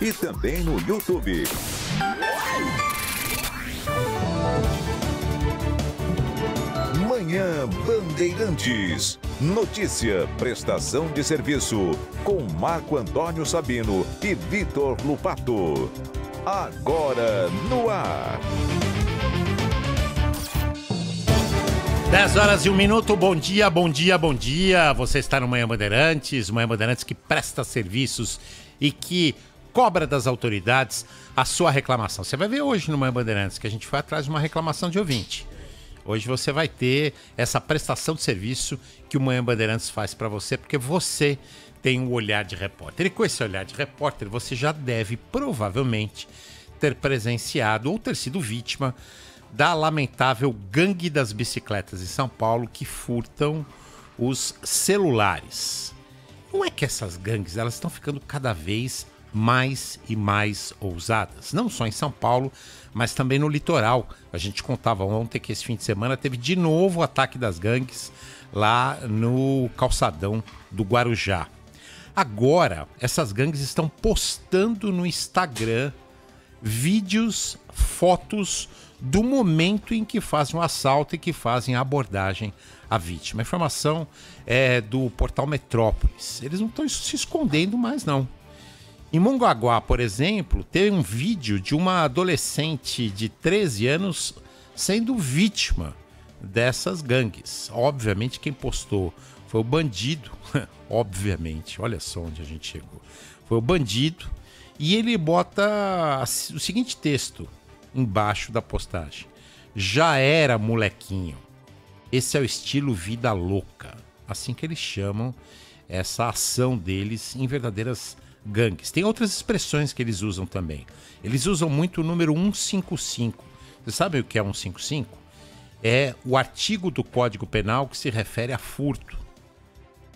e também no YouTube. Manhã Bandeirantes. Notícia, prestação de serviço com Marco Antônio Sabino e Vitor Lupato. Agora no ar. 10 horas e um minuto, bom dia, bom dia, bom dia. Você está no Manhã Bandeirantes, Manhã Bandeirantes que presta serviços e que cobra das autoridades a sua reclamação. Você vai ver hoje no Manhã Bandeirantes que a gente foi atrás de uma reclamação de ouvinte. Hoje você vai ter essa prestação de serviço que o Manhã Bandeirantes faz para você, porque você tem um olhar de repórter. E com esse olhar de repórter, você já deve provavelmente ter presenciado ou ter sido vítima da lamentável gangue das bicicletas em São Paulo que furtam os celulares. Não é que essas gangues elas estão ficando cada vez mais mais e mais ousadas, não só em São Paulo, mas também no litoral. A gente contava ontem que esse fim de semana teve de novo o ataque das gangues lá no calçadão do Guarujá. Agora, essas gangues estão postando no Instagram vídeos, fotos do momento em que fazem o assalto e que fazem a abordagem à vítima. A informação é do portal Metrópolis. Eles não estão se escondendo mais, não. Em Mongaguá, por exemplo, tem um vídeo de uma adolescente de 13 anos sendo vítima dessas gangues. Obviamente, quem postou foi o bandido. Obviamente, olha só onde a gente chegou. Foi o bandido. E ele bota o seguinte texto embaixo da postagem: Já era molequinho. Esse é o estilo vida louca. Assim que eles chamam essa ação deles em verdadeiras gangues. Tem outras expressões que eles usam também. Eles usam muito o número 155. Você sabe o que é 155? É o artigo do Código Penal que se refere a furto.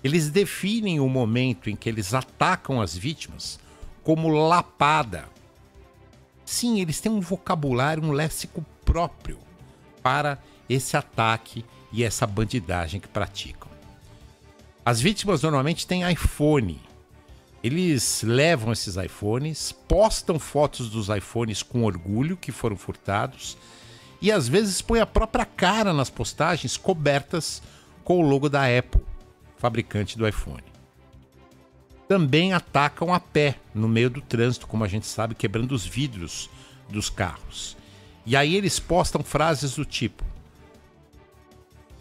Eles definem o momento em que eles atacam as vítimas como lapada. Sim, eles têm um vocabulário, um léxico próprio para esse ataque e essa bandidagem que praticam. As vítimas normalmente têm iPhone eles levam esses iPhones, postam fotos dos iPhones com orgulho que foram furtados e às vezes põem a própria cara nas postagens cobertas com o logo da Apple, fabricante do iPhone. Também atacam a pé no meio do trânsito, como a gente sabe, quebrando os vidros dos carros. E aí eles postam frases do tipo: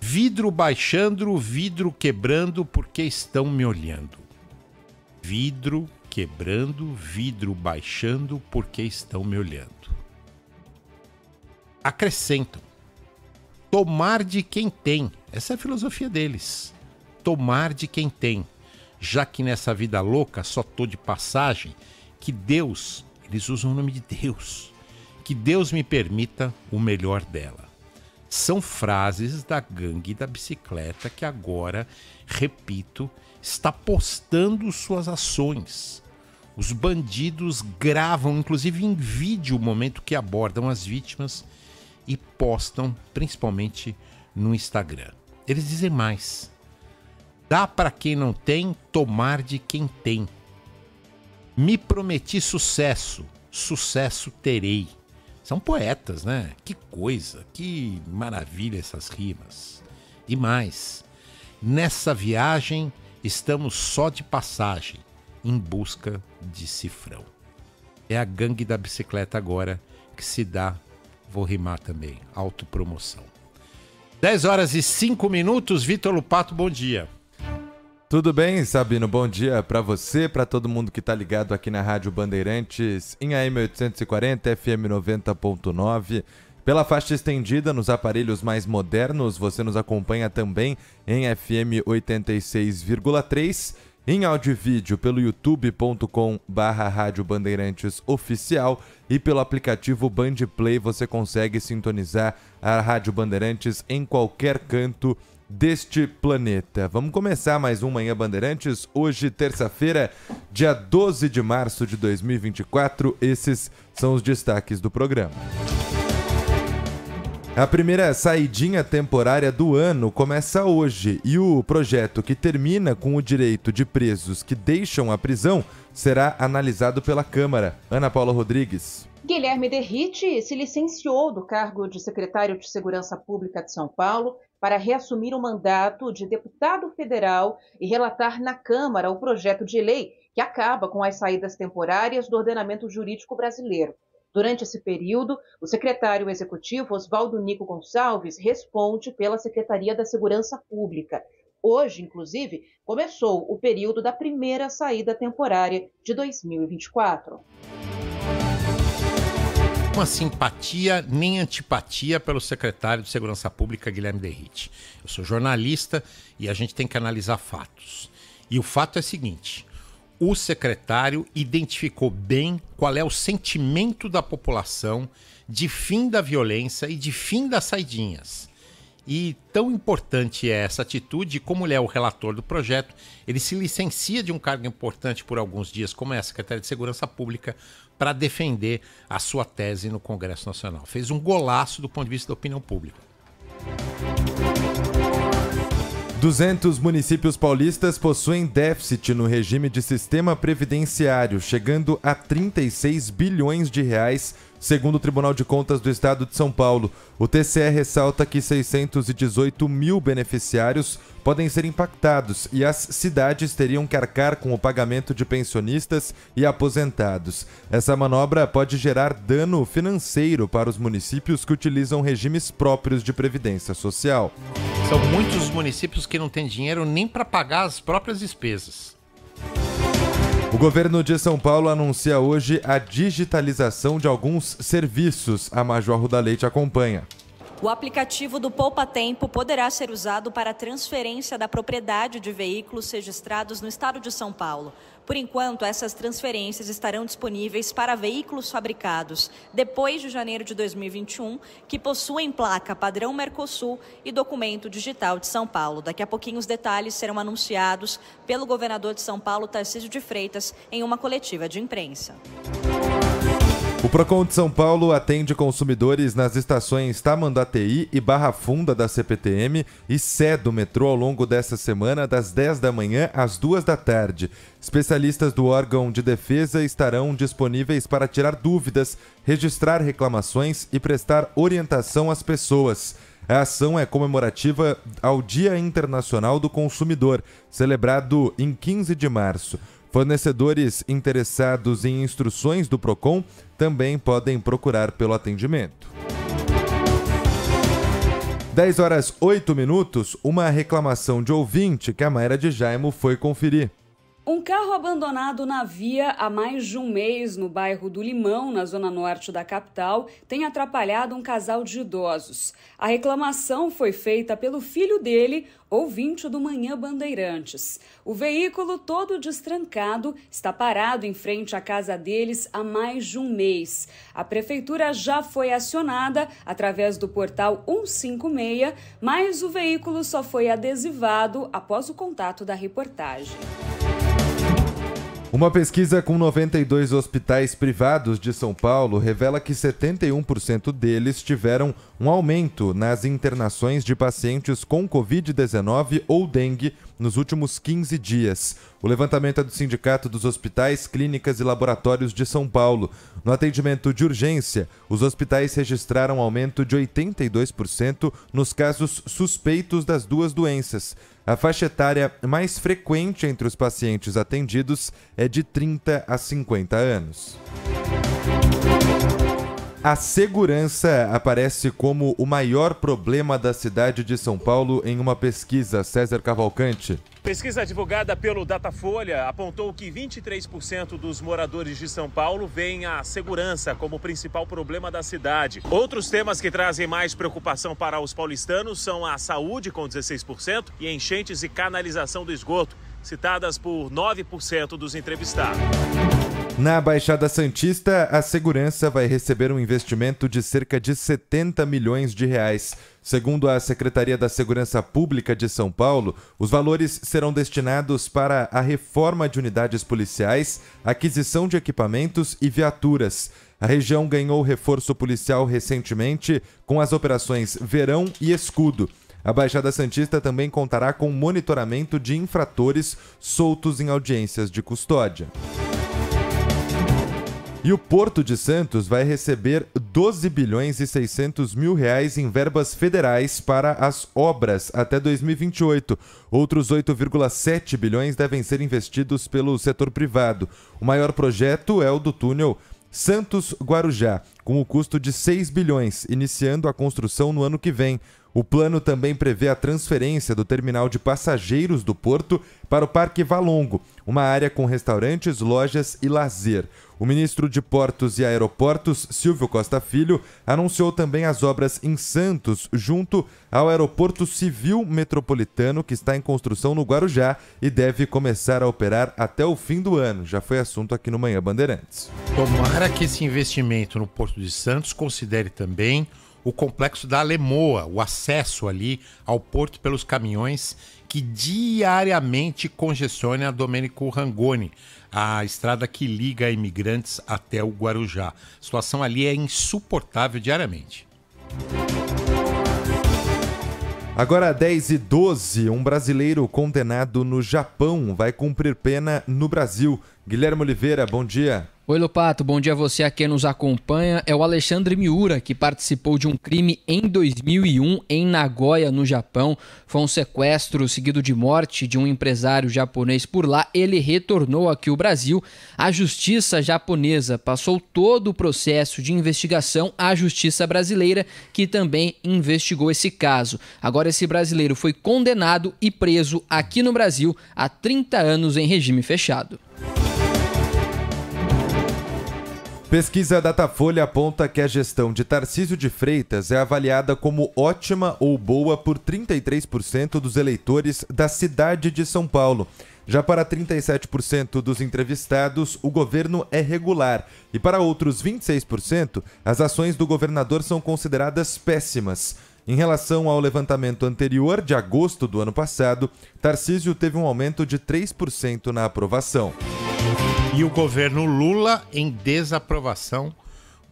vidro baixando, vidro quebrando, porque estão me olhando vidro quebrando, vidro baixando, porque estão me olhando. Acrescentam: tomar de quem tem. Essa é a filosofia deles. Tomar de quem tem. Já que nessa vida louca só tô de passagem, que Deus, eles usam o nome de Deus, que Deus me permita o melhor dela. São frases da gangue da bicicleta que agora repito está postando suas ações. Os bandidos gravam, inclusive em vídeo, o momento que abordam as vítimas e postam, principalmente no Instagram. Eles dizem mais: dá para quem não tem, tomar de quem tem. Me prometi sucesso, sucesso terei. São poetas, né? Que coisa, que maravilha essas rimas. E mais: nessa viagem Estamos só de passagem, em busca de cifrão. É a gangue da bicicleta agora que se dá, vou rimar também, autopromoção. 10 horas e 5 minutos, Vitor Lupato, bom dia. Tudo bem, Sabino? Bom dia para você, para todo mundo que está ligado aqui na Rádio Bandeirantes, em AM 840, FM 90.9. Pela faixa estendida nos aparelhos mais modernos, você nos acompanha também em FM 86,3, em áudio e vídeo pelo youtube.com/barra Rádio Bandeirantes Oficial e pelo aplicativo Bandplay você consegue sintonizar a Rádio Bandeirantes em qualquer canto deste planeta. Vamos começar mais um Manhã Bandeirantes, hoje, terça-feira, dia 12 de março de 2024. Esses são os destaques do programa. Música a primeira saidinha temporária do ano começa hoje e o projeto que termina com o direito de presos que deixam a prisão será analisado pela Câmara. Ana Paula Rodrigues. Guilherme Derrite se licenciou do cargo de secretário de Segurança Pública de São Paulo para reassumir o mandato de deputado federal e relatar na Câmara o projeto de lei que acaba com as saídas temporárias do ordenamento jurídico brasileiro. Durante esse período, o secretário executivo Oswaldo Nico Gonçalves responde pela Secretaria da Segurança Pública. Hoje, inclusive, começou o período da primeira saída temporária de 2024. Uma simpatia nem antipatia pelo secretário de Segurança Pública, Guilherme Derrite. Eu sou jornalista e a gente tem que analisar fatos. E o fato é o seguinte: o secretário identificou bem qual é o sentimento da população de fim da violência e de fim das saidinhas. E tão importante é essa atitude, como ele é o relator do projeto, ele se licencia de um cargo importante por alguns dias, como é a Secretaria de Segurança Pública, para defender a sua tese no Congresso Nacional. Fez um golaço do ponto de vista da opinião pública. 200 municípios paulistas possuem déficit no regime de sistema previdenciário, chegando a 36 bilhões de reais segundo o Tribunal de Contas do Estado de São Paulo. O TCE ressalta que 618 mil beneficiários podem ser impactados e as cidades teriam que arcar com o pagamento de pensionistas e aposentados. Essa manobra pode gerar dano financeiro para os municípios que utilizam regimes próprios de previdência social. São muitos municípios que não têm dinheiro nem para pagar as próprias despesas governo de São Paulo anuncia hoje a digitalização de alguns serviços. A Major Ruda Leite acompanha. O aplicativo do Poupa Tempo poderá ser usado para transferência da propriedade de veículos registrados no estado de São Paulo. Por enquanto, essas transferências estarão disponíveis para veículos fabricados depois de janeiro de 2021 que possuem placa padrão Mercosul e documento digital de São Paulo. Daqui a pouquinho os detalhes serão anunciados pelo governador de São Paulo, Tarcísio de Freitas, em uma coletiva de imprensa. O Procon de São Paulo atende consumidores nas estações Tamanduateí e Barra Funda da CPTM e Cedo do metrô ao longo desta semana, das 10 da manhã às 2 da tarde. Especialistas do órgão de defesa estarão disponíveis para tirar dúvidas, registrar reclamações e prestar orientação às pessoas. A ação é comemorativa ao Dia Internacional do Consumidor, celebrado em 15 de março. Fornecedores interessados em instruções do Procon também podem procurar pelo atendimento. 10 horas 8 minutos, uma reclamação de ouvinte que a Mayra de Jaimo foi conferir. Um carro abandonado na via há mais de um mês no bairro do Limão, na zona norte da capital, tem atrapalhado um casal de idosos. A reclamação foi feita pelo filho dele, ouvinte do Manhã Bandeirantes. O veículo todo destrancado está parado em frente à casa deles há mais de um mês. A prefeitura já foi acionada através do portal 156, mas o veículo só foi adesivado após o contato da reportagem. Uma pesquisa com 92 hospitais privados de São Paulo revela que 71% deles tiveram um aumento nas internações de pacientes com Covid-19 ou dengue nos últimos 15 dias. O levantamento é do Sindicato dos Hospitais, Clínicas e Laboratórios de São Paulo. No atendimento de urgência, os hospitais registraram um aumento de 82% nos casos suspeitos das duas doenças. A faixa etária mais frequente entre os pacientes atendidos é de 30 a 50 anos. A segurança aparece como o maior problema da cidade de São Paulo em uma pesquisa, César Cavalcante. Pesquisa divulgada pelo Datafolha apontou que 23% dos moradores de São Paulo veem a segurança como o principal problema da cidade. Outros temas que trazem mais preocupação para os paulistanos são a saúde, com 16%, e enchentes e canalização do esgoto citadas por 9% dos entrevistados. Na Baixada Santista, a segurança vai receber um investimento de cerca de 70 milhões de reais. Segundo a Secretaria da Segurança Pública de São Paulo, os valores serão destinados para a reforma de unidades policiais, aquisição de equipamentos e viaturas. A região ganhou reforço policial recentemente com as operações Verão e Escudo. A Baixada Santista também contará com monitoramento de infratores soltos em audiências de custódia. E o Porto de Santos vai receber 12 bilhões e 600 mil reais em verbas federais para as obras até 2028. Outros 8,7 bilhões devem ser investidos pelo setor privado. O maior projeto é o do túnel Santos Guarujá, com o custo de 6 bilhões, iniciando a construção no ano que vem. O plano também prevê a transferência do terminal de passageiros do porto para o Parque Valongo, uma área com restaurantes, lojas e lazer. O ministro de Portos e Aeroportos, Silvio Costa Filho, anunciou também as obras em Santos, junto ao Aeroporto Civil Metropolitano, que está em construção no Guarujá e deve começar a operar até o fim do ano. Já foi assunto aqui no Manhã Bandeirantes. Tomara que esse investimento no Porto de Santos considere também o complexo da Alemoa, o acesso ali ao porto pelos caminhões que diariamente congestiona a Domênico Rangoni a estrada que liga imigrantes até o Guarujá. A situação ali é insuportável diariamente. Agora 10 e 12, um brasileiro condenado no Japão vai cumprir pena no Brasil. Guilherme Oliveira, bom dia. Oi, Lopato, bom dia a você, a quem nos acompanha. É o Alexandre Miura, que participou de um crime em 2001 em Nagoya, no Japão. Foi um sequestro seguido de morte de um empresário japonês por lá. Ele retornou aqui ao Brasil. A justiça japonesa passou todo o processo de investigação à justiça brasileira, que também investigou esse caso. Agora, esse brasileiro foi condenado e preso aqui no Brasil há 30 anos em regime fechado. Pesquisa Datafolha aponta que a gestão de Tarcísio de Freitas é avaliada como ótima ou boa por 33% dos eleitores da cidade de São Paulo. Já para 37% dos entrevistados, o governo é regular, e para outros 26%, as ações do governador são consideradas péssimas. Em relação ao levantamento anterior, de agosto do ano passado, Tarcísio teve um aumento de 3% na aprovação. E o governo Lula em desaprovação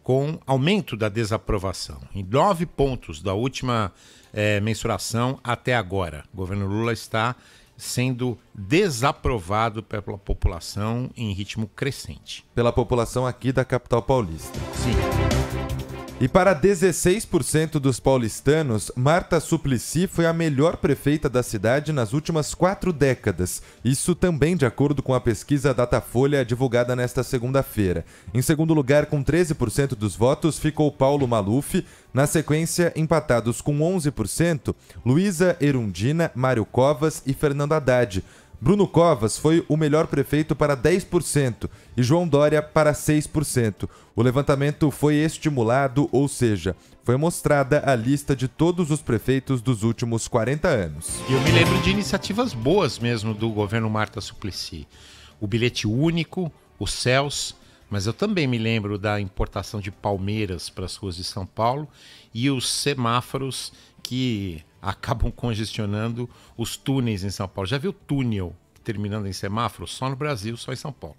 com aumento da desaprovação. Em nove pontos da última é, mensuração até agora. O governo Lula está sendo desaprovado pela população em ritmo crescente. Pela população aqui da capital paulista. Sim. E para 16% dos paulistanos, Marta Suplicy foi a melhor prefeita da cidade nas últimas quatro décadas. Isso também de acordo com a pesquisa Datafolha divulgada nesta segunda-feira. Em segundo lugar, com 13% dos votos, ficou Paulo Maluf. Na sequência, empatados com 11%, Luísa Erundina, Mário Covas e Fernando Haddad. Bruno Covas foi o melhor prefeito para 10% e João Dória para 6%. O levantamento foi estimulado, ou seja, foi mostrada a lista de todos os prefeitos dos últimos 40 anos. Eu me lembro de iniciativas boas mesmo do governo Marta Suplicy. O bilhete único, o CELS, mas eu também me lembro da importação de palmeiras para as ruas de São Paulo e os semáforos que acabam congestionando os túneis em São Paulo. Já viu túnel terminando em semáforo? Só no Brasil, só em São Paulo.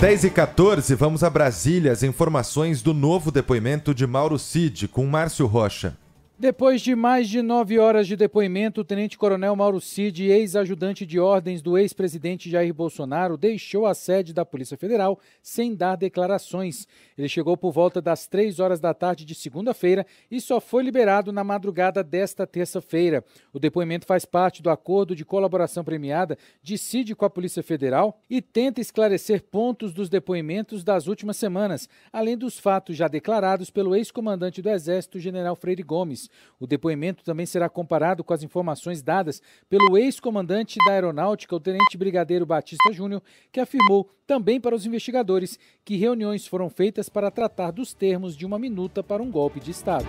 10 e 14, vamos a Brasília, as informações do novo depoimento de Mauro Cid com Márcio Rocha. Depois de mais de nove horas de depoimento, o tenente-coronel Mauro Cid, ex-ajudante de ordens do ex-presidente Jair Bolsonaro, deixou a sede da Polícia Federal sem dar declarações. Ele chegou por volta das três horas da tarde de segunda-feira e só foi liberado na madrugada desta terça-feira. O depoimento faz parte do acordo de colaboração premiada de Cid com a Polícia Federal e tenta esclarecer pontos dos depoimentos das últimas semanas, além dos fatos já declarados pelo ex-comandante do Exército, General Freire Gomes. O depoimento também será comparado com as informações dadas pelo ex-comandante da Aeronáutica, o Tenente Brigadeiro Batista Júnior, que afirmou também para os investigadores que reuniões foram feitas para tratar dos termos de uma minuta para um golpe de Estado.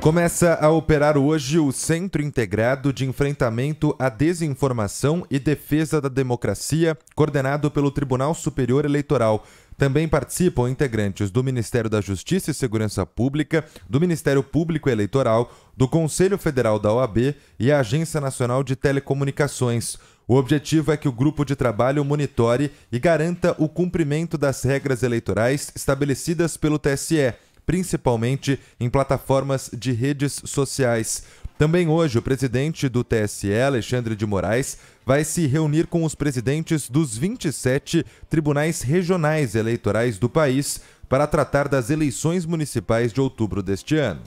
Começa a operar hoje o Centro Integrado de Enfrentamento à Desinformação e Defesa da Democracia, coordenado pelo Tribunal Superior Eleitoral. Também participam integrantes do Ministério da Justiça e Segurança Pública, do Ministério Público Eleitoral, do Conselho Federal da OAB e a Agência Nacional de Telecomunicações. O objetivo é que o grupo de trabalho monitore e garanta o cumprimento das regras eleitorais estabelecidas pelo TSE, principalmente em plataformas de redes sociais. Também hoje, o presidente do TSE, Alexandre de Moraes, vai se reunir com os presidentes dos 27 tribunais regionais eleitorais do país para tratar das eleições municipais de outubro deste ano.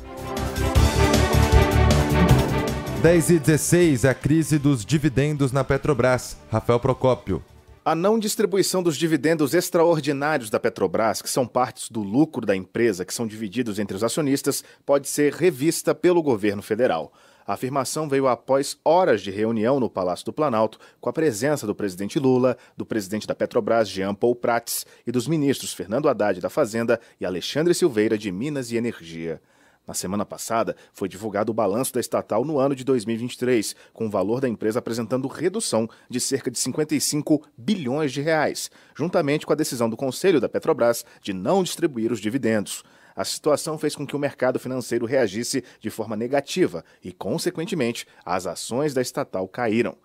10 e 16, a crise dos dividendos na Petrobras. Rafael Procópio. A não distribuição dos dividendos extraordinários da Petrobras, que são partes do lucro da empresa que são divididos entre os acionistas, pode ser revista pelo governo federal. A afirmação veio após horas de reunião no Palácio do Planalto, com a presença do presidente Lula, do presidente da Petrobras, Jean Paul Prats, e dos ministros Fernando Haddad da Fazenda e Alexandre Silveira de Minas e Energia. Na semana passada, foi divulgado o balanço da estatal no ano de 2023, com o valor da empresa apresentando redução de cerca de 55 bilhões de reais, juntamente com a decisão do Conselho da Petrobras de não distribuir os dividendos. A situação fez com que o mercado financeiro reagisse de forma negativa e, consequentemente, as ações da estatal caíram.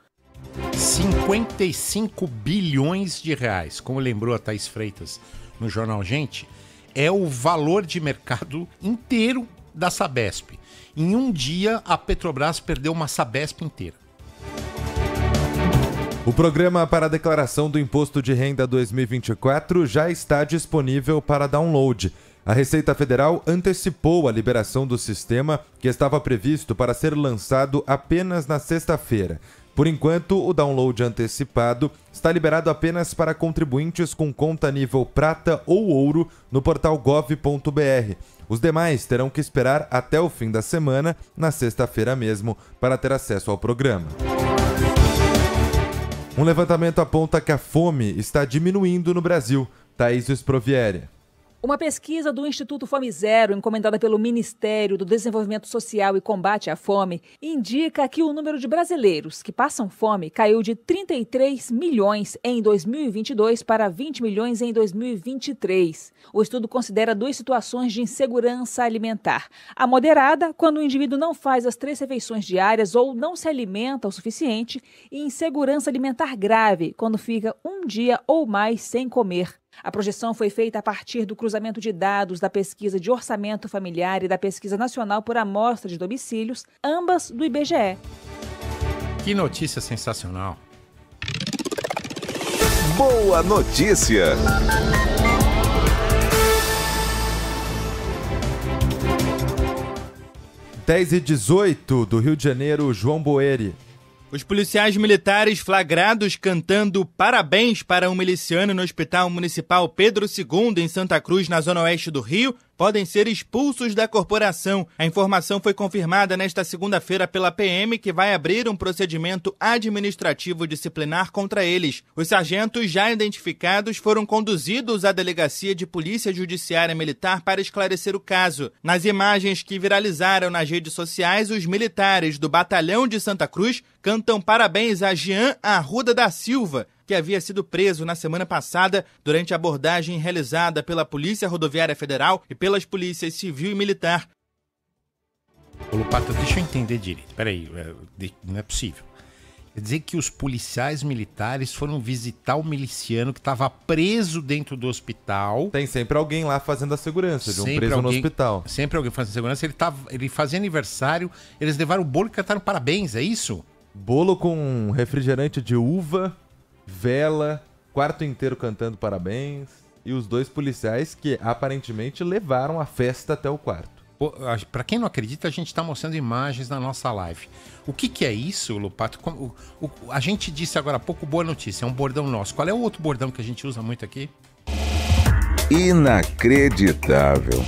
55 bilhões de reais, como lembrou a Thais Freitas no jornal Gente, é o valor de mercado inteiro da Sabesp. Em um dia, a Petrobras perdeu uma Sabesp inteira. O programa para a declaração do Imposto de Renda 2024 já está disponível para download. A Receita Federal antecipou a liberação do sistema, que estava previsto para ser lançado apenas na sexta-feira. Por enquanto, o download antecipado está liberado apenas para contribuintes com conta nível prata ou ouro no portal gov.br. Os demais terão que esperar até o fim da semana, na sexta-feira mesmo, para ter acesso ao programa. Um levantamento aponta que a fome está diminuindo no Brasil. Thaís Esprovieri. Uma pesquisa do Instituto Fome Zero, encomendada pelo Ministério do Desenvolvimento Social e Combate à Fome, indica que o número de brasileiros que passam fome caiu de 33 milhões em 2022 para 20 milhões em 2023. O estudo considera duas situações de insegurança alimentar: a moderada, quando o indivíduo não faz as três refeições diárias ou não se alimenta o suficiente, e insegurança alimentar grave, quando fica um dia ou mais sem comer. A projeção foi feita a partir do cruzamento de dados da pesquisa de orçamento familiar e da pesquisa nacional por amostra de domicílios, ambas do IBGE. Que notícia sensacional! Boa notícia! Dez e 18 do Rio de Janeiro, João Boeri. Os policiais militares flagrados cantando parabéns para um miliciano no Hospital Municipal Pedro II, em Santa Cruz, na zona oeste do Rio, podem ser expulsos da corporação. A informação foi confirmada nesta segunda-feira pela PM, que vai abrir um procedimento administrativo disciplinar contra eles. Os sargentos já identificados foram conduzidos à delegacia de Polícia Judiciária Militar para esclarecer o caso. Nas imagens que viralizaram nas redes sociais, os militares do Batalhão de Santa Cruz cantam parabéns a Jean Arruda da Silva, que havia sido preso na semana passada durante a abordagem realizada pela Polícia Rodoviária Federal e pelas polícias civil e militar. Lupato deixa eu entender direito. Peraí, é, não é possível. Quer dizer que os policiais militares foram visitar o miliciano que estava preso dentro do hospital. Tem sempre alguém lá fazendo a segurança de um sempre preso alguém, no hospital. Sempre alguém fazendo segurança. Ele, tava, ele fazia aniversário, eles levaram o bolo e cantaram parabéns, é isso? Bolo com refrigerante de uva, vela, quarto inteiro cantando parabéns e os dois policiais que aparentemente levaram a festa até o quarto. Para quem não acredita, a gente está mostrando imagens na nossa live. O que, que é isso, Lupato? Como, o, o, a gente disse agora há pouco boa notícia, é um bordão nosso. Qual é o outro bordão que a gente usa muito aqui? Inacreditável.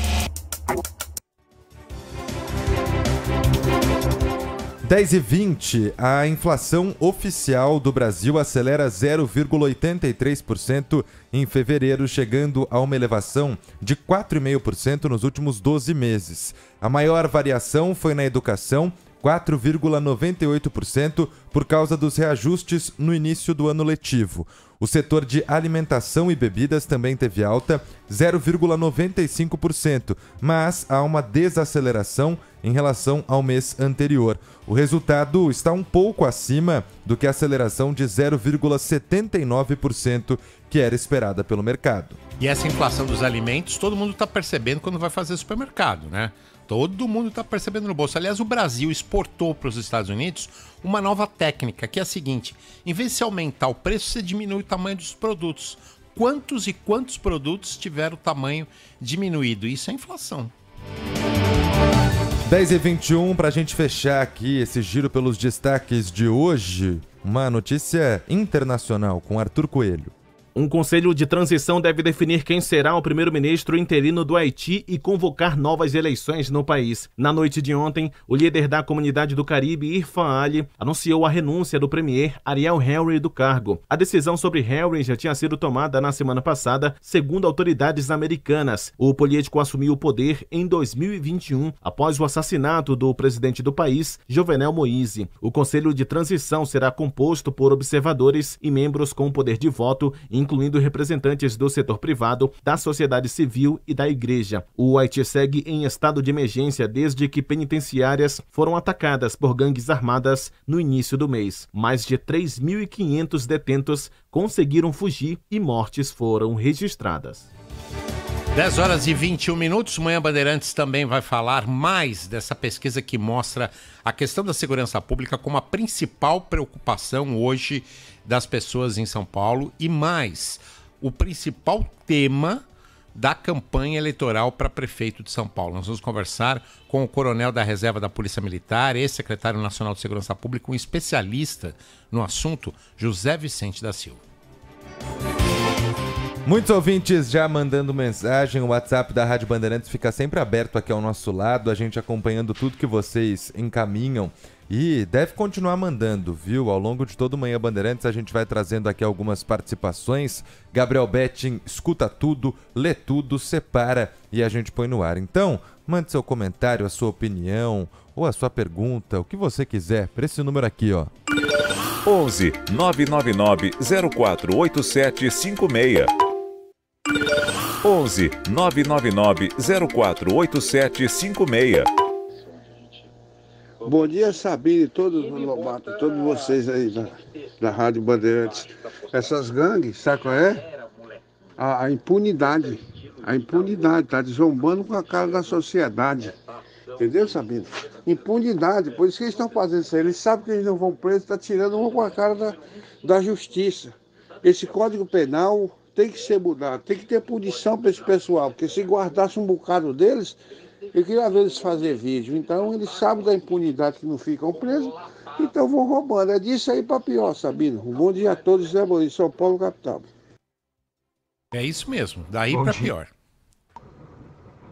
10 e 20, a inflação oficial do Brasil acelera 0,83% em fevereiro, chegando a uma elevação de 4,5% nos últimos 12 meses. A maior variação foi na educação, 4,98% por causa dos reajustes no início do ano letivo. O setor de alimentação e bebidas também teve alta, 0,95%, mas há uma desaceleração em relação ao mês anterior. O resultado está um pouco acima do que a aceleração de 0,79% que era esperada pelo mercado. E essa inflação dos alimentos todo mundo está percebendo quando vai fazer supermercado, né? Todo mundo está percebendo no bolso. Aliás, o Brasil exportou para os Estados Unidos uma nova técnica, que é a seguinte: em vez de se aumentar o preço, você diminui o tamanho dos produtos. Quantos e quantos produtos tiveram o tamanho diminuído? Isso é inflação. 10 e 21 para a gente fechar aqui esse giro pelos destaques de hoje. Uma notícia internacional com Arthur Coelho. Um conselho de transição deve definir quem será o primeiro-ministro interino do Haiti e convocar novas eleições no país. Na noite de ontem, o líder da comunidade do Caribe, Irfan Ali, anunciou a renúncia do premier Ariel Henry do cargo. A decisão sobre Henry já tinha sido tomada na semana passada, segundo autoridades americanas. O político assumiu o poder em 2021, após o assassinato do presidente do país, Jovenel Moise. O conselho de transição será composto por observadores e membros com poder de voto, incluindo incluindo representantes do setor privado, da sociedade civil e da igreja. O Haiti segue em estado de emergência desde que penitenciárias foram atacadas por gangues armadas no início do mês. Mais de 3.500 detentos conseguiram fugir e mortes foram registradas. 10 horas e 21 minutos. Manhã Bandeirantes também vai falar mais dessa pesquisa que mostra a questão da segurança pública como a principal preocupação hoje das pessoas em São Paulo e mais o principal tema da campanha eleitoral para prefeito de São Paulo. Nós vamos conversar com o coronel da reserva da Polícia Militar, ex-secretário nacional de Segurança Pública, um especialista no assunto, José Vicente da Silva. Muitos ouvintes já mandando mensagem, o WhatsApp da Rádio Bandeirantes fica sempre aberto aqui ao nosso lado, a gente acompanhando tudo que vocês encaminham e deve continuar mandando, viu? Ao longo de todo o Manhã Bandeirantes a gente vai trazendo aqui algumas participações. Gabriel Betting escuta tudo, lê tudo, separa e a gente põe no ar. Então, mande seu comentário, a sua opinião ou a sua pergunta, o que você quiser, para esse número aqui, ó. 11 999 048756 11 999 048756 Bom dia, Sabine, todos os Lobato, todos vocês aí da, da Rádio Bandeirantes. Essas gangues, sabe qual é? A, a impunidade. A impunidade, tá desombando com a cara da sociedade. Entendeu, Sabino? Impunidade, por isso que eles estão fazendo isso aí. Eles sabem que eles não vão presos, está tirando um com a cara da, da justiça. Esse código penal tem que ser mudado, tem que ter punição para esse pessoal, porque se guardasse um bocado deles, eu queria ver eles fazer vídeo. Então eles sabem da impunidade que não ficam presos, então vão roubando. É disso aí para pior, Sabino. Um bom dia a todos, Zé Maurício, São Paulo, capital. É isso mesmo, daí para pior.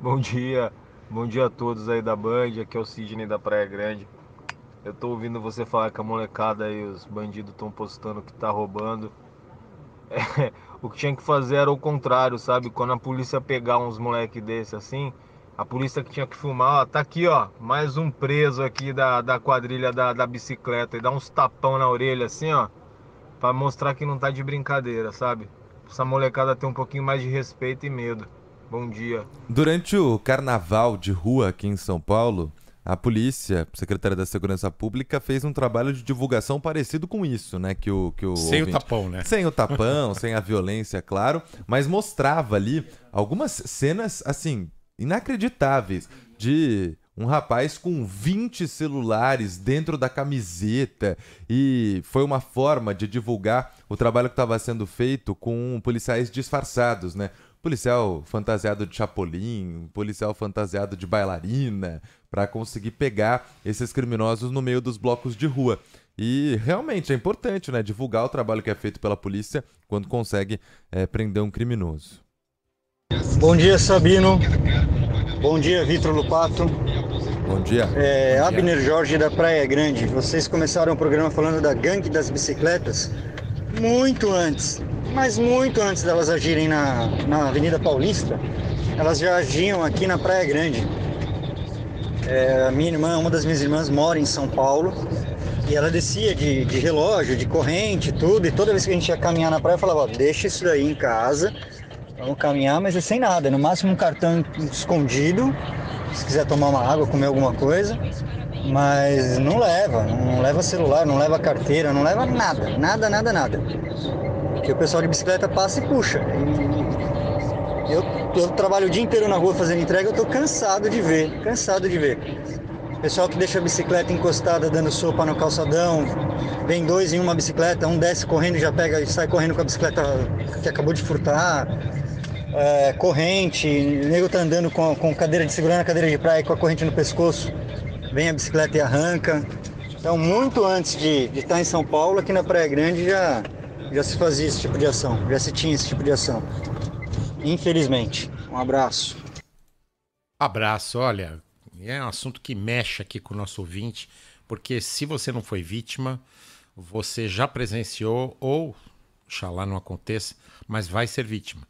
Bom dia, bom dia a todos aí da Band, aqui é o Sidney da Praia Grande. Eu tô ouvindo você falar que a molecada aí, os bandidos estão postando que tá roubando. É, o que tinha que fazer era o contrário, sabe? Quando a polícia pegar uns moleque desse assim, a polícia que tinha que filmar, ó, tá aqui, ó, mais um preso aqui da, da quadrilha da, da bicicleta e dá uns tapão na orelha assim, ó, para mostrar que não tá de brincadeira, sabe? Essa molecada tem um pouquinho mais de respeito e medo. Bom dia. Durante o carnaval de rua aqui em São Paulo, a polícia, secretária da Segurança Pública, fez um trabalho de divulgação parecido com isso, né? Que o, que o sem ouvinte... o tapão, né? Sem o tapão, sem a violência, claro, mas mostrava ali algumas cenas, assim, inacreditáveis de um rapaz com 20 celulares dentro da camiseta e foi uma forma de divulgar o trabalho que estava sendo feito com policiais disfarçados, né? Policial fantasiado de chapolim, policial fantasiado de bailarina, para conseguir pegar esses criminosos no meio dos blocos de rua. E realmente é importante, né, divulgar o trabalho que é feito pela polícia quando consegue é, prender um criminoso. Bom dia, Sabino. Bom dia, Vitor Lupato. Bom dia. É, Bom dia. Abner Jorge da Praia Grande. Vocês começaram o programa falando da gangue das bicicletas muito antes, mas muito antes delas agirem na, na Avenida Paulista, elas já agiam aqui na Praia Grande. É, minha irmã, uma das minhas irmãs, mora em São Paulo e ela descia de, de relógio, de corrente, tudo. E toda vez que a gente ia caminhar na praia, eu falava: deixa isso daí em casa Vamos caminhar, mas é sem nada. No máximo um cartão escondido. Se quiser tomar uma água, comer alguma coisa. Mas não leva. Não leva celular, não leva carteira, não leva nada. Nada, nada, nada. Porque o pessoal de bicicleta passa e puxa. eu, eu trabalho o dia inteiro na rua fazendo entrega, eu tô cansado de ver. Cansado de ver. Pessoal que deixa a bicicleta encostada dando sopa no calçadão, vem dois em uma bicicleta, um desce correndo, e já pega e sai correndo com a bicicleta que acabou de furtar é, corrente, o nego tá andando com, com cadeira de segurando a cadeira de praia com a corrente no pescoço, vem a bicicleta e arranca. Então, muito antes de, de estar tá em São Paulo, aqui na Praia Grande já, já se fazia esse tipo de ação, já se tinha esse tipo de ação. Infelizmente. Um abraço. Abraço, olha, é um assunto que mexe aqui com o nosso ouvinte, porque se você não foi vítima, você já presenciou ou, xalá não aconteça, mas vai ser vítima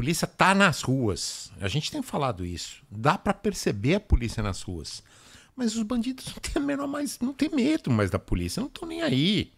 polícia tá nas ruas. A gente tem falado isso. Dá para perceber a polícia nas ruas. Mas os bandidos não têm, menor mais, não têm medo mais da polícia. Não estão nem aí.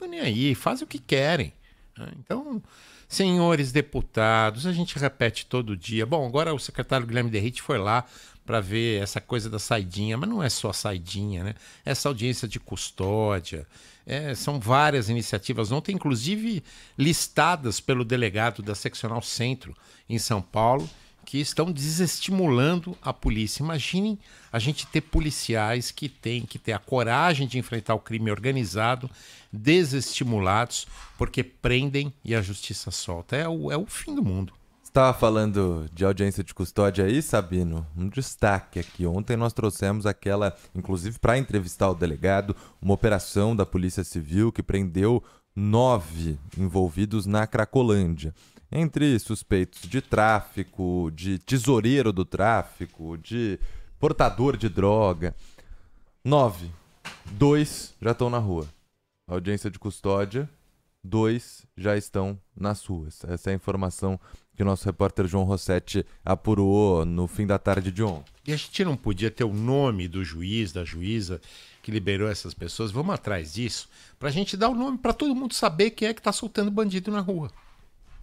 Não estão nem aí. Fazem o que querem. Ah, então, senhores deputados, a gente repete todo dia. Bom, agora o secretário Guilherme Derrite foi lá para ver essa coisa da saidinha, mas não é só saidinha, né? Essa audiência de custódia, é, são várias iniciativas ontem, inclusive listadas pelo delegado da Seccional Centro em São Paulo, que estão desestimulando a polícia. Imaginem a gente ter policiais que têm que ter a coragem de enfrentar o crime organizado, desestimulados, porque prendem e a justiça solta. É o, é o fim do mundo estava falando de audiência de custódia aí, Sabino, um destaque aqui. Ontem nós trouxemos aquela, inclusive para entrevistar o delegado, uma operação da Polícia Civil que prendeu nove envolvidos na Cracolândia. Entre suspeitos de tráfico, de tesoureiro do tráfico, de portador de droga. Nove. Dois já estão na rua. audiência de custódia, dois já estão nas ruas. Essa é a informação que o nosso repórter João Rossetti apurou no fim da tarde de ontem. E a gente não podia ter o nome do juiz, da juíza que liberou essas pessoas. Vamos atrás disso para a gente dar o nome para todo mundo saber quem é que está soltando bandido na rua.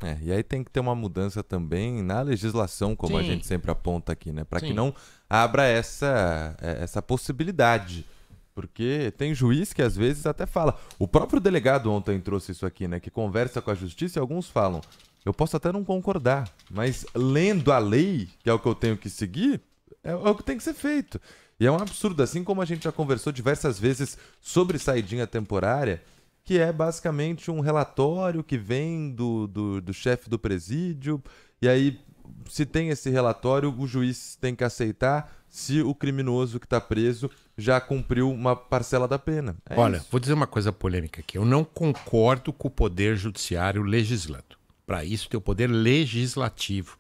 É, e aí tem que ter uma mudança também na legislação, como Sim. a gente sempre aponta aqui, né? Para que não abra essa, é, essa possibilidade. Porque tem juiz que às vezes até fala. O próprio delegado ontem trouxe isso aqui, né? Que conversa com a justiça e alguns falam: eu posso até não concordar, mas lendo a lei, que é o que eu tenho que seguir, é, é, o que tem que ser feito. E é um absurdo, assim como a gente já conversou diversas vezes sobre saidinha temporária, que é basicamente um relatório que vem do, do, do chefe do presídio, e aí, se tem esse relatório, o juiz tem que aceitar se o criminoso que está preso já cumpriu uma parcela da pena. É Olha, isso. vou dizer uma coisa polêmica aqui. Eu não concordo com o Poder Judiciário legislando. Para isso, tem o poder legislativo,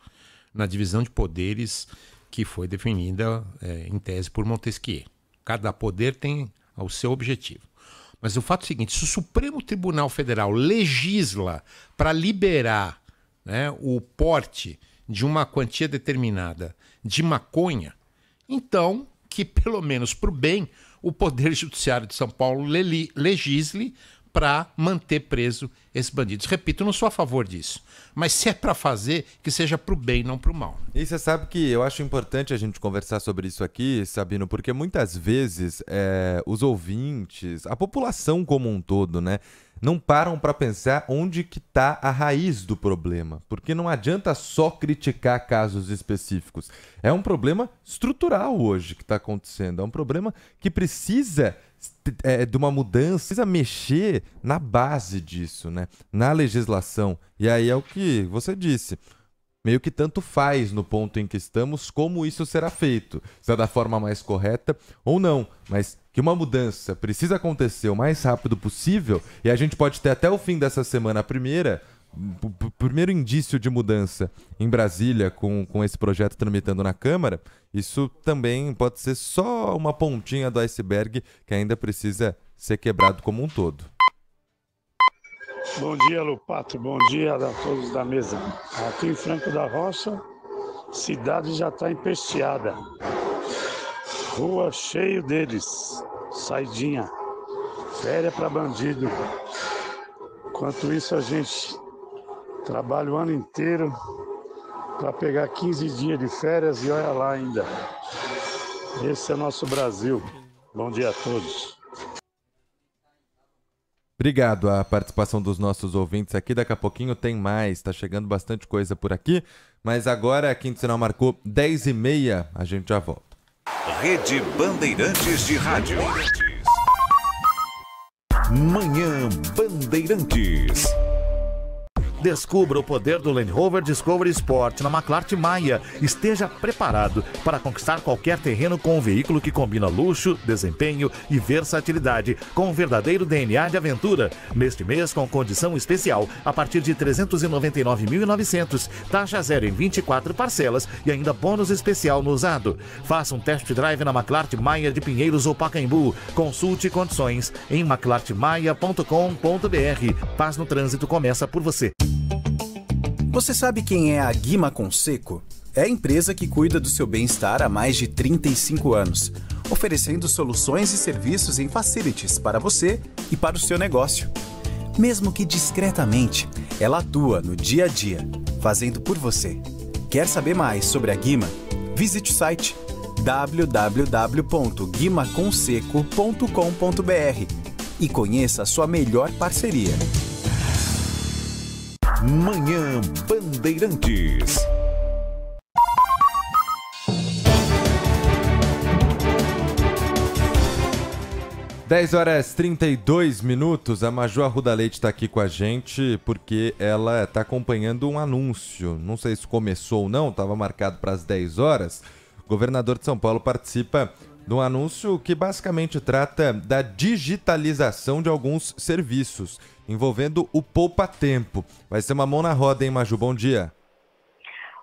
na divisão de poderes que foi definida é, em tese por Montesquieu. Cada poder tem o seu objetivo. Mas o fato é o seguinte: se o Supremo Tribunal Federal legisla para liberar né, o porte de uma quantia determinada de maconha, então que pelo menos para o bem o Poder Judiciário de São Paulo legisle para manter preso esses bandidos. Repito, não sou a favor disso, mas se é para fazer, que seja para o bem, não para o mal. Né? E você sabe que eu acho importante a gente conversar sobre isso aqui, Sabino, porque muitas vezes é, os ouvintes, a população como um todo, né, não param para pensar onde que está a raiz do problema, porque não adianta só criticar casos específicos. É um problema estrutural hoje que está acontecendo, é um problema que precisa é, de uma mudança, precisa mexer na base disso, né? Na legislação. E aí é o que você disse. Meio que tanto faz no ponto em que estamos como isso será feito. Se é da forma mais correta ou não. Mas que uma mudança precisa acontecer o mais rápido possível, e a gente pode ter até o fim dessa semana a primeira, primeiro indício de mudança em Brasília com, com esse projeto tramitando na Câmara, isso também pode ser só uma pontinha do iceberg que ainda precisa ser quebrado como um todo. Bom dia, Lupato. Bom dia a todos da mesa. Aqui em Franco da Rocha, cidade já está empesteada. Rua cheio deles. Saidinha. Féria para bandido. Enquanto isso, a gente Trabalho o ano inteiro para pegar 15 dias de férias e olha lá ainda. Esse é nosso Brasil. Bom dia a todos. Obrigado à participação dos nossos ouvintes aqui. Daqui a pouquinho tem mais, tá chegando bastante coisa por aqui. Mas agora, quinto sinal marcou 10 e meia, a gente já volta. Rede Bandeirantes de Rádio. Manhã Bandeirantes. Descubra o poder do Land Rover Discovery Sport na McLart Maia. Esteja preparado para conquistar qualquer terreno com um veículo que combina luxo, desempenho e versatilidade, com um verdadeiro DNA de aventura. Neste mês, com condição especial, a partir de 399.900, taxa zero em 24 parcelas e ainda bônus especial no usado. Faça um test drive na McLart Maia de Pinheiros ou Pacaembu. Consulte condições em maclartmaia.com.br. Paz no Trânsito começa por você. Você sabe quem é a Guima Conseco? É a empresa que cuida do seu bem-estar há mais de 35 anos, oferecendo soluções e serviços em facilities para você e para o seu negócio. Mesmo que discretamente, ela atua no dia a dia, fazendo por você. Quer saber mais sobre a Guima? Visite o site www.guimaconseco.com.br e conheça a sua melhor parceria. Manhã Bandeirantes. Dez horas 32 minutos, a Maju Arruda Leite está aqui com a gente porque ela está acompanhando um anúncio. Não sei se começou ou não, estava marcado para as 10 horas. O governador de São Paulo participa de um anúncio que basicamente trata da digitalização de alguns serviços, envolvendo o poupa-tempo. Vai ser uma mão na roda, hein, Maju? Bom dia.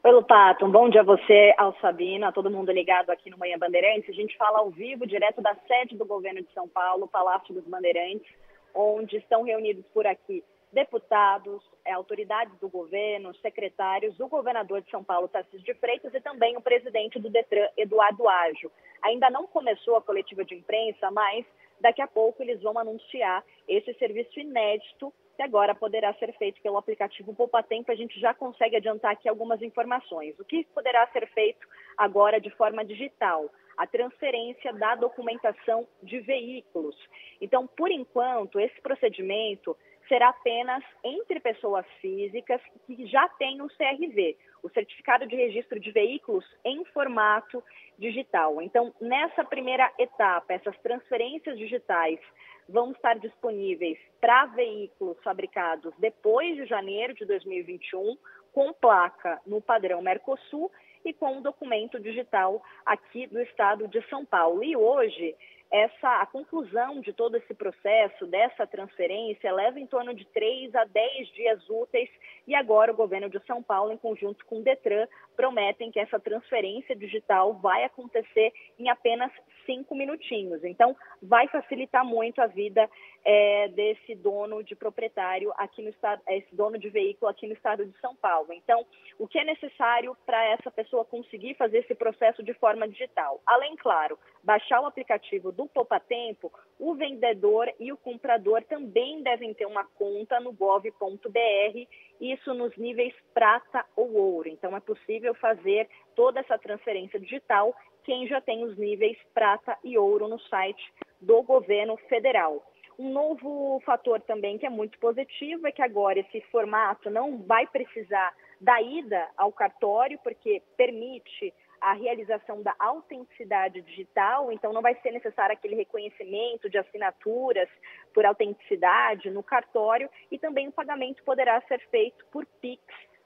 Oi, Lupato. Um bom dia a você, ao Sabina, a todo mundo ligado aqui no Manhã Bandeirantes. A gente fala ao vivo, direto da sede do governo de São Paulo, Palácio dos Bandeirantes, onde estão reunidos por aqui deputados, é, autoridades do governo, secretários, o governador de São Paulo, Tarcísio de Freitas, e também o presidente do Detran, Eduardo Ágio. Ainda não começou a coletiva de imprensa, mas daqui a pouco eles vão anunciar esse serviço inédito que agora poderá ser feito pelo aplicativo Poupa Tempo. A gente já consegue adiantar aqui algumas informações. O que poderá ser feito agora de forma digital? a transferência da documentação de veículos. Então, por enquanto, esse procedimento será apenas entre pessoas físicas que já têm o CRV, o Certificado de Registro de Veículos em formato digital. Então, nessa primeira etapa, essas transferências digitais vão estar disponíveis para veículos fabricados depois de janeiro de 2021, com placa no padrão Mercosul e com o documento digital aqui do estado de São Paulo. E hoje essa a conclusão de todo esse processo, dessa transferência, leva em torno de 3 a 10 dias úteis e agora o governo de São Paulo, em conjunto com o Detran, prometem que essa transferência digital vai acontecer em apenas cinco minutinhos. Então, vai facilitar muito a vida é, desse dono de proprietário aqui no estado, é, esse dono de veículo aqui no estado de São Paulo. Então, o que é necessário para essa pessoa conseguir fazer esse processo de forma digital? Além, claro, baixar o aplicativo do Tempo. o vendedor e o comprador também devem ter uma conta no gov.br isso nos níveis prata ou ouro. Então, é possível fazer toda essa transferência digital quem já tem os níveis prata e ouro no site do governo federal. Um novo fator também que é muito positivo é que agora esse formato não vai precisar da ida ao cartório, porque permite a realização da autenticidade digital, então não vai ser necessário aquele reconhecimento de assinaturas por autenticidade no cartório e também o pagamento poderá ser feito por Pix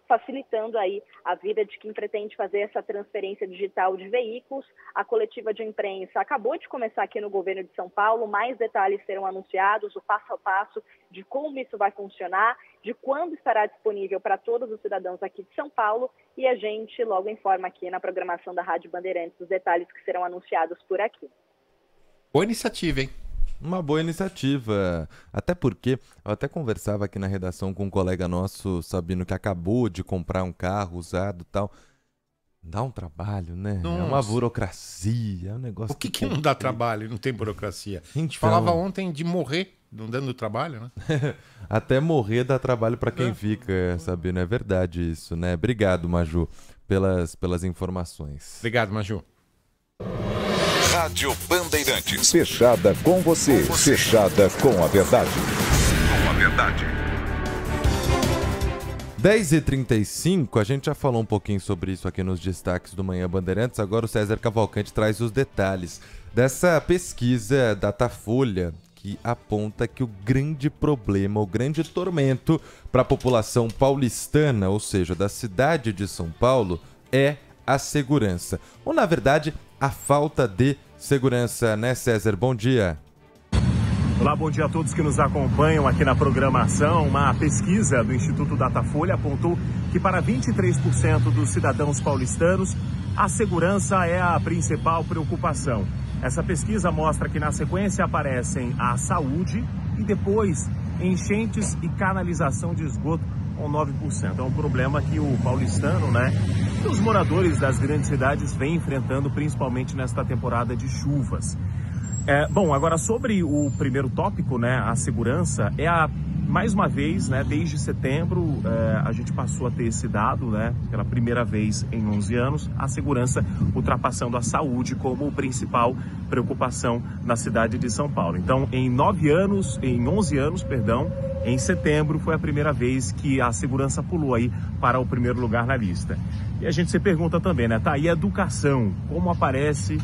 facilitando aí a vida de quem pretende fazer essa transferência digital de veículos. A coletiva de imprensa acabou de começar aqui no governo de São Paulo, mais detalhes serão anunciados, o passo a passo de como isso vai funcionar, de quando estará disponível para todos os cidadãos aqui de São Paulo e a gente logo informa aqui na programação da Rádio Bandeirantes os detalhes que serão anunciados por aqui. Boa iniciativa, hein? Uma boa iniciativa. Até porque eu até conversava aqui na redação com um colega nosso, Sabino, que acabou de comprar um carro usado e tal. Dá um trabalho, né? Nossa. É uma burocracia, é um negócio. O que, que, que não dá trabalho? Não tem burocracia. A gente então... falava ontem de morrer, não dando trabalho, né? Até morrer dá trabalho para quem é. fica, Sabino. É verdade isso, né? Obrigado, Maju, pelas, pelas informações. Obrigado, Maju. Rádio Bandeirantes. Fechada com você. com você. Fechada com a verdade. Com a verdade. 10h35, a gente já falou um pouquinho sobre isso aqui nos destaques do Manhã Bandeirantes. Agora o César Cavalcante traz os detalhes dessa pesquisa Datafolha que aponta que o grande problema, o grande tormento para a população paulistana, ou seja, da cidade de São Paulo, é a segurança. Ou na verdade, a falta de Segurança, né, César? Bom dia. Olá, bom dia a todos que nos acompanham aqui na programação. Uma pesquisa do Instituto Datafolha apontou que para 23% dos cidadãos paulistanos, a segurança é a principal preocupação. Essa pesquisa mostra que na sequência aparecem a saúde e depois enchentes e canalização de esgoto ou 9%. É um problema que o paulistano, né, e os moradores das grandes cidades vêm enfrentando, principalmente nesta temporada de chuvas. É, bom, agora sobre o primeiro tópico, né, a segurança, é a mais uma vez, né, desde setembro, é, a gente passou a ter esse dado, né, pela primeira vez em 11 anos, a segurança ultrapassando a saúde como principal preocupação na cidade de São Paulo. Então, em nove anos, em 11 anos, perdão, em setembro foi a primeira vez que a segurança pulou aí para o primeiro lugar na lista. E a gente se pergunta também, né, tá, e a educação, como aparece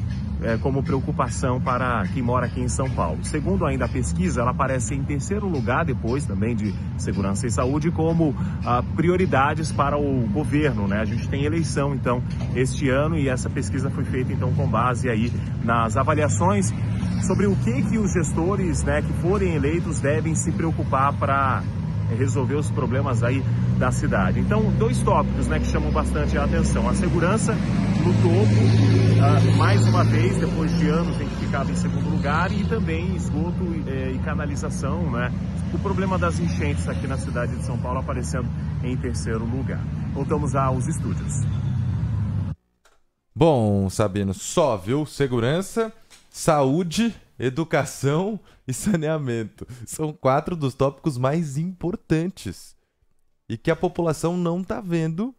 é, como preocupação para quem mora aqui em São Paulo. Segundo ainda a pesquisa, ela aparece em terceiro lugar, depois também de segurança e saúde, como ah, prioridades para o governo. Né? A gente tem eleição, então, este ano e essa pesquisa foi feita, então, com base aí nas avaliações sobre o que, que os gestores né, que forem eleitos devem se preocupar para resolver os problemas aí da cidade. Então, dois tópicos né, que chamam bastante a atenção. A segurança no topo, uh, mais uma vez, depois de anos tem que ficar em segundo lugar, e também esgoto eh, e canalização, né? O problema das enchentes aqui na cidade de São Paulo aparecendo em terceiro lugar. Voltamos aos estúdios. Bom, Sabino, só, viu? Segurança, saúde educação e saneamento. São quatro dos tópicos mais importantes e que a população não está vendo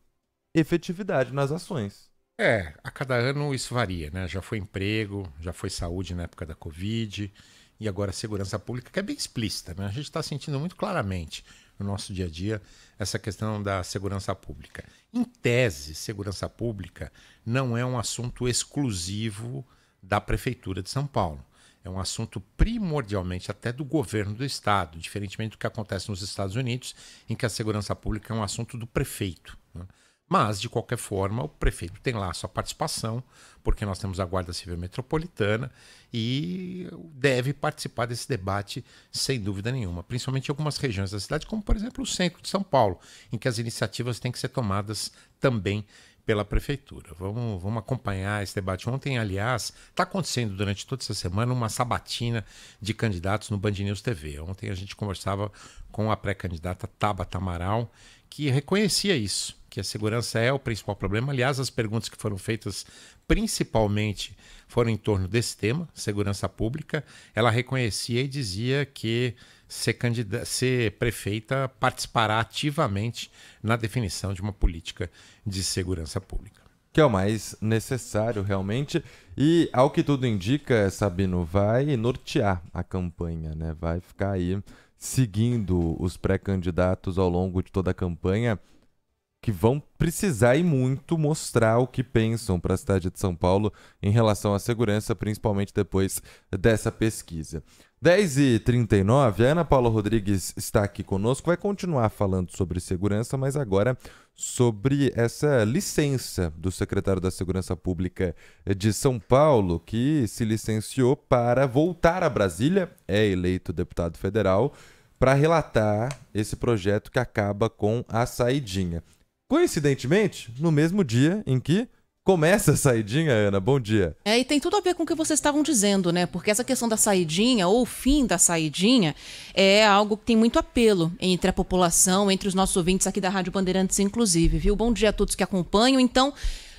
efetividade nas ações. É, a cada ano isso varia, né? Já foi emprego, já foi saúde na época da Covid e agora segurança pública, que é bem explícita, né? A gente está sentindo muito claramente no nosso dia a dia essa questão da segurança pública. Em tese, segurança pública não é um assunto exclusivo da Prefeitura de São Paulo. É um assunto primordialmente até do governo do estado, diferentemente do que acontece nos Estados Unidos, em que a segurança pública é um assunto do prefeito. Né? Mas, de qualquer forma, o prefeito tem lá a sua participação, porque nós temos a Guarda Civil Metropolitana e deve participar desse debate sem dúvida nenhuma, principalmente em algumas regiões da cidade, como, por exemplo, o centro de São Paulo, em que as iniciativas têm que ser tomadas também pela prefeitura. Vamos, vamos acompanhar esse debate. Ontem, aliás, está acontecendo durante toda essa semana uma sabatina de candidatos no Band News TV. Ontem a gente conversava com a pré-candidata Tabata Amaral, que reconhecia isso, que a segurança é o principal problema. Aliás, as perguntas que foram feitas principalmente foram em torno desse tema, segurança pública. Ela reconhecia e dizia que ser, candidata, ser prefeita participará ativamente na definição de uma política de segurança pública. Que é o mais necessário realmente. E, ao que tudo indica, Sabino, vai nortear a campanha, né? Vai ficar aí seguindo os pré-candidatos ao longo de toda a campanha, que vão precisar e muito mostrar o que pensam para a cidade de São Paulo em relação à segurança, principalmente depois dessa pesquisa. 10h39, a Ana Paula Rodrigues está aqui conosco, vai continuar falando sobre segurança, mas agora sobre essa licença do secretário da Segurança Pública de São Paulo, que se licenciou para voltar a Brasília, é eleito deputado federal, para relatar esse projeto que acaba com a saidinha. Coincidentemente, no mesmo dia em que Começa a saidinha, Ana. Bom dia. É, e tem tudo a ver com o que vocês estavam dizendo, né? Porque essa questão da saidinha ou o fim da saidinha é algo que tem muito apelo entre a população, entre os nossos ouvintes aqui da Rádio Bandeirantes, inclusive, viu? Bom dia a todos que acompanham. Então,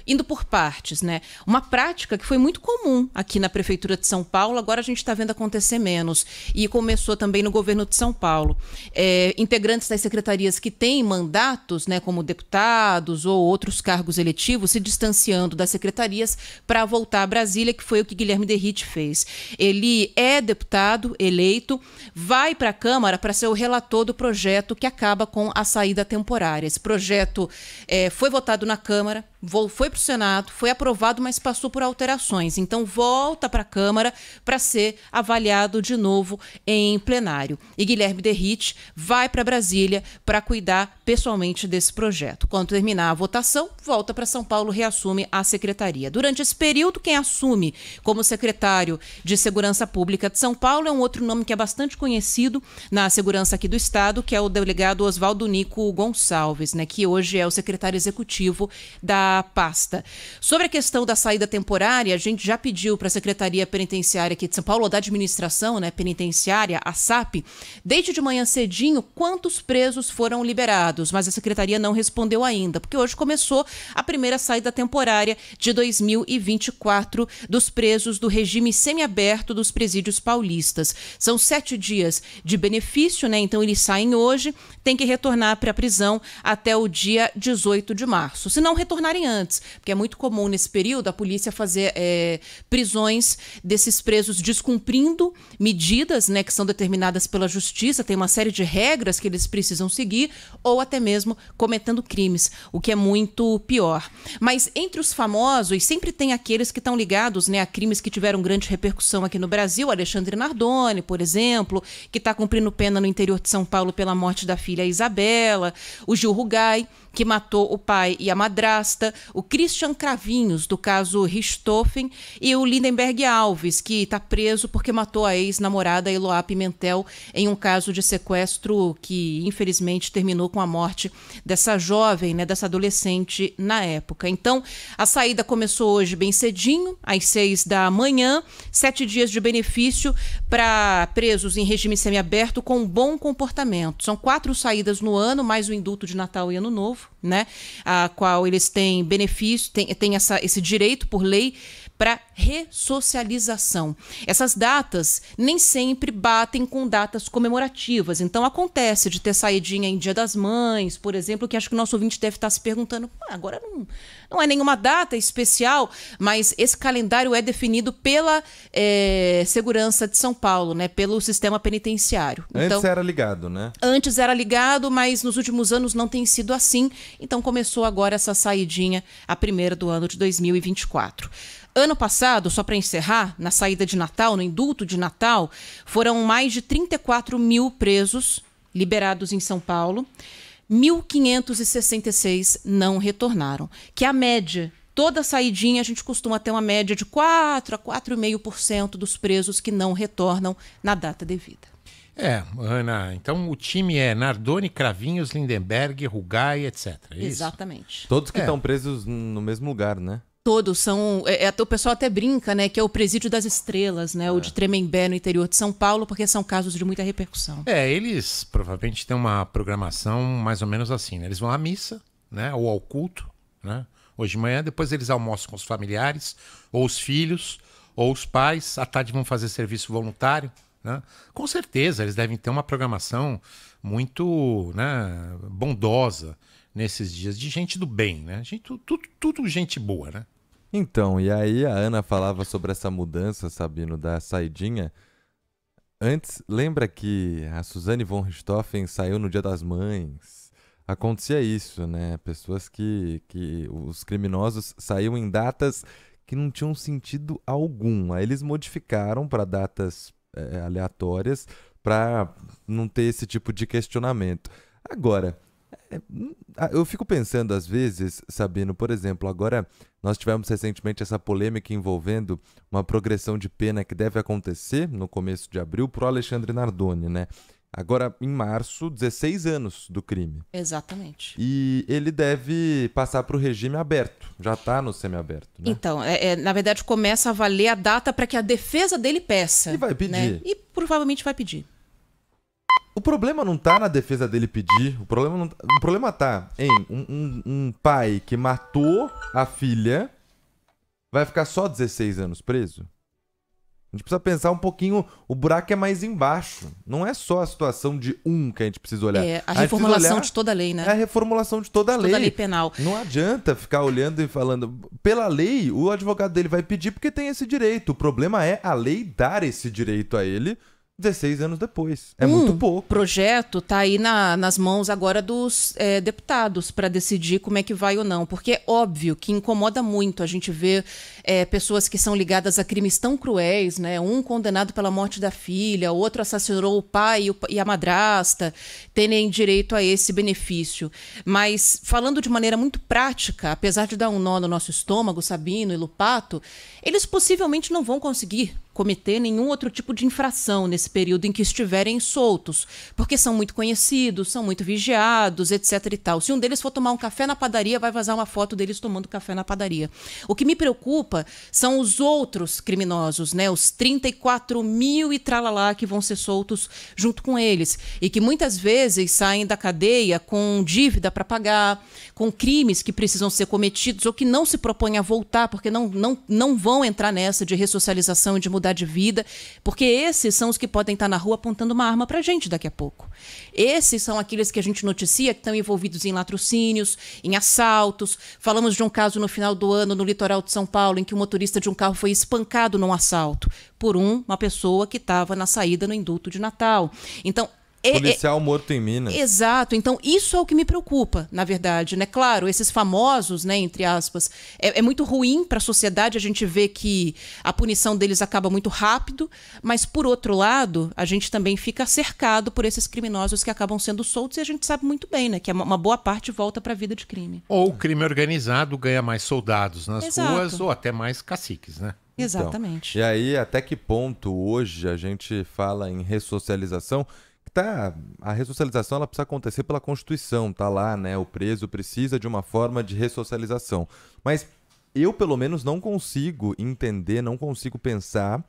indo por partes, né? Uma prática que foi muito comum aqui na Prefeitura de São Paulo, agora a gente está vendo acontecer menos. E começou também no governo de São Paulo. É, integrantes das secretarias que têm mandatos, né, como deputados ou outros cargos eletivos, se distanciando das secretarias para voltar a Brasília, que foi o que Guilherme Derrite fez. Ele é deputado eleito, vai para a Câmara para ser o relator do projeto que acaba com a saída temporária. Esse projeto é, foi votado na Câmara foi para o Senado, foi aprovado, mas passou por alterações. Então volta para a Câmara para ser avaliado de novo em plenário. E Guilherme Derrite vai para Brasília para cuidar pessoalmente desse projeto. Quando terminar a votação, volta para São Paulo, reassume a secretaria. Durante esse período, quem assume como secretário de Segurança Pública de São Paulo é um outro nome que é bastante conhecido na segurança aqui do estado, que é o delegado Oswaldo Nico Gonçalves, né, que hoje é o secretário executivo da pasta. Sobre a questão da saída temporária, a gente já pediu para a Secretaria Penitenciária aqui de São Paulo, da administração né, penitenciária, a SAP, desde de manhã cedinho, quantos presos foram liberados, mas a Secretaria não respondeu ainda, porque hoje começou a primeira saída temporária de 2024 dos presos do regime semiaberto dos presídios paulistas. São sete dias de benefício, né? Então eles saem hoje, tem que retornar para a prisão até o dia 18 de março. Se não retornarem antes, porque é muito comum nesse período a polícia fazer é, prisões desses presos descumprindo medidas né, que são determinadas pela justiça, tem uma série de regras que eles precisam seguir, ou até mesmo cometendo crimes, o que é muito pior. Mas entre os famosos, sempre tem aqueles que estão ligados né, a crimes que tiveram grande repercussão aqui no Brasil, Alexandre Nardoni, por exemplo, que está cumprindo pena no interior de São Paulo pela morte da filha Isabela, o Gil Rugai, que matou o pai e a madrasta, Costa, o Christian Cravinhos, do caso Richthofen, e o Lindenberg Alves, que está preso porque matou a ex-namorada Eloá Pimentel em um caso de sequestro que, infelizmente, terminou com a morte dessa jovem, né, dessa adolescente na época. Então, a saída começou hoje bem cedinho, às seis da manhã, sete dias de benefício para presos em regime semiaberto com bom comportamento. São quatro saídas no ano, mais o indulto de Natal e Ano Novo, né? A qual eles têm tem benefício, tem, tem essa, esse direito por lei para ressocialização. Essas datas nem sempre batem com datas comemorativas. Então acontece de ter saídinha em Dia das Mães, por exemplo, que acho que o nosso ouvinte deve estar se perguntando: agora não, não é nenhuma data especial, mas esse calendário é definido pela é, segurança de São Paulo, né? Pelo sistema penitenciário. Antes então, era ligado, né? Antes era ligado, mas nos últimos anos não tem sido assim. Então começou agora essa saidinha, a primeira do ano de 2024. Ano passado, só para encerrar, na saída de Natal, no indulto de Natal, foram mais de 34 mil presos liberados em São Paulo. 1.566 não retornaram, que é a média. Toda saidinha a gente costuma ter uma média de 4 a 4,5% dos presos que não retornam na data devida. É, Ana, então o time é Nardoni, Cravinhos, Lindenberg, Rugai, etc. É Exatamente. Todos que é. estão é. presos no mesmo lugar, né? todos são. É, é, o pessoal até brinca, né? Que é o presídio das estrelas, né? É. O de Tremembé, no interior de São Paulo, porque são casos de muita repercussão. É, eles provavelmente têm uma programação mais ou menos assim, né? Eles vão à missa, né? Ou ao culto, né? Hoje de manhã, depois eles almoçam com os familiares, ou os filhos, ou os pais. À tarde vão fazer serviço voluntário. Né? Com certeza, eles devem ter uma programação muito né, bondosa nesses dias de gente do bem, né? Gente, tudo, tudo gente boa, né? Então, e aí a Ana falava sobre essa mudança, Sabino, da saidinha. Antes, lembra que a Suzane von Richthofen saiu no Dia das Mães? Acontecia isso, né? Pessoas que, que os criminosos saíam em datas que não tinham sentido algum. Aí eles modificaram para datas é, aleatórias para não ter esse tipo de questionamento. Agora, é, hum, ah, eu fico pensando às vezes, Sabino, por exemplo, agora nós tivemos recentemente essa polêmica envolvendo uma progressão de pena que deve acontecer no começo de abril para o Alexandre Nardoni, né? Agora, em março, 16 anos do crime. Exatamente. E ele deve passar para o regime aberto. Já está no semiaberto. Né? Então, é, é, na verdade, começa a valer a data para que a defesa dele peça. E vai pedir. Né? E provavelmente vai pedir. O problema não tá na defesa dele pedir. O problema, não, tá, o problema tá em um, um, um pai que matou a filha vai ficar só 16 anos preso? A gente precisa pensar um pouquinho, o buraco é mais embaixo. Não é só a situação de um que a gente precisa olhar. É, a, a reformulação olhar, de toda a lei, né? É a reformulação de toda a lei. Toda a lei penal. Não adianta ficar olhando e falando. Pela lei, o advogado dele vai pedir porque tem esse direito. O problema é a lei dar esse direito a ele 16 anos depois. É um muito hum, pouco. O projeto está aí na, nas mãos agora dos é, deputados para decidir como é que vai ou não. Porque é óbvio que incomoda muito a gente ver é, pessoas que são ligadas a crimes tão cruéis, né? Um condenado pela morte da filha, outro assassinou o pai e, o, e a madrasta, terem direito a esse benefício. Mas falando de maneira muito prática, apesar de dar um nó no nosso estômago, Sabino e Lupato, eles possivelmente não vão conseguir cometer nenhum outro tipo de infração nesse período em que estiverem soltos, porque são muito conhecidos, são muito vigiados, etc e tal. Se um deles for tomar um café na padaria, vai vazar uma foto deles tomando café na padaria. O que me preocupa são os outros criminosos, né, os 34 mil e tralalá que vão ser soltos junto com eles e que muitas vezes saem da cadeia com dívida para pagar, com crimes que precisam ser cometidos ou que não se propõem a voltar porque não, não, não vão entrar nessa de ressocialização e de mudar de vida, porque esses são os que podem estar na rua apontando uma arma para a gente daqui a pouco. Esses são aqueles que a gente noticia que estão envolvidos em latrocínios, em assaltos. Falamos de um caso no final do ano no litoral de São Paulo em que o um motorista de um carro foi espancado num assalto por um, uma pessoa que estava na saída no indulto de Natal. Então, é, é Policial é, morto em Minas. Exato. Então, isso é o que me preocupa, na verdade. Né? Claro, esses famosos, né, entre aspas, é, é muito ruim para a sociedade a gente vê que a punição deles acaba muito rápido, mas, por outro lado, a gente também fica cercado por esses criminosos que acabam sendo soltos e a gente sabe muito bem né, que uma boa parte volta para a vida de crime. Ou o crime organizado ganha mais soldados nas Exato. ruas ou até mais caciques, né? Exatamente. Então, e aí, até que ponto hoje a gente fala em ressocialização tá, a ressocialização ela precisa acontecer pela Constituição, tá lá, né? O preso precisa de uma forma de ressocialização. Mas eu, pelo menos, não consigo entender, não consigo pensar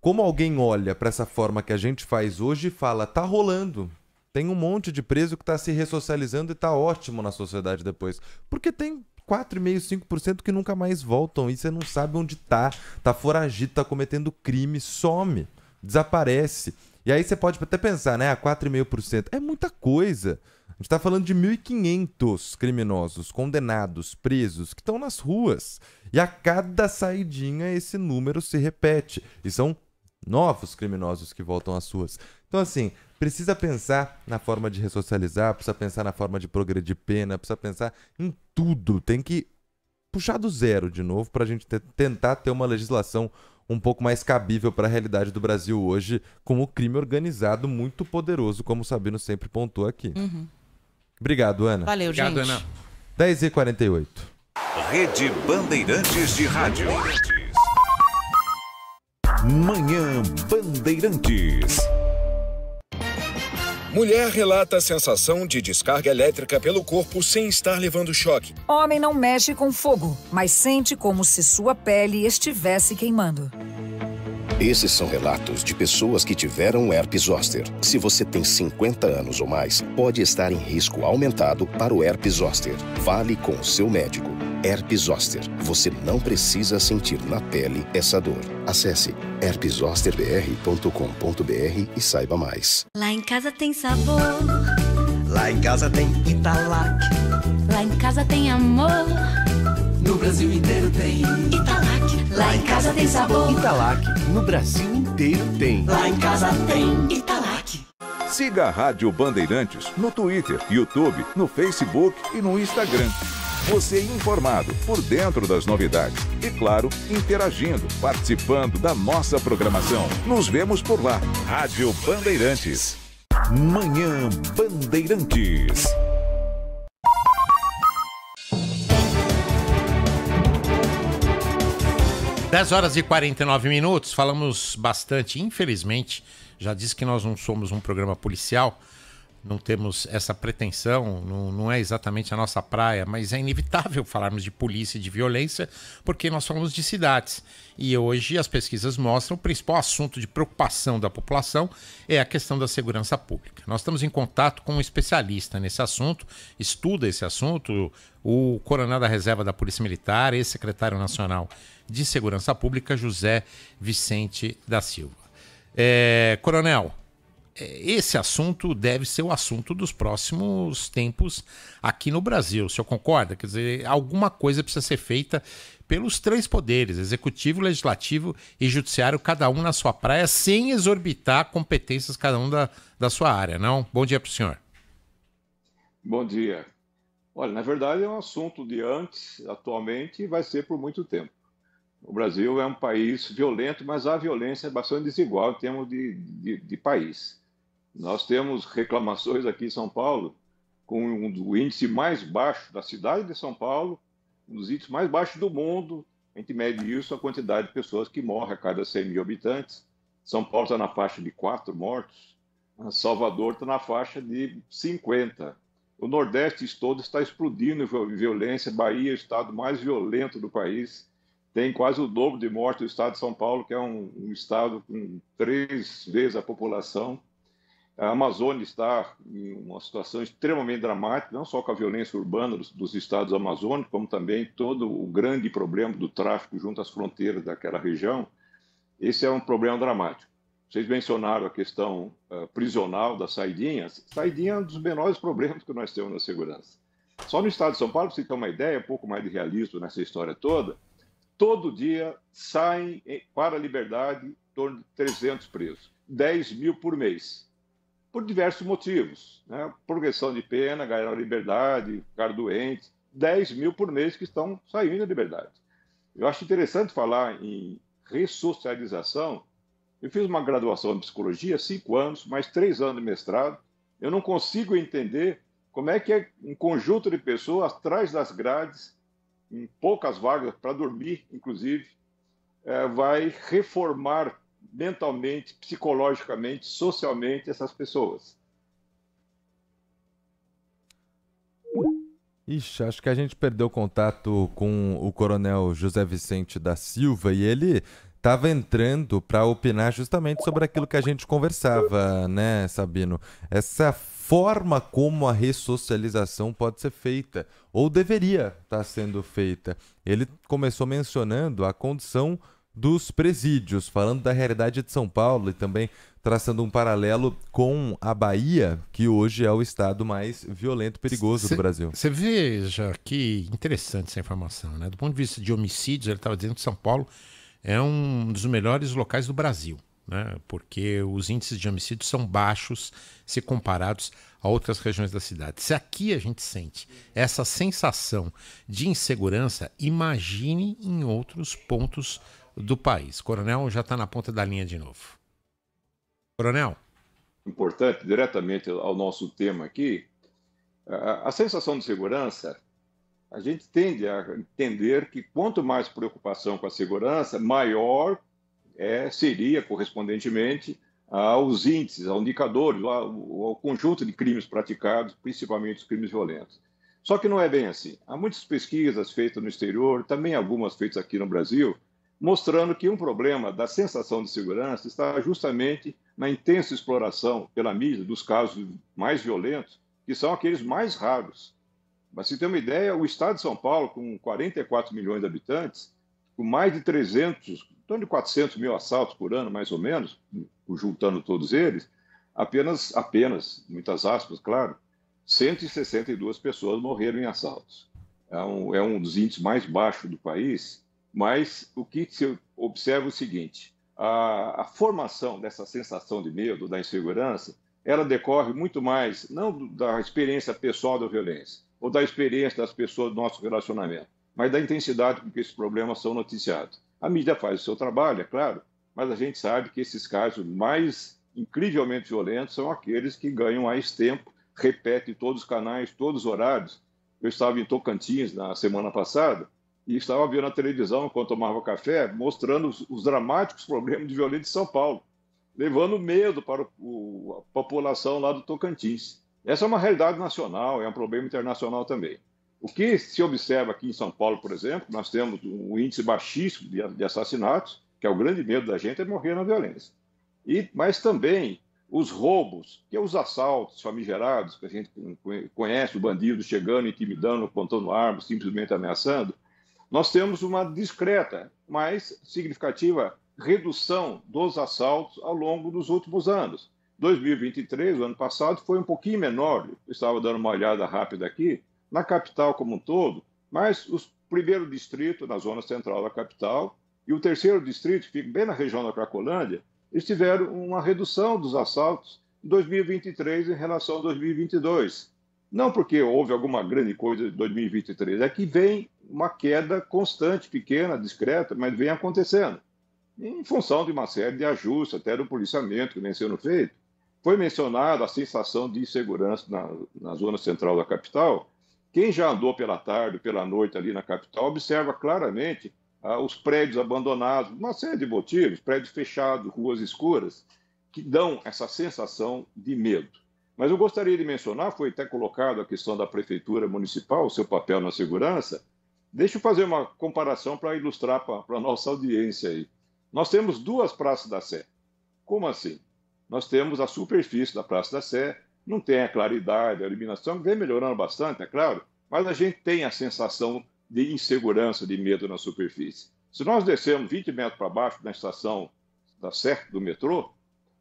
como alguém olha para essa forma que a gente faz hoje e fala, tá rolando. Tem um monte de preso que está se ressocializando e está ótimo na sociedade depois. Porque tem 4,5%, 5% que nunca mais voltam e você não sabe onde está está foragido, está cometendo crime, some, desaparece. E aí você pode até pensar, né? A 4,5% é muita coisa. A gente está falando de 1.500 criminosos condenados, presos, que estão nas ruas. E a cada saidinha esse número se repete. E são novos criminosos que voltam às ruas. Então, assim, precisa pensar na forma de ressocializar, precisa pensar na forma de progredir pena, precisa pensar em tudo. Tem que puxar do zero de novo para a gente tentar ter uma legislação um pouco mais cabível para a realidade do Brasil hoje, com o crime organizado muito poderoso, como o Sabino sempre pontuou aqui. Uhum. Obrigado, Ana. Valeu, Obrigado, gente. Ana. 10h48. Rede Bandeirantes de Rádio. Manhã Bandeirantes. Mulher relata a sensação de descarga elétrica pelo corpo sem estar levando choque. Homem não mexe com fogo, mas sente como se sua pele estivesse queimando. Esses são relatos de pessoas que tiveram herpes zoster. Se você tem 50 anos ou mais, pode estar em risco aumentado para o herpes zoster. Fale com o seu médico. Herpes zoster. Você não precisa sentir na pele essa dor. Acesse herpeszosterbr.com.br e saiba mais. Lá em casa tem sabor. Lá em casa tem Italac. Lá em casa tem amor. No Brasil inteiro tem Italac. Lá em casa tem sabor. Italac, no Brasil inteiro tem. Lá em casa tem Italac. Siga a Rádio Bandeirantes no Twitter, YouTube, no Facebook e no Instagram. Você é informado por dentro das novidades e, claro, interagindo, participando da nossa programação. Nos vemos por lá. Rádio Bandeirantes. Manhã Bandeirantes. 10 horas e 49 minutos, falamos bastante, infelizmente, já disse que nós não somos um programa policial, não temos essa pretensão, não, não, é exatamente a nossa praia, mas é inevitável falarmos de polícia e de violência, porque nós falamos de cidades. E hoje as pesquisas mostram o principal assunto de preocupação da população é a questão da segurança pública. Nós estamos em contato com um especialista nesse assunto, estuda esse assunto, o coronel da reserva da Polícia Militar, ex-secretário nacional de Segurança Pública, José Vicente da Silva. É, coronel, é, esse assunto deve ser o assunto dos próximos tempos aqui no Brasil. O senhor concorda? Quer dizer, alguma coisa precisa ser feita pelos três poderes, executivo, legislativo e judiciário, cada um na sua praia, sem exorbitar competências cada um da, da sua área, não? Bom dia para o senhor. Bom dia. Olha, na verdade é um assunto de antes, atualmente, e vai ser por muito tempo. O Brasil é um país violento, mas a violência é bastante desigual em termos de, de, de país. Nós temos reclamações aqui em São Paulo com um, o índice mais baixo da cidade de São Paulo, um dos índices mais baixos do mundo. A gente mede isso a quantidade de pessoas que morrem a cada 100 mil habitantes. São Paulo está na faixa de 4 mortos, Salvador está na faixa de 50. O Nordeste todo está explodindo em violência. Bahia é o estado mais violento do país tem quase o dobro de mortes do estado de São Paulo, que é um, um estado com três vezes a população. A Amazônia está em uma situação extremamente dramática, não só com a violência urbana dos, dos, estados amazônicos, como também todo o grande problema do tráfico junto às fronteiras daquela região. Esse é um problema dramático. Vocês mencionaram a questão uh, prisional das saidinhas. Saidinha é um dos menores problemas que nós temos na segurança. Só no estado de São Paulo, para você ter uma ideia, é um pouco mais de realismo nessa história toda, todo dia saem para a liberdade em torno de 300 presos, 10 mil por mês, por diversos motivos, né? progressão de pena, ganhar a liberdade, ficar doente, 10 mil por mês que estão saindo da liberdade. Eu acho interessante falar em ressocialização. Eu fiz uma graduação em psicologia, cinco anos, mais três anos de mestrado. Eu não consigo entender como é que é um conjunto de pessoas atrás das grades em poucas vagas para dormir, inclusive, é, vai reformar mentalmente, psicologicamente, socialmente essas pessoas. Ixi, acho que a gente perdeu contato com o coronel José Vicente da Silva e ele estava entrando para opinar justamente sobre aquilo que a gente conversava, né, Sabino? Essa forma como a ressocialização pode ser feita, ou deveria estar tá sendo feita. Ele começou mencionando a condição dos presídios, falando da realidade de São Paulo e também traçando um paralelo com a Bahia, que hoje é o estado mais violento e perigoso cê, do Brasil. Você veja que interessante essa informação, né? Do ponto de vista de homicídios, ele estava dizendo que São Paulo é um dos melhores locais do Brasil né? porque os índices de homicídios são baixos se comparados a outras regiões da cidade. Se aqui a gente sente essa sensação de insegurança, imagine em outros pontos do país. Coronel já está na ponta da linha de novo. Coronel. Importante, diretamente ao nosso tema aqui, a, a sensação de segurança a gente tende a entender que quanto mais preocupação com a segurança, maior é, seria correspondentemente aos índices, ao indicadores, ao, conjunto de crimes praticados, principalmente os crimes violentos. Só que não é bem assim. Há muitas pesquisas feitas no exterior, também algumas feitas aqui no Brasil, mostrando que um problema da sensação de segurança está justamente na intensa exploração pela mídia dos casos mais violentos, que são aqueles mais raros. Mas se tem uma ideia, o estado de São Paulo, com 44 milhões de habitantes, com mais de 300 torno de 400 mil assaltos por ano, mais ou menos, juntando todos eles, apenas, apenas, muitas aspas, claro, 162 pessoas morreram em assaltos. É um, é um dos índices mais baixos do país, mas o que se observa é o seguinte, a, a formação dessa sensação de medo, da insegurança, ela decorre muito mais, não da experiência pessoal da violência, ou da experiência das pessoas do nosso relacionamento, mas da intensidade com que esses problemas são noticiados. A mídia faz o seu trabalho, é claro, mas a gente sabe que esses casos mais incrivelmente violentos são aqueles que ganham mais tempo, repetem todos os canais, todos os horários. Eu estava em Tocantins na semana passada e estava vendo a televisão, enquanto tomava café, mostrando os, os dramáticos problemas de violência de São Paulo, levando medo para o, o, a população lá do Tocantins. Essa é uma realidade nacional, é um problema internacional também. O que se observa aqui em São Paulo, por exemplo, nós temos um índice baixíssimo de, de assassinatos, que é o grande medo da gente, é morrer na violência. E, mas também os roubos, que é os assaltos famigerados, que a gente conhece o bandido chegando, intimidando, apontando armas, simplesmente ameaçando, nós temos uma discreta, mas significativa redução dos assaltos ao longo dos últimos anos. 2023, o ano passado, foi um pouquinho menor. Eu estava dando uma olhada rápida aqui na capital como um todo, mas o primeiro distrito na zona central da capital e o terceiro distrito, que fica bem na região da Cracolândia, eles tiveram uma redução dos assaltos em 2023 em relação a 2022. Não porque houve alguma grande coisa em 2023, é que vem uma queda constante, pequena, discreta, mas vem acontecendo. Em função de uma série de ajustes, até do policiamento que vem sendo feito. Foi mencionada a sensação de insegurança na, na zona central da capital, quem já andou pela tarde, pela noite ali na capital, observa claramente ah, os prédios abandonados, uma série de motivos, prédios fechados, ruas escuras, que dão essa sensação de medo. Mas eu gostaria de mencionar, foi até colocado a questão da prefeitura municipal, o seu papel na segurança. Deixa eu fazer uma comparação para ilustrar para a nossa audiência aí. Nós temos duas praças da Sé. Como assim? Nós temos a superfície da Praça da Sé, não tem a claridade, a iluminação, vem melhorando bastante, é claro, mas a gente tem a sensação de insegurança, de medo na superfície. Se nós descermos 20 metros para baixo da estação da tá certa do metrô,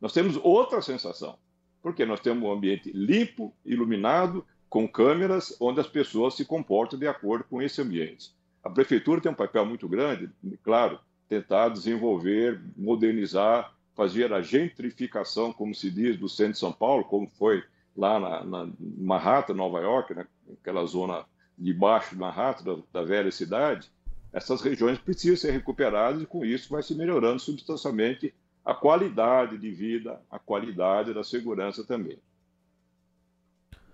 nós temos outra sensação, porque nós temos um ambiente limpo, iluminado, com câmeras onde as pessoas se comportam de acordo com esse ambiente. A prefeitura tem um papel muito grande, claro, tentar desenvolver, modernizar, fazer a gentrificação, como se diz, do centro de São Paulo, como foi lá na, na Manhattan, Nova York, né, aquela zona de baixo de Manhattan, da, da velha cidade, essas regiões precisam ser recuperadas e com isso vai se melhorando substancialmente a qualidade de vida, a qualidade da segurança também.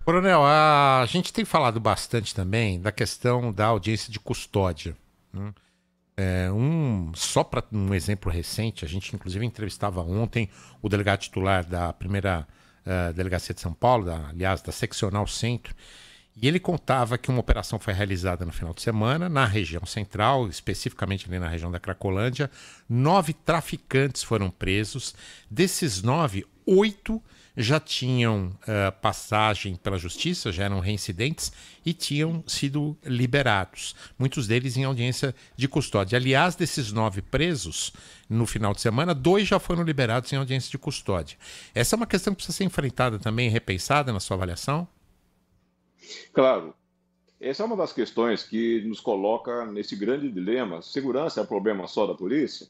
Coronel, a gente tem falado bastante também da questão da audiência de custódia. Né? É, um, só para um exemplo recente, a gente inclusive entrevistava ontem o delegado titular da primeira eh, delegacia de São Paulo, da, aliás, da Seccional Centro, e ele contava que uma operação foi realizada no final de semana na região central, especificamente ali na região da Cracolândia. Nove traficantes foram presos. Desses nove, oito já tinham uh, passagem pela justiça, já eram reincidentes e tinham sido liberados. Muitos deles em audiência de custódia. Aliás, desses nove presos, no final de semana, dois já foram liberados em audiência de custódia. Essa é uma questão que precisa ser enfrentada também, repensada na sua avaliação? Claro. Essa é uma das questões que nos coloca nesse grande dilema. Segurança é problema só da polícia?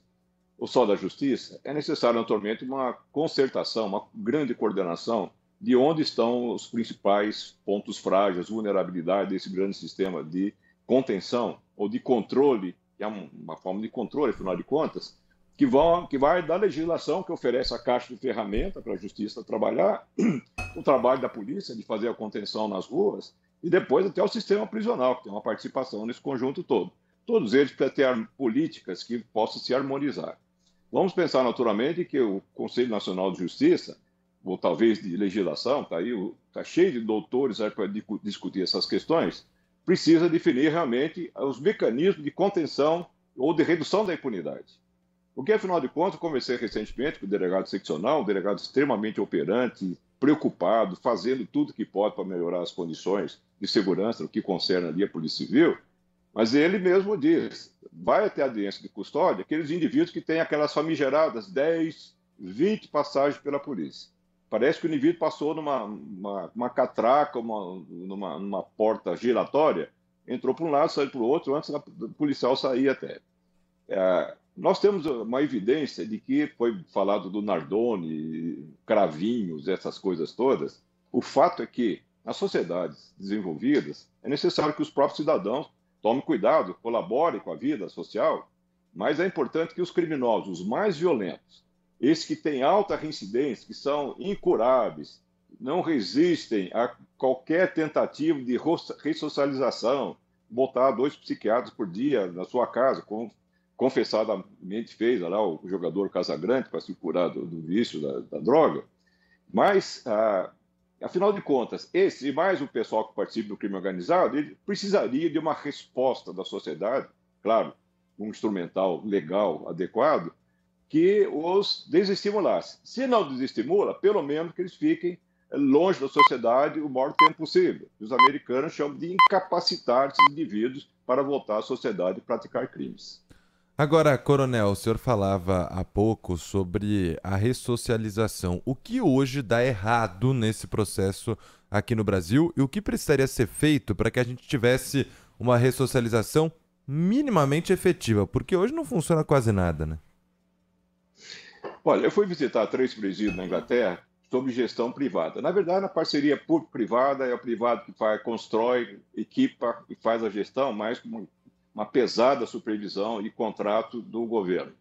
o só da justiça, é necessário, naturalmente, uma concertação, uma grande coordenação de onde estão os principais pontos frágeis, vulnerabilidade desse grande sistema de contenção ou de controle, que é uma forma de controle, afinal de contas, que, vão, que vai da legislação que oferece a caixa de ferramenta para a justiça trabalhar, o trabalho da polícia de fazer a contenção nas ruas, e depois até o sistema prisional, que tem uma participação nesse conjunto todo. Todos eles para ter políticas que possam se harmonizar. Vamos pensar naturalmente que o Conselho Nacional de Justiça, ou talvez de legislação, está aí, tá cheio de doutores para discutir essas questões, precisa definir realmente os mecanismos de contenção ou de redução da impunidade. Porque, afinal de contas, conversei recentemente com o delegado seccional, um delegado extremamente operante, preocupado, fazendo tudo que pode para melhorar as condições de segurança no que concerne ali a Polícia Civil, mas ele mesmo diz: vai até a audiência de custódia aqueles indivíduos que têm aquelas famigeradas 10, 20 passagens pela polícia. Parece que o indivíduo passou numa uma, uma catraca, uma, numa, numa porta giratória, entrou para um lado, saiu para o outro, antes do policial sair até. É, nós temos uma evidência de que foi falado do Nardone, Cravinhos, essas coisas todas. O fato é que, nas sociedades desenvolvidas, é necessário que os próprios cidadãos Tome cuidado, colabore com a vida social, mas é importante que os criminosos os mais violentos, esses que têm alta reincidência, que são incuráveis, não resistem a qualquer tentativa de ressocialização, botar dois psiquiatras por dia na sua casa, como confessadamente fez lá o jogador Casagrande para se curar do, do vício da, da droga. Mas ah, Afinal de contas, esse e mais o pessoal que participa do crime organizado, ele precisaria de uma resposta da sociedade, claro, um instrumental legal adequado, que os desestimulasse. Se não desestimula, pelo menos que eles fiquem longe da sociedade o maior tempo possível. Os americanos chamam de incapacitar esses indivíduos para voltar à sociedade e praticar crimes. Agora, coronel, o senhor falava há pouco sobre a ressocialização. O que hoje dá errado nesse processo aqui no Brasil e o que precisaria ser feito para que a gente tivesse uma ressocialização minimamente efetiva? Porque hoje não funciona quase nada, né? Olha, eu fui visitar três presídios na Inglaterra sobre gestão privada. Na verdade, a parceria público-privada é o privado que faz, constrói, equipa e faz a gestão, mas uma pesada supervisão e contrato do governo.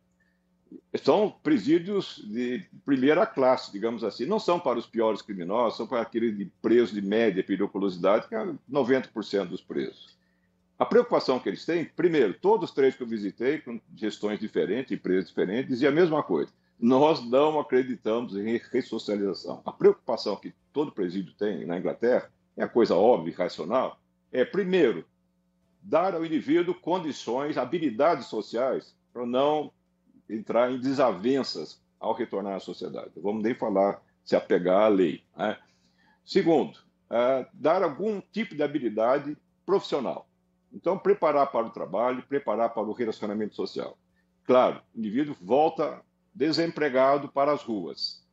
São presídios de primeira classe, digamos assim. Não são para os piores criminosos, são para aqueles de presos de média periculosidade, que é 90% dos presos. A preocupação que eles têm, primeiro, todos os três que eu visitei, com gestões diferentes, empresas diferentes, diziam a mesma coisa. Nós não acreditamos em ressocialização. A preocupação que todo presídio tem na Inglaterra, é a coisa óbvia e racional, é, primeiro, dar ao indivíduo condições, habilidades sociais para não entrar em desavenças ao retornar à sociedade. vamos nem falar se apegar à lei. Né? Segundo, é, dar algum tipo de habilidade profissional. Então, preparar para o trabalho, preparar para o relacionamento social. Claro, o indivíduo volta desempregado para as ruas,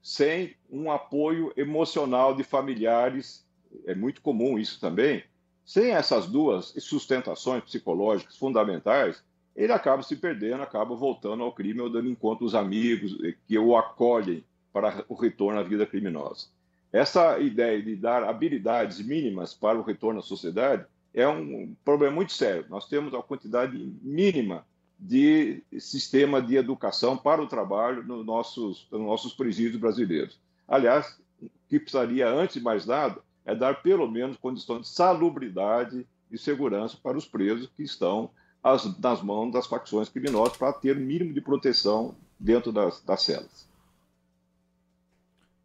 sem um apoio emocional de familiares. É muito comum isso também, sem essas duas sustentações psicológicas fundamentais, ele acaba se perdendo, acaba voltando ao crime ou dando encontro amigos que o acolhem para o retorno à vida criminosa. Essa ideia de dar habilidades mínimas para o retorno à sociedade é um problema muito sério. Nós temos a quantidade mínima de sistema de educação para o trabalho nos nossos, nos nossos presídios brasileiros. Aliás, o que precisaria, antes de mais nada, é dar pelo menos condição de salubridade e segurança para os presos que estão as, nas mãos das facções criminosas para ter o mínimo de proteção dentro das, das celas.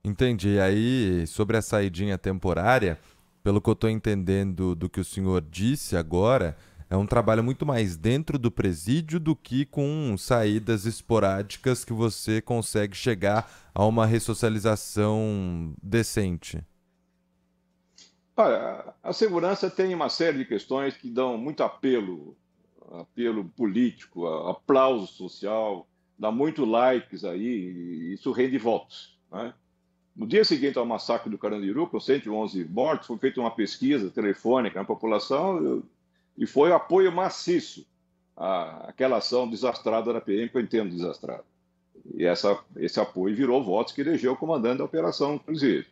Entendi. E aí, sobre a saidinha temporária, pelo que eu estou entendendo do que o senhor disse agora, é um trabalho muito mais dentro do presídio do que com saídas esporádicas que você consegue chegar a uma ressocialização decente. Olha, a segurança tem uma série de questões que dão muito apelo, apelo político, aplauso social, dá muito likes aí, e isso rende votos. Né? No dia seguinte ao massacre do Carandiru, com 111 mortos, foi feita uma pesquisa telefônica na população e foi apoio maciço àquela ação desastrada da PM, que eu entendo desastrada. E essa, esse apoio virou votos que elegeu o comandante da operação, inclusive.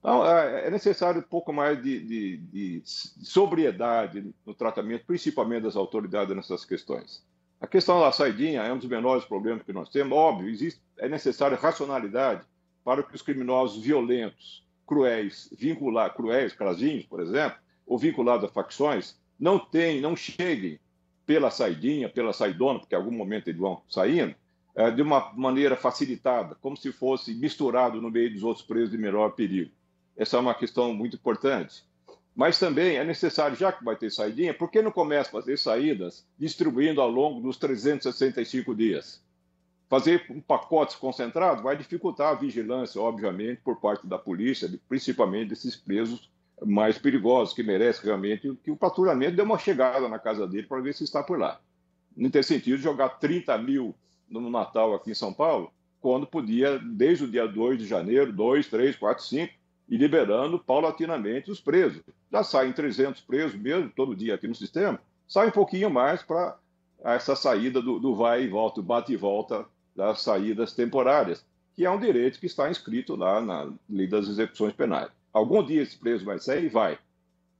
Então, é, é necessário um pouco mais de, de, de, sobriedade no tratamento, principalmente das autoridades nessas questões. A questão da saidinha é um dos menores problemas que nós temos. Óbvio, existe, é necessária racionalidade para que os criminosos violentos, cruéis, vinculados, cruéis, crasinhos, por exemplo, ou vinculados a facções, não tenham, não cheguem pela saidinha, pela saidona, porque em algum momento eles vão saindo, é, de uma maneira facilitada, como se fosse misturado no meio dos outros presos de menor perigo. Essa é uma questão muito importante. Mas também é necessário, já que vai ter saidinha, por que não começa a fazer saídas distribuindo ao longo dos 365 dias? Fazer um pacote concentrado vai dificultar a vigilância, obviamente, por parte da polícia, principalmente desses presos mais perigosos, que merecem realmente que o patrulhamento dê uma chegada na casa dele para ver se está por lá. Não tem sentido jogar 30 mil no Natal aqui em São Paulo, quando podia, desde o dia 2 de janeiro, 2, 3, 4, 5, e liberando paulatinamente os presos. Já saem 300 presos mesmo, todo dia aqui no sistema, sai um pouquinho mais para essa saída do, do, vai e volta, bate e volta das saídas temporárias, que é um direito que está inscrito lá na lei das execuções penais. Algum dia esse preso vai sair e vai.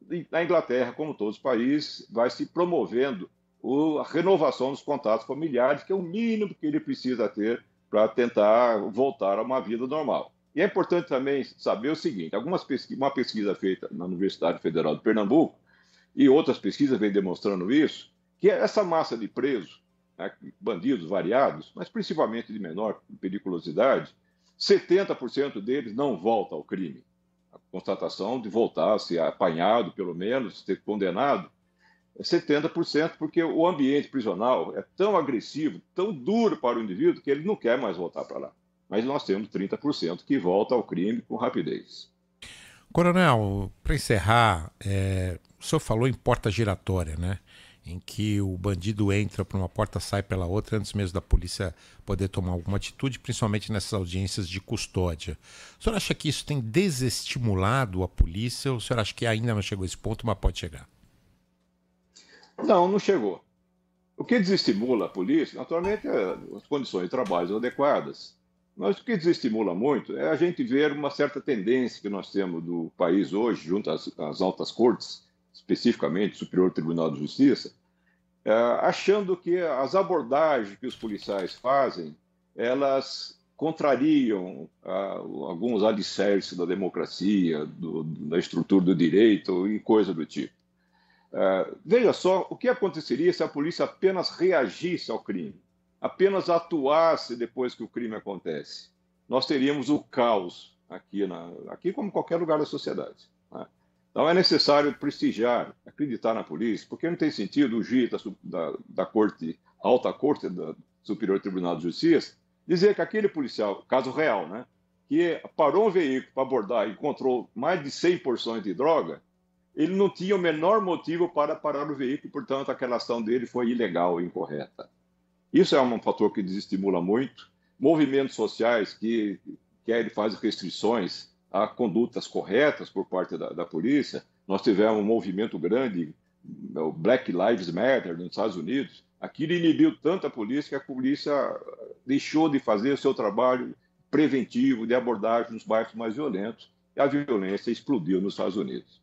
E na Inglaterra, como todos os países, vai se promovendo o, a renovação dos contatos familiares, que é o mínimo que ele precisa ter para tentar voltar a uma vida normal. E é importante também saber o seguinte: algumas pesqu uma pesquisa feita na Universidade Federal de Pernambuco e outras pesquisas vêm demonstrando isso, que é essa massa de presos, né, bandidos variados, mas principalmente de menor periculosidade, 70% deles não volta ao crime. A constatação de voltar, se apanhado pelo menos, ser condenado, é 70%, porque o ambiente prisional é tão agressivo, tão duro para o indivíduo, que ele não quer mais voltar para lá mas nós temos 30% que volta ao crime com rapidez. Coronel, para encerrar, é, o senhor falou em porta giratória, né? Em que o bandido entra por uma porta, sai pela outra, antes mesmo da polícia poder tomar alguma atitude, principalmente nessas audiências de custódia. O senhor acha que isso tem desestimulado a polícia ou o senhor acha que ainda não chegou a esse ponto, mas pode chegar? Não, não chegou. O que desestimula a polícia, naturalmente, é as condições de trabalho adequadas mas o que desestimula muito é a gente ver uma certa tendência que nós temos do país hoje, junto às, às altas cortes, especificamente o Superior Tribunal de Justiça, é, achando que as abordagens que os policiais fazem, elas contrariam alguns alicerces da democracia, do, da estrutura do direito e coisa do tipo. É, veja só o que aconteceria se a polícia apenas reagisse ao crime apenas atuasse depois que o crime acontece, nós teríamos o caos aqui, na, aqui como qualquer lugar da sociedade. Né? Então é necessário prestigiar, acreditar na polícia, porque não tem sentido o juiz da, da, da corte, alta corte, do Superior Tribunal de Justiça, dizer que aquele policial, caso real, né, que parou um veículo para abordar e encontrou mais de 100 porções de droga, ele não tinha o menor motivo para parar o veículo, portanto aquela ação dele foi ilegal, incorreta. Isso é um fator que desestimula muito. Movimentos sociais que querem fazer restrições a condutas corretas por parte da, da polícia. Nós tivemos um movimento grande, o Black Lives Matter, nos Estados Unidos. Aquilo inibiu tanto a polícia que a polícia deixou de fazer o seu trabalho preventivo de abordagem nos bairros mais violentos e a violência explodiu nos Estados Unidos.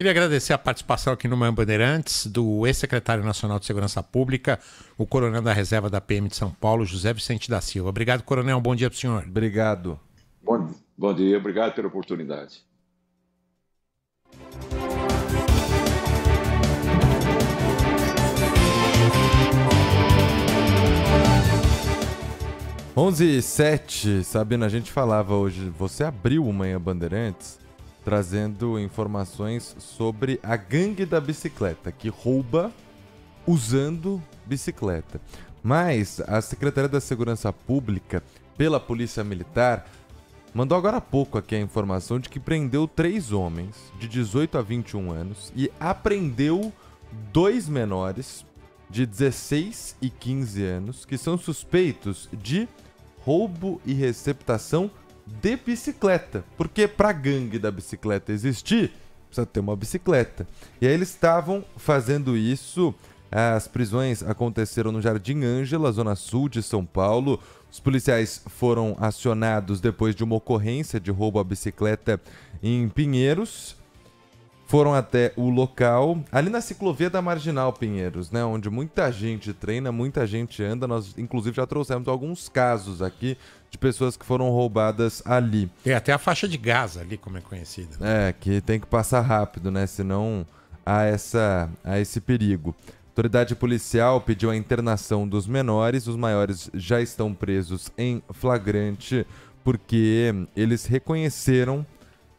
Queria agradecer a participação aqui no Manhã Bandeirantes do ex-secretário nacional de Segurança Pública, o coronel da reserva da PM de São Paulo, José Vicente da Silva. Obrigado, coronel. bom dia para o senhor. Obrigado. Bom, bom dia. Obrigado pela oportunidade. Onze e sete, Sabina, a gente falava hoje, você abriu o Manhã Bandeirantes trazendo informações sobre a gangue da bicicleta, que rouba usando bicicleta. Mas a Secretaria da Segurança Pública, pela Polícia Militar, mandou agora há pouco aqui a informação de que prendeu três homens de 18 a 21 anos e apreendeu dois menores de 16 e 15 anos que são suspeitos de roubo e receptação de bicicleta. Porque pra gangue da bicicleta existir, precisa ter uma bicicleta. E aí eles estavam fazendo isso. As prisões aconteceram no Jardim Ângela, zona sul de São Paulo. Os policiais foram acionados depois de uma ocorrência de roubo à bicicleta em Pinheiros. Foram até o local, ali na ciclovia da Marginal Pinheiros, né? Onde muita gente treina, muita gente anda. Nós, inclusive, já trouxemos alguns casos aqui de pessoas que foram roubadas ali. Tem até a faixa de gás ali, como é conhecida. Né? É, que tem que passar rápido, né? Senão há, essa, há esse perigo. A autoridade policial pediu a internação dos menores, os maiores já estão presos em flagrante porque eles reconheceram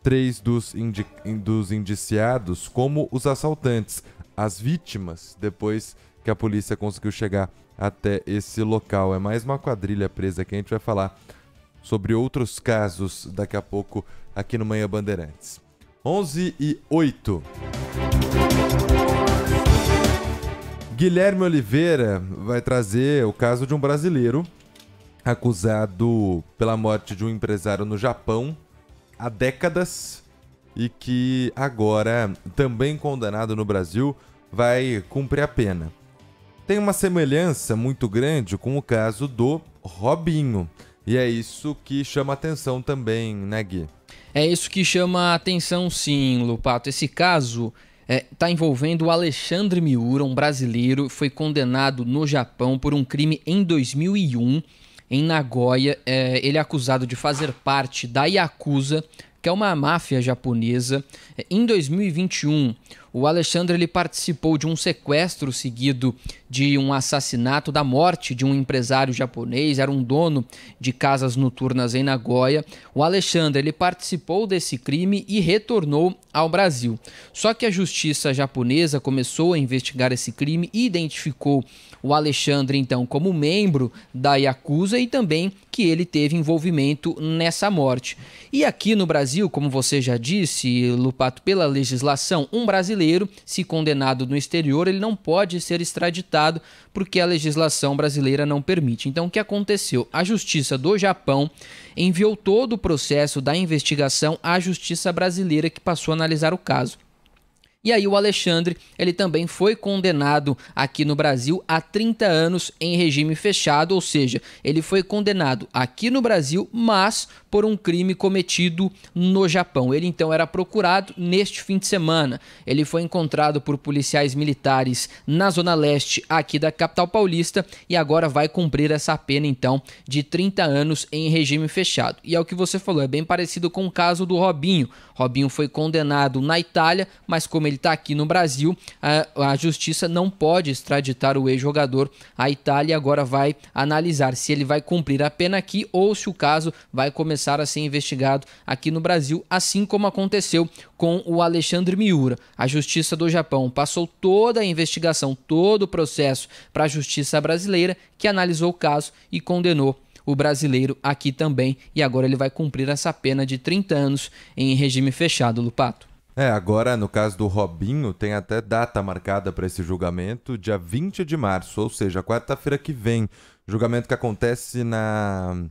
três dos, indi dos indiciados como os assaltantes, as vítimas, depois que a polícia conseguiu chegar até esse local. É mais uma quadrilha presa que a gente vai falar sobre outros casos daqui a pouco aqui no Manhã Bandeirantes. 11 e 8. Guilherme Oliveira vai trazer o caso de um brasileiro acusado pela morte de um empresário no Japão há décadas e que agora, também condenado no Brasil, vai cumprir a pena. Tem uma semelhança muito grande com o caso do Robinho. E é isso que chama atenção também, né, Gui? É isso que chama atenção, sim, Lupato. Esse caso está é, tá envolvendo o Alexandre Miura, um brasileiro, foi condenado no Japão por um crime em 2001 em Nagoya. É, ele é acusado de fazer parte da Yakuza, que é uma máfia japonesa. É, em 2021, o Alexandre ele participou de um sequestro seguido de um assassinato da morte de um empresário japonês, era um dono de casas noturnas em Nagoya. O Alexandre ele participou desse crime e retornou ao Brasil. Só que a justiça japonesa começou a investigar esse crime e identificou o Alexandre então como membro da Yakuza e também que ele teve envolvimento nessa morte. E aqui no Brasil, como você já disse, Lupato, pela legislação, um brasileiro brasileiro, se condenado no exterior, ele não pode ser extraditado porque a legislação brasileira não permite. Então, o que aconteceu? A Justiça do Japão enviou todo o processo da investigação à Justiça brasileira que passou a analisar o caso. E aí o Alexandre, ele também foi condenado aqui no Brasil a 30 anos em regime fechado, ou seja, ele foi condenado aqui no Brasil, mas por um crime cometido no Japão. Ele então era procurado neste fim de semana. Ele foi encontrado por policiais militares na zona leste aqui da capital paulista e agora vai cumprir essa pena então de 30 anos em regime fechado. E é o que você falou, é bem parecido com o caso do Robinho. Robinho foi condenado na Itália, mas como ele está aqui no Brasil, a, a justiça não pode extraditar o ex-jogador à Itália. Agora vai analisar se ele vai cumprir a pena aqui ou se o caso vai começar a ser investigado aqui no Brasil, assim como aconteceu com o Alexandre Miura. A Justiça do Japão passou toda a investigação, todo o processo para a Justiça brasileira, que analisou o caso e condenou o brasileiro aqui também. E agora ele vai cumprir essa pena de 30 anos em regime fechado, Lupato. É, agora no caso do Robinho, tem até data marcada para esse julgamento, dia 20 de março, ou seja, quarta-feira que vem. Julgamento que acontece na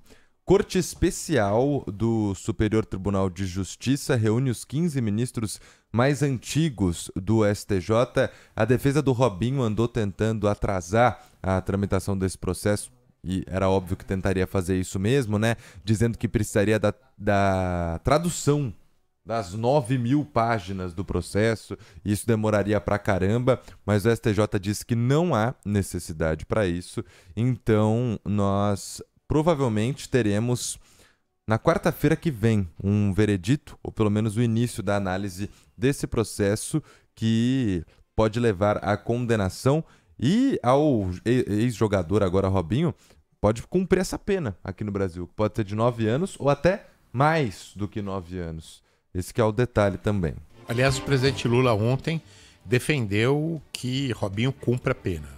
Corte Especial do Superior Tribunal de Justiça, reúne os 15 ministros mais antigos do STJ. A defesa do Robinho andou tentando atrasar a tramitação desse processo e era óbvio que tentaria fazer isso mesmo, né? Dizendo que precisaria da, da tradução das 9 mil páginas do processo, isso demoraria pra caramba, mas o STJ disse que não há necessidade para isso, então nós provavelmente teremos na quarta-feira que vem um veredito, ou pelo menos o início da análise desse processo que pode levar à condenação e ao ex-jogador agora Robinho pode cumprir essa pena aqui no Brasil, pode ser de nove anos ou até mais do que nove anos. Esse que é o detalhe também. Aliás, o presidente Lula ontem defendeu que Robinho cumpra a pena.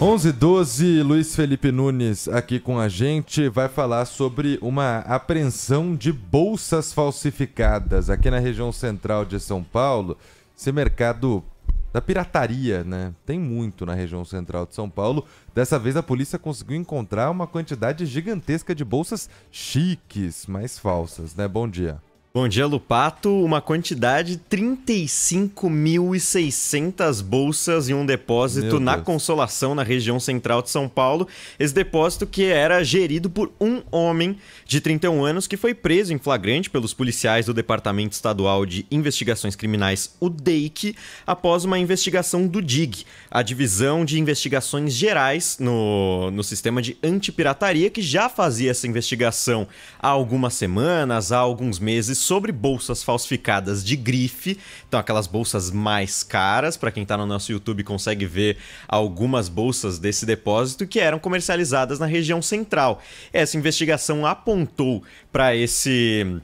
11 12 Luiz Felipe Nunes aqui com a gente vai falar sobre uma apreensão de bolsas falsificadas aqui na região central de São Paulo. Esse mercado da pirataria, né? Tem muito na região central de São Paulo. Dessa vez a polícia conseguiu encontrar uma quantidade gigantesca de bolsas chiques, mas falsas, né? Bom dia. Bom dia, Lupato. Uma quantidade de 35.600 bolsas em um depósito na Consolação, na região central de São Paulo. Esse depósito que era gerido por um homem de 31 anos que foi preso em flagrante pelos policiais do Departamento Estadual de Investigações Criminais, o DEIC, após uma investigação do DIG, a Divisão de Investigações Gerais no, no Sistema de Antipirataria, que já fazia essa investigação há algumas semanas, há alguns meses sobre bolsas falsificadas de grife. Então, aquelas bolsas mais caras, para quem está no nosso YouTube consegue ver algumas bolsas desse depósito que eram comercializadas na região central. Essa investigação apontou para esse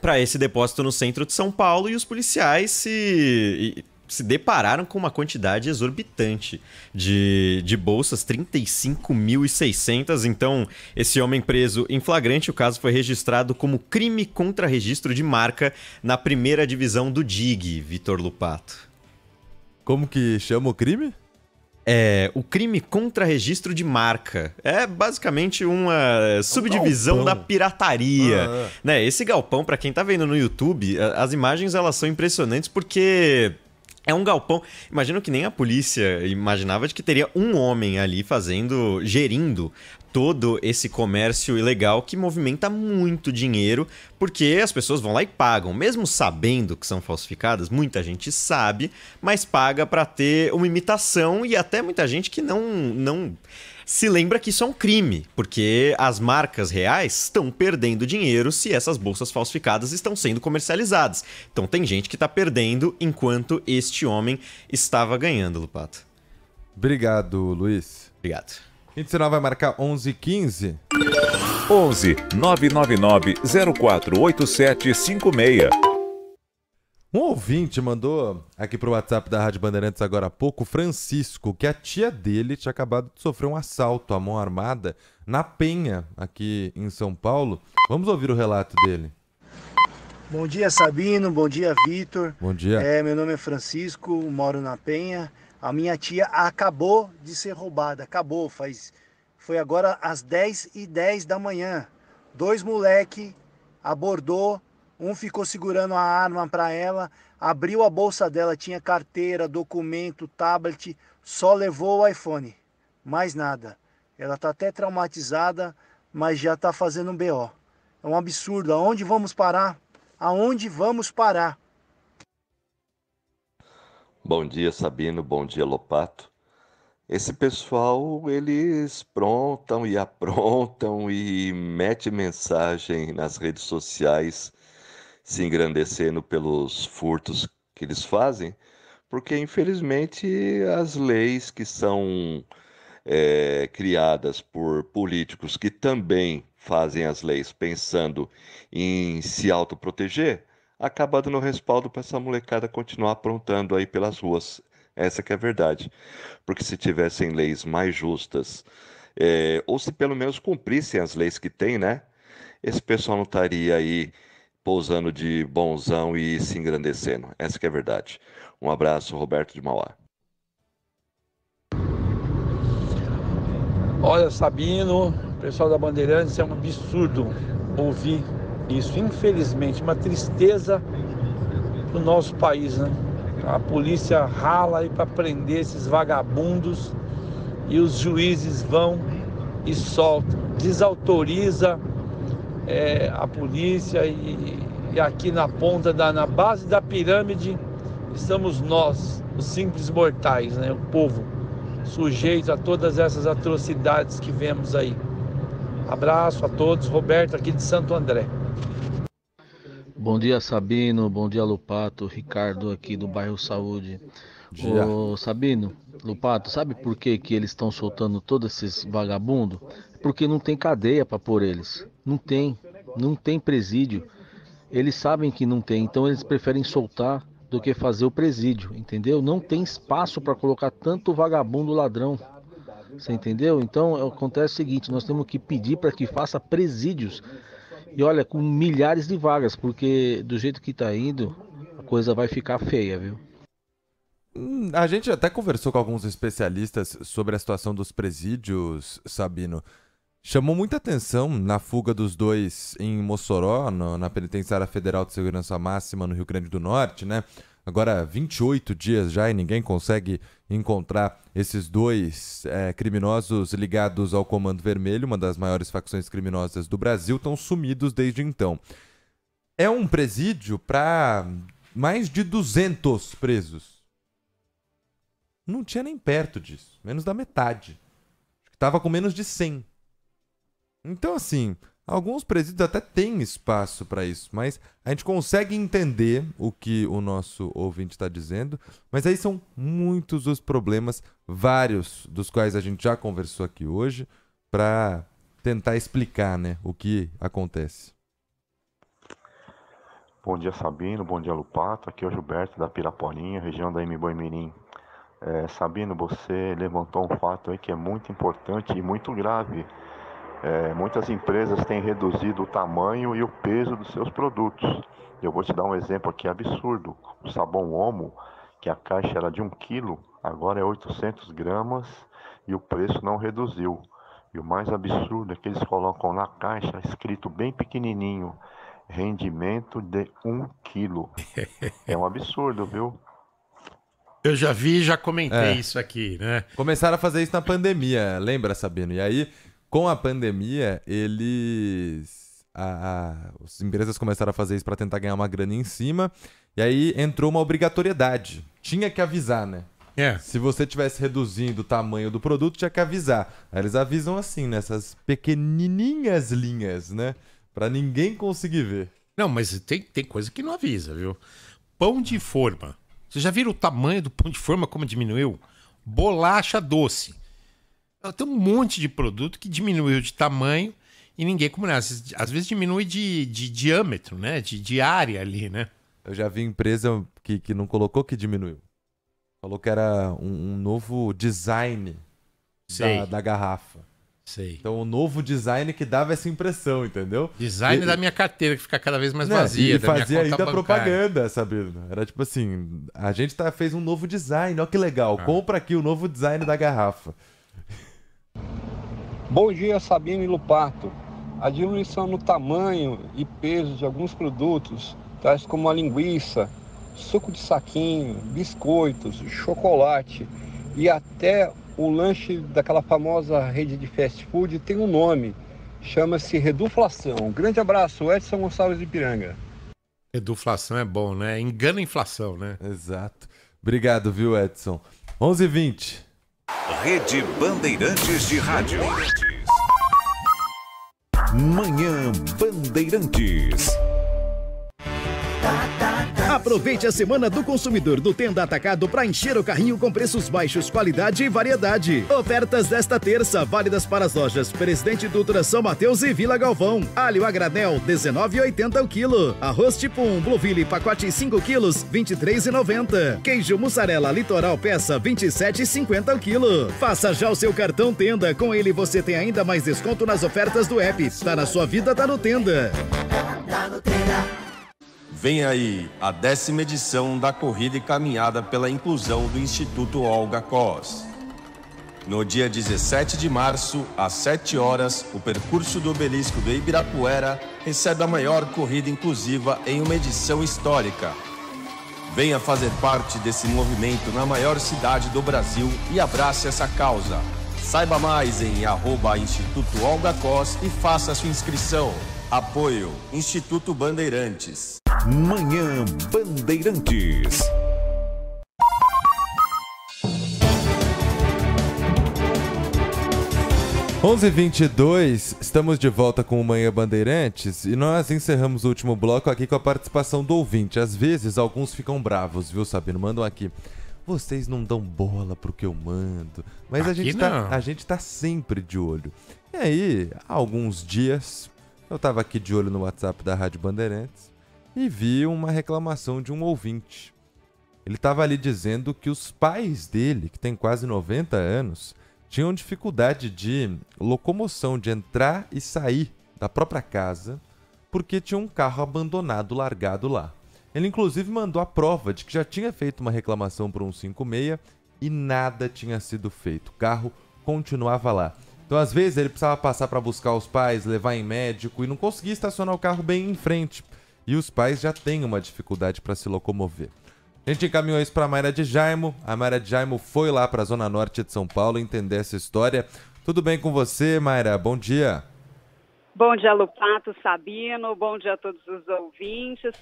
para esse depósito no centro de São Paulo e os policiais se se depararam com uma quantidade exorbitante de, de bolsas, 35.600. Então, esse homem preso em flagrante, o caso foi registrado como crime contra registro de marca na primeira divisão do DIG, Vitor Lupato. Como que chama o crime? É, o crime contra registro de marca. É basicamente uma subdivisão um da pirataria. Ah, é. né? Esse galpão, para quem tá vendo no YouTube, as imagens elas são impressionantes porque é um galpão. Imagino que nem a polícia imaginava de que teria um homem ali fazendo, gerindo todo esse comércio ilegal que movimenta muito dinheiro, porque as pessoas vão lá e pagam, mesmo sabendo que são falsificadas, muita gente sabe, mas paga para ter uma imitação e até muita gente que não não se lembra que isso é um crime, porque as marcas reais estão perdendo dinheiro se essas bolsas falsificadas estão sendo comercializadas. Então tem gente que está perdendo enquanto este homem estava ganhando, Lupato. Obrigado, Luiz. Obrigado. Gente, senão vai marcar 11h15. 11 999 048756. Um ouvinte mandou aqui pro WhatsApp da Rádio Bandeirantes agora há pouco, Francisco, que a tia dele tinha acabado de sofrer um assalto à mão armada na Penha, aqui em São Paulo. Vamos ouvir o relato dele. Bom dia, Sabino. Bom dia, Vitor. Bom dia. É, meu nome é Francisco, moro na Penha. A minha tia acabou de ser roubada. Acabou, faz. Foi agora às 10 e 10 da manhã. Dois moleque abordou um ficou segurando a arma para ela, abriu a bolsa dela, tinha carteira, documento, tablet, só levou o iPhone. Mais nada. Ela está até traumatizada, mas já está fazendo um BO. É um absurdo. Aonde vamos parar? Aonde vamos parar? Bom dia, Sabino. Bom dia, Lopato. Esse pessoal, eles prontam e aprontam e mete mensagem nas redes sociais se engrandecendo pelos furtos que eles fazem, porque infelizmente as leis que são é, criadas por políticos que também fazem as leis pensando em se autoproteger, acaba dando respaldo para essa molecada continuar aprontando aí pelas ruas. Essa que é a verdade. Porque se tivessem leis mais justas, é, ou se pelo menos cumprissem as leis que tem, né? Esse pessoal não estaria aí pousando de bonzão e se engrandecendo. Essa que é a verdade. Um abraço, Roberto de Mauá. Olha, Sabino, pessoal da Bandeirantes, é um absurdo ouvir isso. Infelizmente, uma tristeza para o nosso país, né? A polícia rala aí para prender esses vagabundos e os juízes vão e soltam, desautoriza é, a polícia e, e aqui na ponta, da, na base da pirâmide, estamos nós, os simples mortais, né? o povo, sujeito a todas essas atrocidades que vemos aí. Abraço a todos, Roberto aqui de Santo André. Bom dia, Sabino. Bom dia, Lupato. Ricardo aqui do bairro Saúde. Dia. Ô, Sabino, Lupato, sabe por que, que eles estão soltando todos esses vagabundos? Porque não tem cadeia para pôr eles. Não tem, não tem presídio. Eles sabem que não tem, então eles preferem soltar do que fazer o presídio, entendeu? Não tem espaço para colocar tanto vagabundo ladrão. Você entendeu? Então acontece o seguinte: nós temos que pedir para que faça presídios. E olha, com milhares de vagas, porque do jeito que está indo, a coisa vai ficar feia, viu? Hum, a gente até conversou com alguns especialistas sobre a situação dos presídios, Sabino. Chamou muita atenção na fuga dos dois em Mossoró, no, na Penitenciária Federal de Segurança Máxima, no Rio Grande do Norte, né? Agora 28 dias já e ninguém consegue encontrar esses dois é, criminosos ligados ao Comando Vermelho, uma das maiores facções criminosas do Brasil, estão sumidos desde então. É um presídio para mais de 200 presos. Não tinha nem perto disso, menos da metade. Estava com menos de 100 então, assim, alguns presídios até têm espaço para isso, mas a gente consegue entender o que o nosso ouvinte está dizendo, mas aí são muitos os problemas, vários dos quais a gente já conversou aqui hoje, para tentar explicar né, o que acontece. Bom dia, Sabino. Bom dia, Lupato. Aqui é o Gilberto da Piraporinha, região da Mboi Mirim. É, Sabino, você levantou um fato aí que é muito importante e muito grave é, muitas empresas têm reduzido o tamanho e o peso dos seus produtos. Eu vou te dar um exemplo aqui absurdo. O sabão Omo, que a caixa era de 1 kg, agora é 800 gramas e o preço não reduziu. E o mais absurdo é que eles colocam na caixa escrito bem pequenininho, rendimento de 1 kg. É um absurdo, viu? Eu já vi e já comentei é. isso aqui, né? Começaram a fazer isso na pandemia, lembra, Sabino? E aí com a pandemia, eles. A, a, as empresas começaram a fazer isso para tentar ganhar uma grana em cima. E aí entrou uma obrigatoriedade. Tinha que avisar, né? É. Se você tivesse reduzindo o tamanho do produto, tinha que avisar. Aí eles avisam assim, nessas né? pequenininhas linhas, né? Para ninguém conseguir ver. Não, mas tem, tem coisa que não avisa, viu? Pão de forma. Vocês já viram o tamanho do pão de forma, como diminuiu? Bolacha doce. Então, tem um monte de produto que diminuiu de tamanho e ninguém comunica. Às, às vezes diminui de, de diâmetro, né? De, de área ali, né? Eu já vi empresa que, que não colocou que diminuiu. Falou que era um, um novo design da, da, garrafa. Sei. Então, o novo design que dava essa impressão, entendeu? Design e, da minha carteira, que fica cada vez mais né? vazia. E fazia ainda bancária. propaganda, sabendo Era tipo assim: a gente tá, fez um novo design, ó que legal. Ah. Compra aqui o novo design da garrafa. Bom dia, Sabine Lupato. A diluição no tamanho e peso de alguns produtos, tais como a linguiça, suco de saquinho, biscoitos, chocolate e até o lanche daquela famosa rede de fast food tem um nome, chama-se reduflação. Um grande abraço, Edson Gonçalves de Piranga. Reduflação é bom, né? Engana a inflação, né? Exato. Obrigado, viu, Edson? 11h20. Rede Bandeirantes de Rádio. Manhã Bandeirantes. Aproveite a semana do consumidor do Tenda Atacado para encher o carrinho com preços baixos, qualidade e variedade. Ofertas desta terça, válidas para as lojas Presidente Dutra, São Mateus e Vila Galvão. Alho a granel, 19,80 o quilo. Arroz tipo 1, Blueville, pacote 5 quilos, 23,90. Queijo mussarela Litoral peça, 27,50 o quilo. Faça já o seu cartão Tenda. Com ele você tem ainda mais desconto nas ofertas do app. Tá na sua vida, tá no Tenda. Tá no Tenda. Vem aí a décima edição da corrida e caminhada pela inclusão do Instituto Olga Cos. No dia 17 de março, às 7 horas, o percurso do obelisco do Ibirapuera recebe a maior corrida inclusiva em uma edição histórica. Venha fazer parte desse movimento na maior cidade do Brasil e abrace essa causa. Saiba mais em arroba Instituto Olga Cos e faça sua inscrição. Apoio Instituto Bandeirantes. Manhã Bandeirantes. Onze vinte estamos de volta com o Manhã Bandeirantes e nós encerramos o último bloco aqui com a participação do ouvinte. Às vezes alguns ficam bravos, viu, Sabino? Mandam aqui vocês não dão bola pro que eu mando. Mas Aqui a gente, tá, a gente tá sempre de olho. E aí, há alguns dias, eu estava aqui de olho no WhatsApp da Rádio Bandeirantes e vi uma reclamação de um ouvinte. Ele estava ali dizendo que os pais dele, que tem quase 90 anos, tinham dificuldade de locomoção, de entrar e sair da própria casa, porque tinha um carro abandonado largado lá. Ele inclusive mandou a prova de que já tinha feito uma reclamação para um 56 e nada tinha sido feito. O carro continuava lá. Então, às vezes, ele precisava passar para buscar os pais, levar em médico e não conseguia estacionar o carro bem em frente. E os pais já têm uma dificuldade para se locomover. A gente encaminhou isso para a Mayra de Jaimo. A Mayra de Jaimo foi lá para a Zona Norte de São Paulo entender essa história. Tudo bem com você, Mayra? Bom dia. Bom dia, Lupato, Sabino. Bom dia a todos os ouvintes.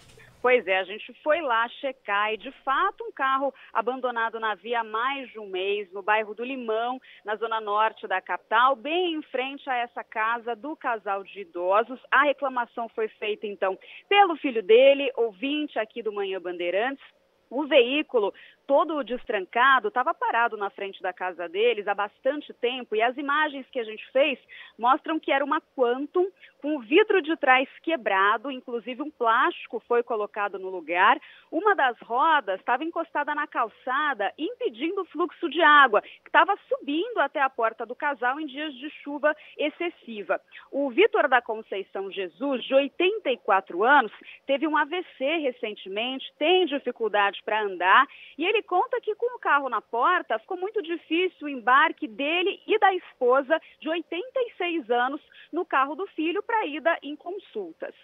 Pois é, a gente foi lá checar e, de fato, um carro abandonado na via há mais de um mês, no bairro do Limão, na zona norte da capital, bem em frente a essa casa do casal de idosos. A reclamação foi feita, então, pelo filho dele, ouvinte aqui do Manhã Bandeirantes. O veículo todo destrancado, estava parado na frente da casa deles há bastante tempo e as imagens que a gente fez mostram que era uma Quantum com o vidro de trás quebrado, inclusive um plástico foi colocado no lugar. Uma das rodas estava encostada na calçada, impedindo o fluxo de água, que estava subindo até a porta do casal em dias de chuva excessiva. O Vitor da Conceição Jesus, de 84 anos, teve um AVC recentemente, tem dificuldade para andar e ele ele conta que com o carro na porta, ficou muito difícil o embarque dele e da esposa, de 86 anos, no carro do filho para ida em consultas.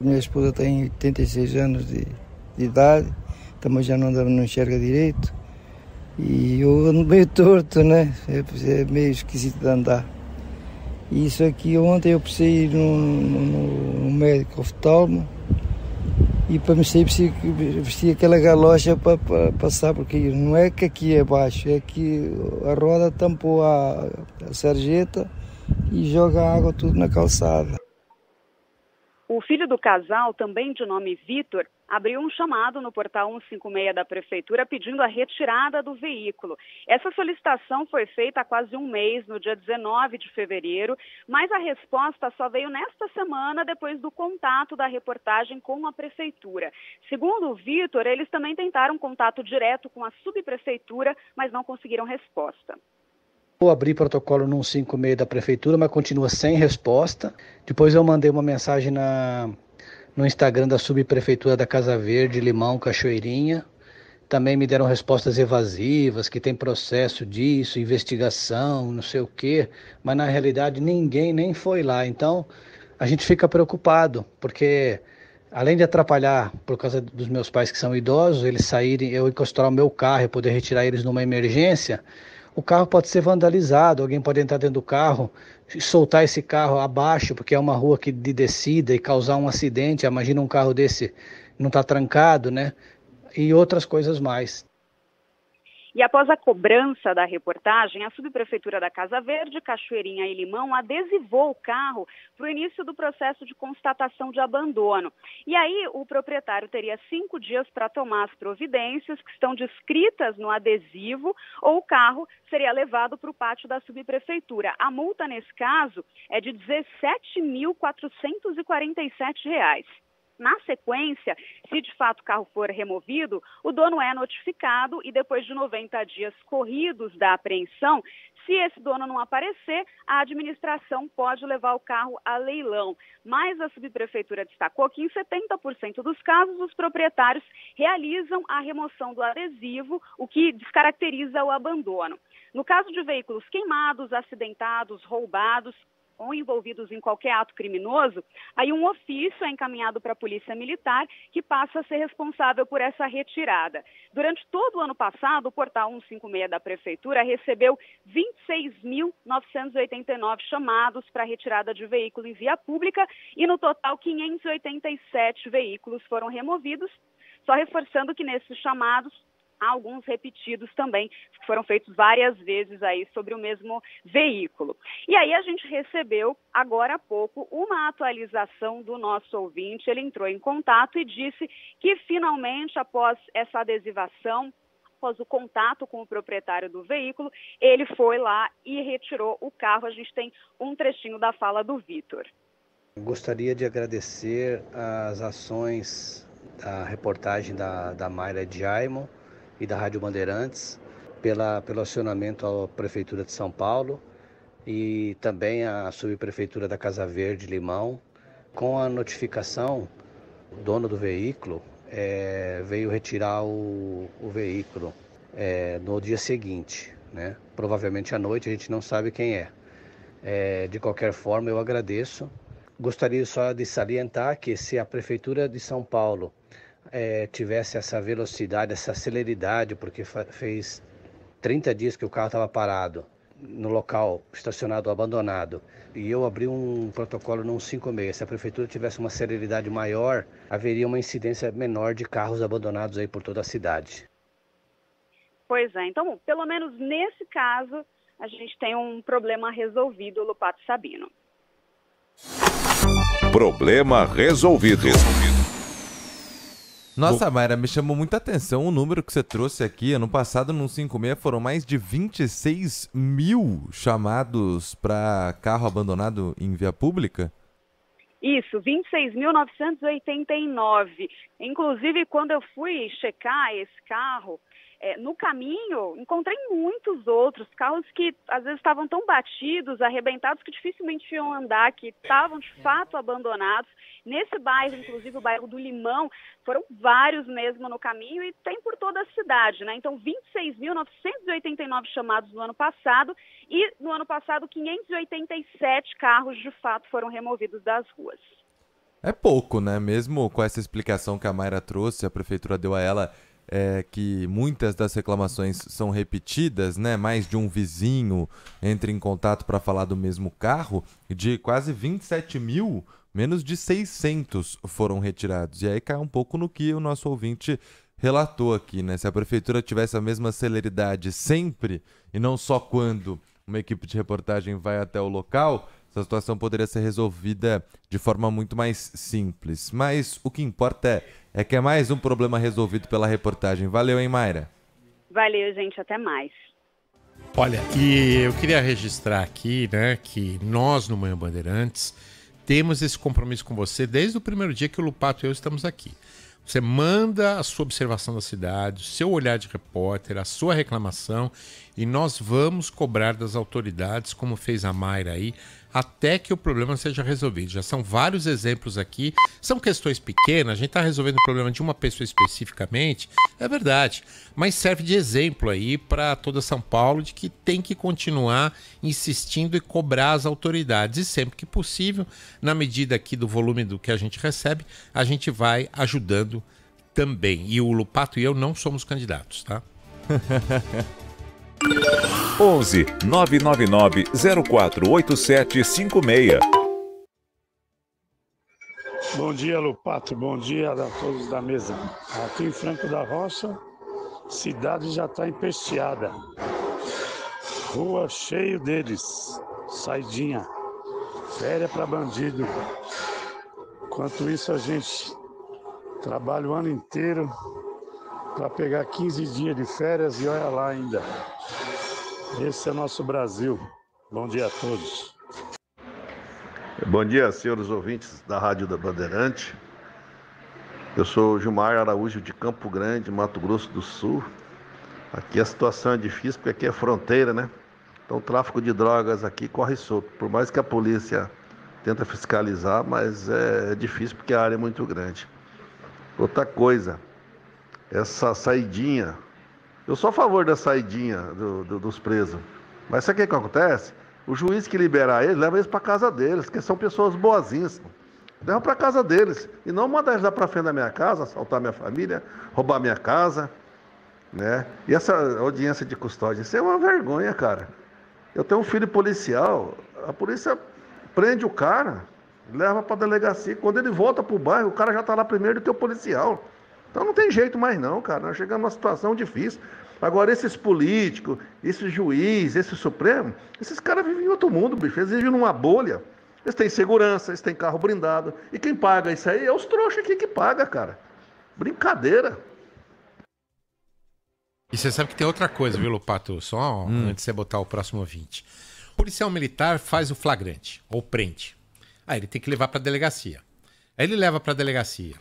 Minha esposa tem tá 86 anos de, de idade, também já não, anda, não enxerga direito. E eu ando meio torto, né? É, é meio esquisito de andar. E isso aqui, ontem eu precisei ir no, no, no médico oftalmo, e para mexer vestir vestia aquela galocha para, para, passar, porque não é que aqui é baixo, é que a roda tampou a, a sarjeta e joga a água tudo na calçada. O filho do casal, também de nome Vitor, abriu um chamado no portal 156 da Prefeitura pedindo a retirada do veículo. Essa solicitação foi feita há quase um mês, no dia 19 de fevereiro, mas a resposta só veio nesta semana, depois do contato da reportagem com a Prefeitura. Segundo o Vitor, eles também tentaram contato direto com a subprefeitura, mas não conseguiram resposta. Vou abrir protocolo no 156 da prefeitura, mas continua sem resposta. Depois eu mandei uma mensagem na no Instagram da subprefeitura da Casa Verde, Limão, Cachoeirinha. Também me deram respostas evasivas, que tem processo disso, investigação, não sei o quê, mas na realidade ninguém nem foi lá. Então a gente fica preocupado, porque além de atrapalhar por causa dos meus pais que são idosos, eles saírem, eu encostar o meu carro e poder retirar eles numa emergência, o carro pode ser vandalizado, alguém pode entrar dentro do carro, soltar esse carro abaixo, porque é uma rua que de descida e causar um acidente. Imagina um carro desse não está trancado, né? E outras coisas mais. E após a cobrança da reportagem, a subprefeitura da Casa Verde, Cachoeirinha e Limão adesivou o carro para o início do processo de constatação de abandono. E aí o proprietário teria cinco dias para tomar as providências que estão descritas no adesivo ou o carro seria levado para o pátio da subprefeitura. A multa nesse caso é de R$ 17.447. Na sequência, se de fato o carro for removido, o dono é notificado e depois de 90 dias corridos da apreensão, se esse dono não aparecer, a administração pode levar o carro a leilão. Mas a subprefeitura destacou que em 70% dos casos os proprietários realizam a remoção do adesivo, o que descaracteriza o abandono. No caso de veículos queimados, acidentados, roubados, ou envolvidos em qualquer ato criminoso, aí um ofício é encaminhado para a Polícia Militar, que passa a ser responsável por essa retirada. Durante todo o ano passado, o portal 156 da Prefeitura recebeu 26.989 chamados para retirada de veículo em via pública e, no total, 587 veículos foram removidos. Só reforçando que nesses chamados, alguns repetidos também, que foram feitos várias vezes aí sobre o mesmo veículo. E aí a gente recebeu, agora há pouco, uma atualização do nosso ouvinte. Ele entrou em contato e disse que finalmente, após essa adesivação, após o contato com o proprietário do veículo, ele foi lá e retirou o carro. A gente tem um trechinho da fala do Vitor. Gostaria de agradecer as ações da reportagem da, da Mayra Jaimon e da Rádio Bandeirantes, pela, pelo acionamento à Prefeitura de São Paulo e também à Subprefeitura da Casa Verde Limão, com a notificação, o dono do veículo é, veio retirar o, o veículo é, no dia seguinte, né? provavelmente à noite, a gente não sabe quem é. é de qualquer forma, eu agradeço. Gostaria só de salientar que se a Prefeitura de São Paulo é, tivesse essa velocidade, essa celeridade, porque fez 30 dias que o carro estava parado no local, estacionado, abandonado, e eu abri um protocolo no 156. Se a prefeitura tivesse uma celeridade maior, haveria uma incidência menor de carros abandonados aí por toda a cidade. Pois é, então, pelo menos nesse caso, a gente tem um problema resolvido, Lupato Sabino. Problema resolvido. resolvido. Nossa, Bom... Mayra, me chamou muita atenção o número que você trouxe aqui. Ano passado, no 56, foram mais de 26 mil chamados para carro abandonado em via pública. Isso, 26.989. Inclusive, quando eu fui checar esse carro, é, no caminho, encontrei muitos outros carros que às vezes estavam tão batidos, arrebentados, que dificilmente iam andar, que estavam de é. fato abandonados. Nesse bairro, inclusive o bairro do Limão, foram vários mesmo no caminho e tem por toda a cidade, né? Então, 26.989 chamados no ano passado e no ano passado 587 carros de fato foram removidos das ruas. É pouco, né? Mesmo com essa explicação que a Mayra trouxe, a prefeitura deu a ela é, que muitas das reclamações são repetidas, né? Mais de um vizinho entra em contato para falar do mesmo carro, de quase 27 mil, menos de 600 foram retirados. E aí cai um pouco no que o nosso ouvinte relatou aqui, né? Se a prefeitura tivesse a mesma celeridade sempre e não só quando uma equipe de reportagem vai até o local, essa situação poderia ser resolvida de forma muito mais simples. Mas o que importa é é que é mais um problema resolvido pela reportagem. Valeu, hein, Mayra? Valeu, gente. Até mais. Olha, e eu queria registrar aqui, né, que nós no Manhã Bandeirantes temos esse compromisso com você desde o primeiro dia que o Lupato e eu estamos aqui. Você manda a sua observação da cidade, o seu olhar de repórter, a sua reclamação e nós vamos cobrar das autoridades, como fez a Mayra aí, até que o problema seja resolvido. Já são vários exemplos aqui, são questões pequenas, a gente está resolvendo o problema de uma pessoa especificamente, é verdade, mas serve de exemplo aí para toda São Paulo de que tem que continuar insistindo e cobrar as autoridades. E sempre que possível, na medida aqui do volume do que a gente recebe, a gente vai ajudando também. E o Lupato e eu não somos candidatos, tá? 11 999 048756. Bom dia, Lupato. Bom dia a todos da mesa. Aqui em Franco da Rocha, cidade já está empesteada. Rua cheio deles. Saidinha. Féria para bandido. Enquanto isso, a gente trabalha o ano inteiro para pegar 15 dias de férias e olha lá ainda. Esse é nosso Brasil. Bom dia a todos. Bom dia, senhores ouvintes da Rádio da Bandeirante. Eu sou Gilmar Araújo de Campo Grande, Mato Grosso do Sul. Aqui a situação é difícil porque aqui é fronteira, né? Então o tráfico de drogas aqui corre solto. Por mais que a polícia tenta fiscalizar, mas é, é difícil porque a área é muito grande. Outra coisa, essa saidinha. Eu sou a favor da saidinha do, do, dos presos. Mas sabe o que, acontece? O juiz que liberar eles leva eles para casa deles, que são pessoas boazinhas. Leva para casa deles. E não manda eles lá para frente da minha casa, assaltar minha família, roubar minha casa. Né? E essa audiência de custódia, isso é uma vergonha, cara. Eu tenho um filho policial, a polícia prende o cara, leva para a delegacia. Quando ele volta para o bairro, o cara já está lá primeiro do que o policial. Então não tem jeito mais não, cara. Nós chegamos numa situação difícil. Agora, esses políticos, esses juiz, esse Supremo, esses caras vivem em outro mundo, bicho. Eles vivem numa bolha. Eles têm segurança, eles têm carro brindado. E quem paga isso aí é os trouxas aqui que paga, cara. Brincadeira. E você sabe que tem outra coisa, viu, Lupato? Só hum. antes de você botar o próximo ouvinte. O policial militar faz o flagrante, ou prende. Aí ah, ele tem que levar para a delegacia. Aí ele leva para a delegacia.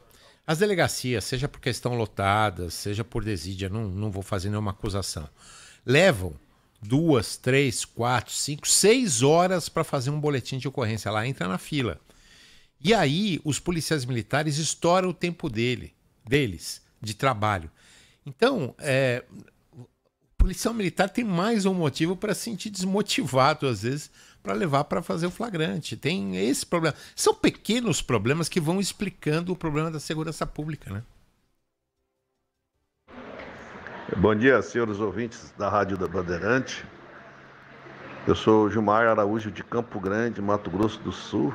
As delegacias, seja porque estão lotadas, seja por desídia, não, não vou fazer nenhuma acusação, levam duas, três, quatro, cinco, seis horas para fazer um boletim de ocorrência lá, entra na fila. E aí os policiais militares estouram o tempo dele, deles, de trabalho. Então, é, o policial militar tem mais um motivo para se sentir desmotivado às vezes para levar para fazer o flagrante. Tem esse problema. São pequenos problemas que vão explicando o problema da segurança pública, né? Bom dia, senhores ouvintes da Rádio da Bandeirante. Eu sou Gilmar Araújo de Campo Grande, Mato Grosso do Sul.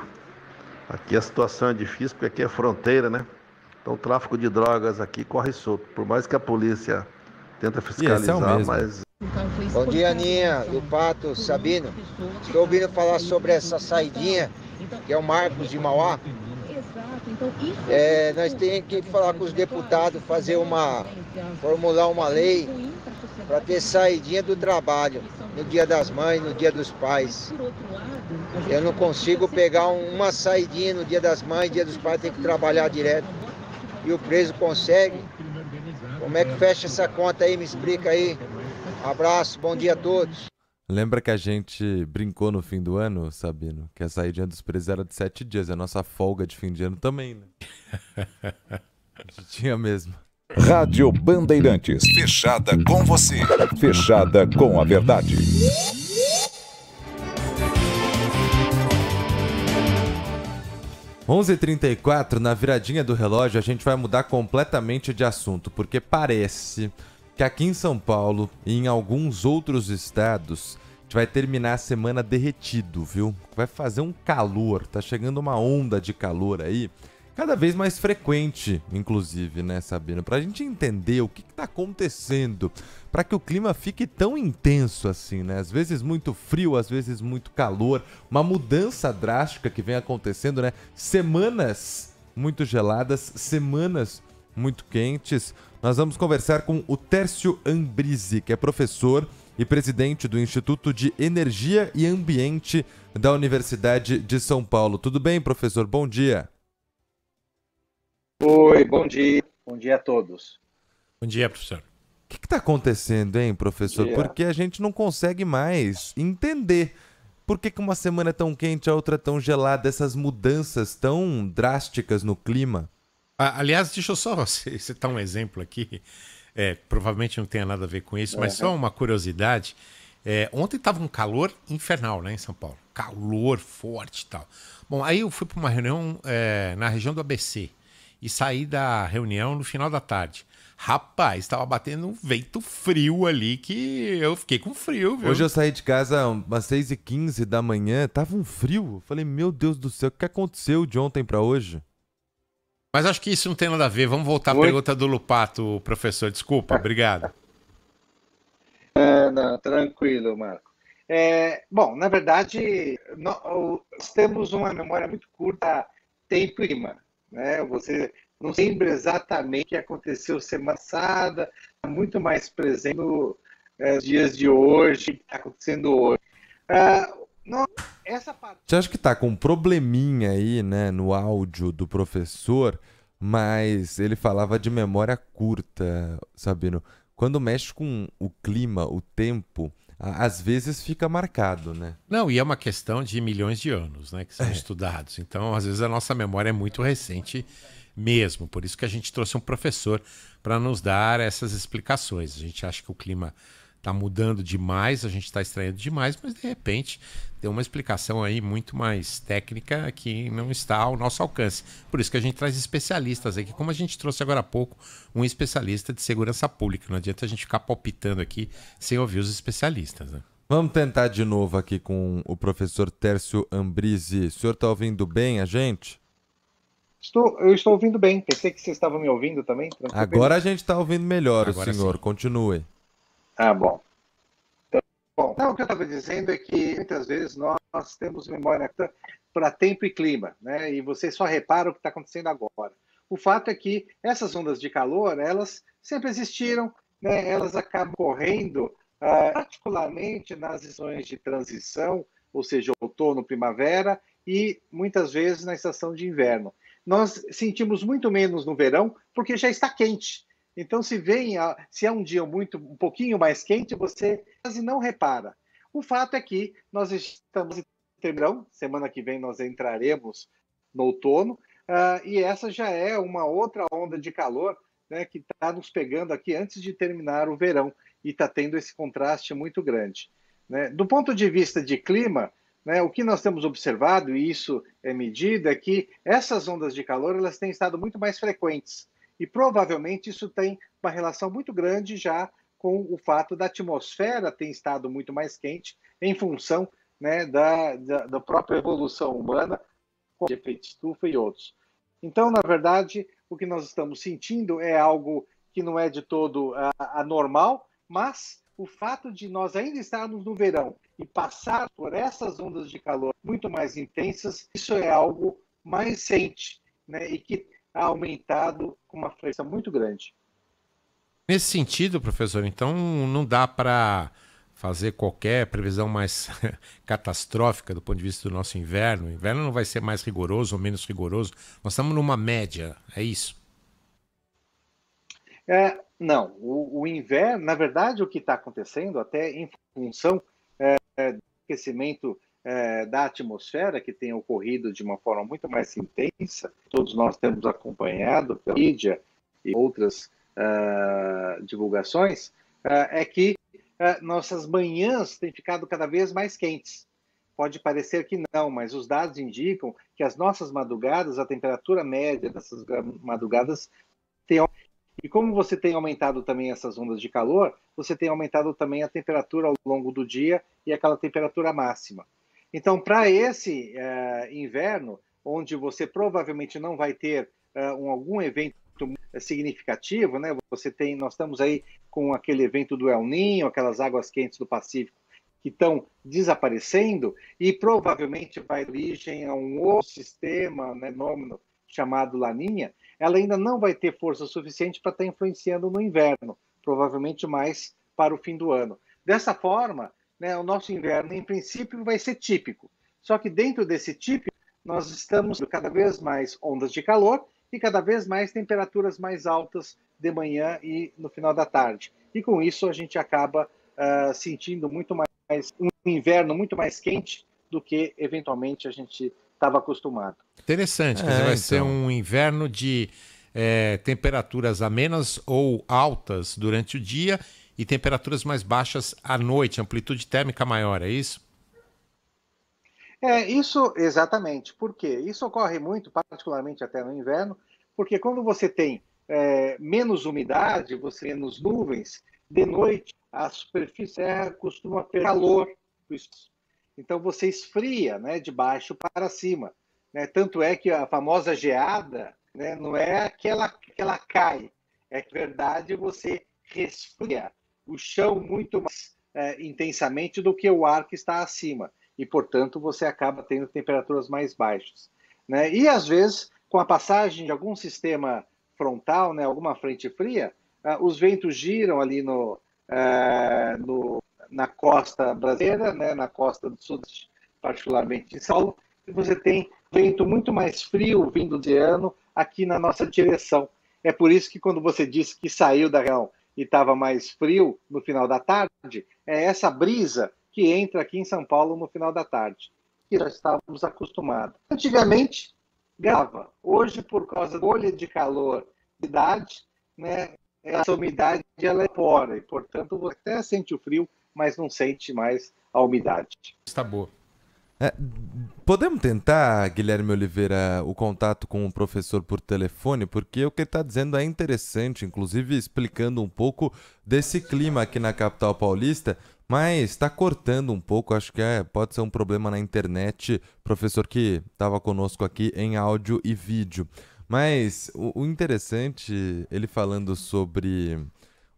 Aqui a situação é difícil porque aqui é fronteira, né? Então o tráfico de drogas aqui corre solto. Por mais que a polícia tenta é fiscalizar, é mas. Então, Bom dia, Aninha, do Pato, Sabino. Estou tá ouvindo falar sobre essa tá saidinha, então, que é o Marcos de Mauá. Então, é, é nós temos que falar com os deputados, fazer uma. formular uma lei para ter saidinha do trabalho, no dia das mães, no dia dos pais. Eu não consigo pegar uma saidinha no dia das mães, dia dos pais, tem que trabalhar direto. E o preso consegue como é que fecha essa conta aí? Me explica aí. Abraço, bom dia a todos. Lembra que a gente brincou no fim do ano, Sabino? Que a saída dos presos era de sete dias. A nossa folga de fim de ano também, né? A gente tinha mesmo. Rádio Bandeirantes. Fechada com você. Fechada com a verdade. 11h34, na viradinha do relógio, a gente vai mudar completamente de assunto, porque parece que aqui em São Paulo e em alguns outros estados, a gente vai terminar a semana derretido, viu? Vai fazer um calor, tá chegando uma onda de calor aí cada vez mais frequente, inclusive, né, Sabino? Para a gente entender o que está acontecendo, para que o clima fique tão intenso assim, né? Às vezes muito frio, às vezes muito calor, uma mudança drástica que vem acontecendo, né? Semanas muito geladas, semanas muito quentes. Nós vamos conversar com o Tércio Ambrise, que é professor e presidente do Instituto de Energia e Ambiente da Universidade de São Paulo. Tudo bem, professor? Bom dia. Oi, bom dia. Bom dia a todos. Bom dia, professor. O que está acontecendo, hein, professor? Porque a gente não consegue mais entender por que, que uma semana é tão quente, a outra é tão gelada, essas mudanças tão drásticas no clima. aliás, deixa eu só citar um exemplo aqui. É, provavelmente não tenha nada a ver com isso, mas só uma curiosidade. É, ontem estava um calor infernal, né, em São Paulo. Calor forte e tal. Bom, aí eu fui para uma reunião é, na região do ABC e saí da reunião no final da tarde. Rapaz, estava batendo um vento frio ali que eu fiquei com frio, viu? Hoje eu saí de casa às 6h15 da manhã, tava um frio. Eu falei, meu Deus do céu, o que aconteceu de ontem para hoje? Mas acho que isso não tem nada a ver. Vamos voltar Oi? à pergunta do Lupato, professor. Desculpa, obrigado. é, não, tranquilo, Marco. É, bom, na verdade, nós temos uma memória muito curta tempo e clima né? Você não lembra exatamente o que aconteceu semana passada, está muito mais presente eh, nos é, dias de hoje, o que está acontecendo hoje. Ah, não, essa parte... Você acha que está com um probleminha aí, né, no áudio do professor, mas ele falava de memória curta, Sabino. Quando mexe com o clima, o tempo às vezes fica marcado, né? Não, e é uma questão de milhões de anos, né, que são é. estudados. Então, às vezes a nossa memória é muito recente mesmo. Por isso que a gente trouxe um professor para nos dar essas explicações. A gente acha que o clima está mudando demais, a gente está estranhando demais, mas de repente tem uma explicação aí muito mais técnica que não está ao nosso alcance. Por isso que a gente traz especialistas aqui, como a gente trouxe agora há pouco um especialista de segurança pública. Não adianta a gente ficar palpitando aqui sem ouvir os especialistas. Né? Vamos tentar de novo aqui com o professor Tércio Ambrise. O senhor está ouvindo bem a gente? Estou, eu estou ouvindo bem. Pensei que você estava me ouvindo também. Agora a gente está ouvindo melhor, agora o senhor. Sim. Continue. Ah, bom. Então, bom, não, o que eu estava dizendo é que muitas vezes nós, temos memória para tempo e clima, né? E você só repara o que está acontecendo agora. O fato é que essas ondas de calor, elas sempre existiram, né? Elas acabam correndo ah, particularmente nas zonas de transição, ou seja, outono, primavera, e muitas vezes na estação de inverno. Nós sentimos muito menos no verão, porque já está quente. Então, se vem, se é um dia muito um pouquinho mais quente, você quase não repara. O fato é que nós estamos em verão, semana que vem nós entraremos no outono, uh, e essa já é uma outra onda de calor né, que está nos pegando aqui antes de terminar o verão, e está tendo esse contraste muito grande. Né? Do ponto de vista de clima, né, o que nós temos observado, e isso é medida, é que essas ondas de calor elas têm estado muito mais frequentes. E provavelmente isso tem uma relação muito grande já com o fato da atmosfera ter estado muito mais quente em função né, da, da, da própria evolução humana, com efeito estufa e outros. Então, na verdade, o que nós estamos sentindo é algo que não é de todo uh, anormal, mas o fato de nós ainda estarmos no verão e passar por essas ondas de calor muito mais intensas, isso é algo mais recente, né? E que aumentado com uma força muito grande. Nesse sentido, professor, então não dá para fazer qualquer previsão mais catastrófica do ponto de vista do nosso inverno. O inverno não vai ser mais rigoroso ou menos rigoroso. Nós estamos numa média, é isso? É, não. O, o inverno, na verdade, o que está acontecendo, até em função é, é do aquecimento é, da atmosfera que tem ocorrido de uma forma muito mais intensa, todos nós temos acompanhado pela mídia e outras uh, divulgações, uh, é que uh, nossas manhãs têm ficado cada vez mais quentes. Pode parecer que não, mas os dados indicam que as nossas madrugadas, a temperatura média dessas madrugadas tem e como você tem aumentado também essas ondas de calor, você tem aumentado também a temperatura ao longo do dia e aquela temperatura máxima. Então, para esse uh, inverno, onde você provavelmente não vai ter uh, um, algum evento significativo, né? Você tem, nós estamos aí com aquele evento do El Ninho, aquelas águas quentes do Pacífico que estão desaparecendo e provavelmente vai origem a um outro sistema, né, fenômeno chamado Laninha. Ela ainda não vai ter força suficiente para estar tá influenciando no inverno, provavelmente mais para o fim do ano. Dessa forma, né? O nosso inverno, em princípio, vai ser típico. Só que dentro desse típico, nós estamos cada vez mais ondas de calor e cada vez mais temperaturas mais altas de manhã e no final da tarde. E com isso a gente acaba uh, sentindo muito mais um inverno muito mais quente do que eventualmente a gente estava acostumado. Interessante, é, vai então... ser um inverno de é, temperaturas amenas ou altas durante o dia e temperaturas mais baixas à noite, amplitude térmica maior, é isso? É, isso exatamente. Por quê? Isso ocorre muito, particularmente até no inverno, porque quando você tem é, menos umidade, você tem menos nuvens, de noite a superfície terra é, costuma ter calor. Então você esfria né, de baixo para cima. Né? Tanto é que a famosa geada né, não é aquela que ela cai, é que, verdade, você resfria o chão muito mais é, intensamente do que o ar que está acima. E, portanto, você acaba tendo temperaturas mais baixas. Né? E, às vezes, com a passagem de algum sistema frontal, né, alguma frente fria, uh, os ventos giram ali no, uh, no, na costa brasileira, né, na costa do sul, particularmente de São Paulo, e você tem vento muito mais frio vindo de ano aqui na nossa direção. É por isso que quando você disse que saiu da região e estava mais frio no final da tarde, é essa brisa que entra aqui em São Paulo no final da tarde, que já estávamos acostumados. Antigamente, grava. Hoje, por causa da bolha de calor de idade, né, essa umidade ela é fora, e, portanto, você até sente o frio, mas não sente mais a umidade. Está boa. É, podemos tentar, Guilherme Oliveira, o contato com o professor por telefone, porque o que ele está dizendo é interessante, inclusive explicando um pouco desse clima aqui na capital paulista, mas está cortando um pouco, acho que é, pode ser um problema na internet, professor que estava conosco aqui em áudio e vídeo. Mas o, o interessante, ele falando sobre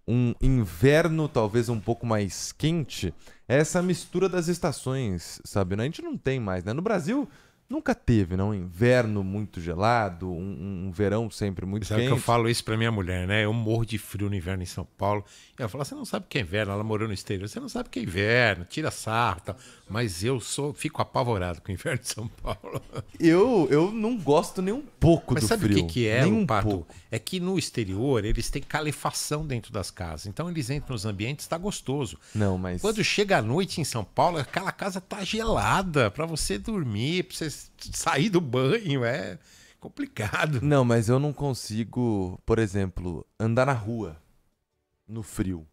um inverno talvez um pouco mais quente, é essa mistura das estações, sabe? Né? A gente não tem mais, né? No Brasil, Nunca teve, não? Um inverno muito gelado, um, um verão sempre muito sabe quente. Sabe que eu falo isso para minha mulher, né? Eu morro de frio no inverno em São Paulo. E ela fala, você não sabe o que é inverno. Ela morou no exterior, você não sabe o que é inverno, tira sarro Mas eu sou, fico apavorado com o inverno de São Paulo. Eu, eu não gosto nem um pouco Mas do frio. Mas sabe o que, que é, nem um Pato? Pouco. É que no exterior eles têm calefação dentro das casas. Então eles entram nos ambientes, tá gostoso. Não, mas... Quando chega a noite em São Paulo, aquela casa tá gelada para você dormir, pra você sair do banho é complicado. Não, mas eu não consigo, por exemplo, andar na rua no frio.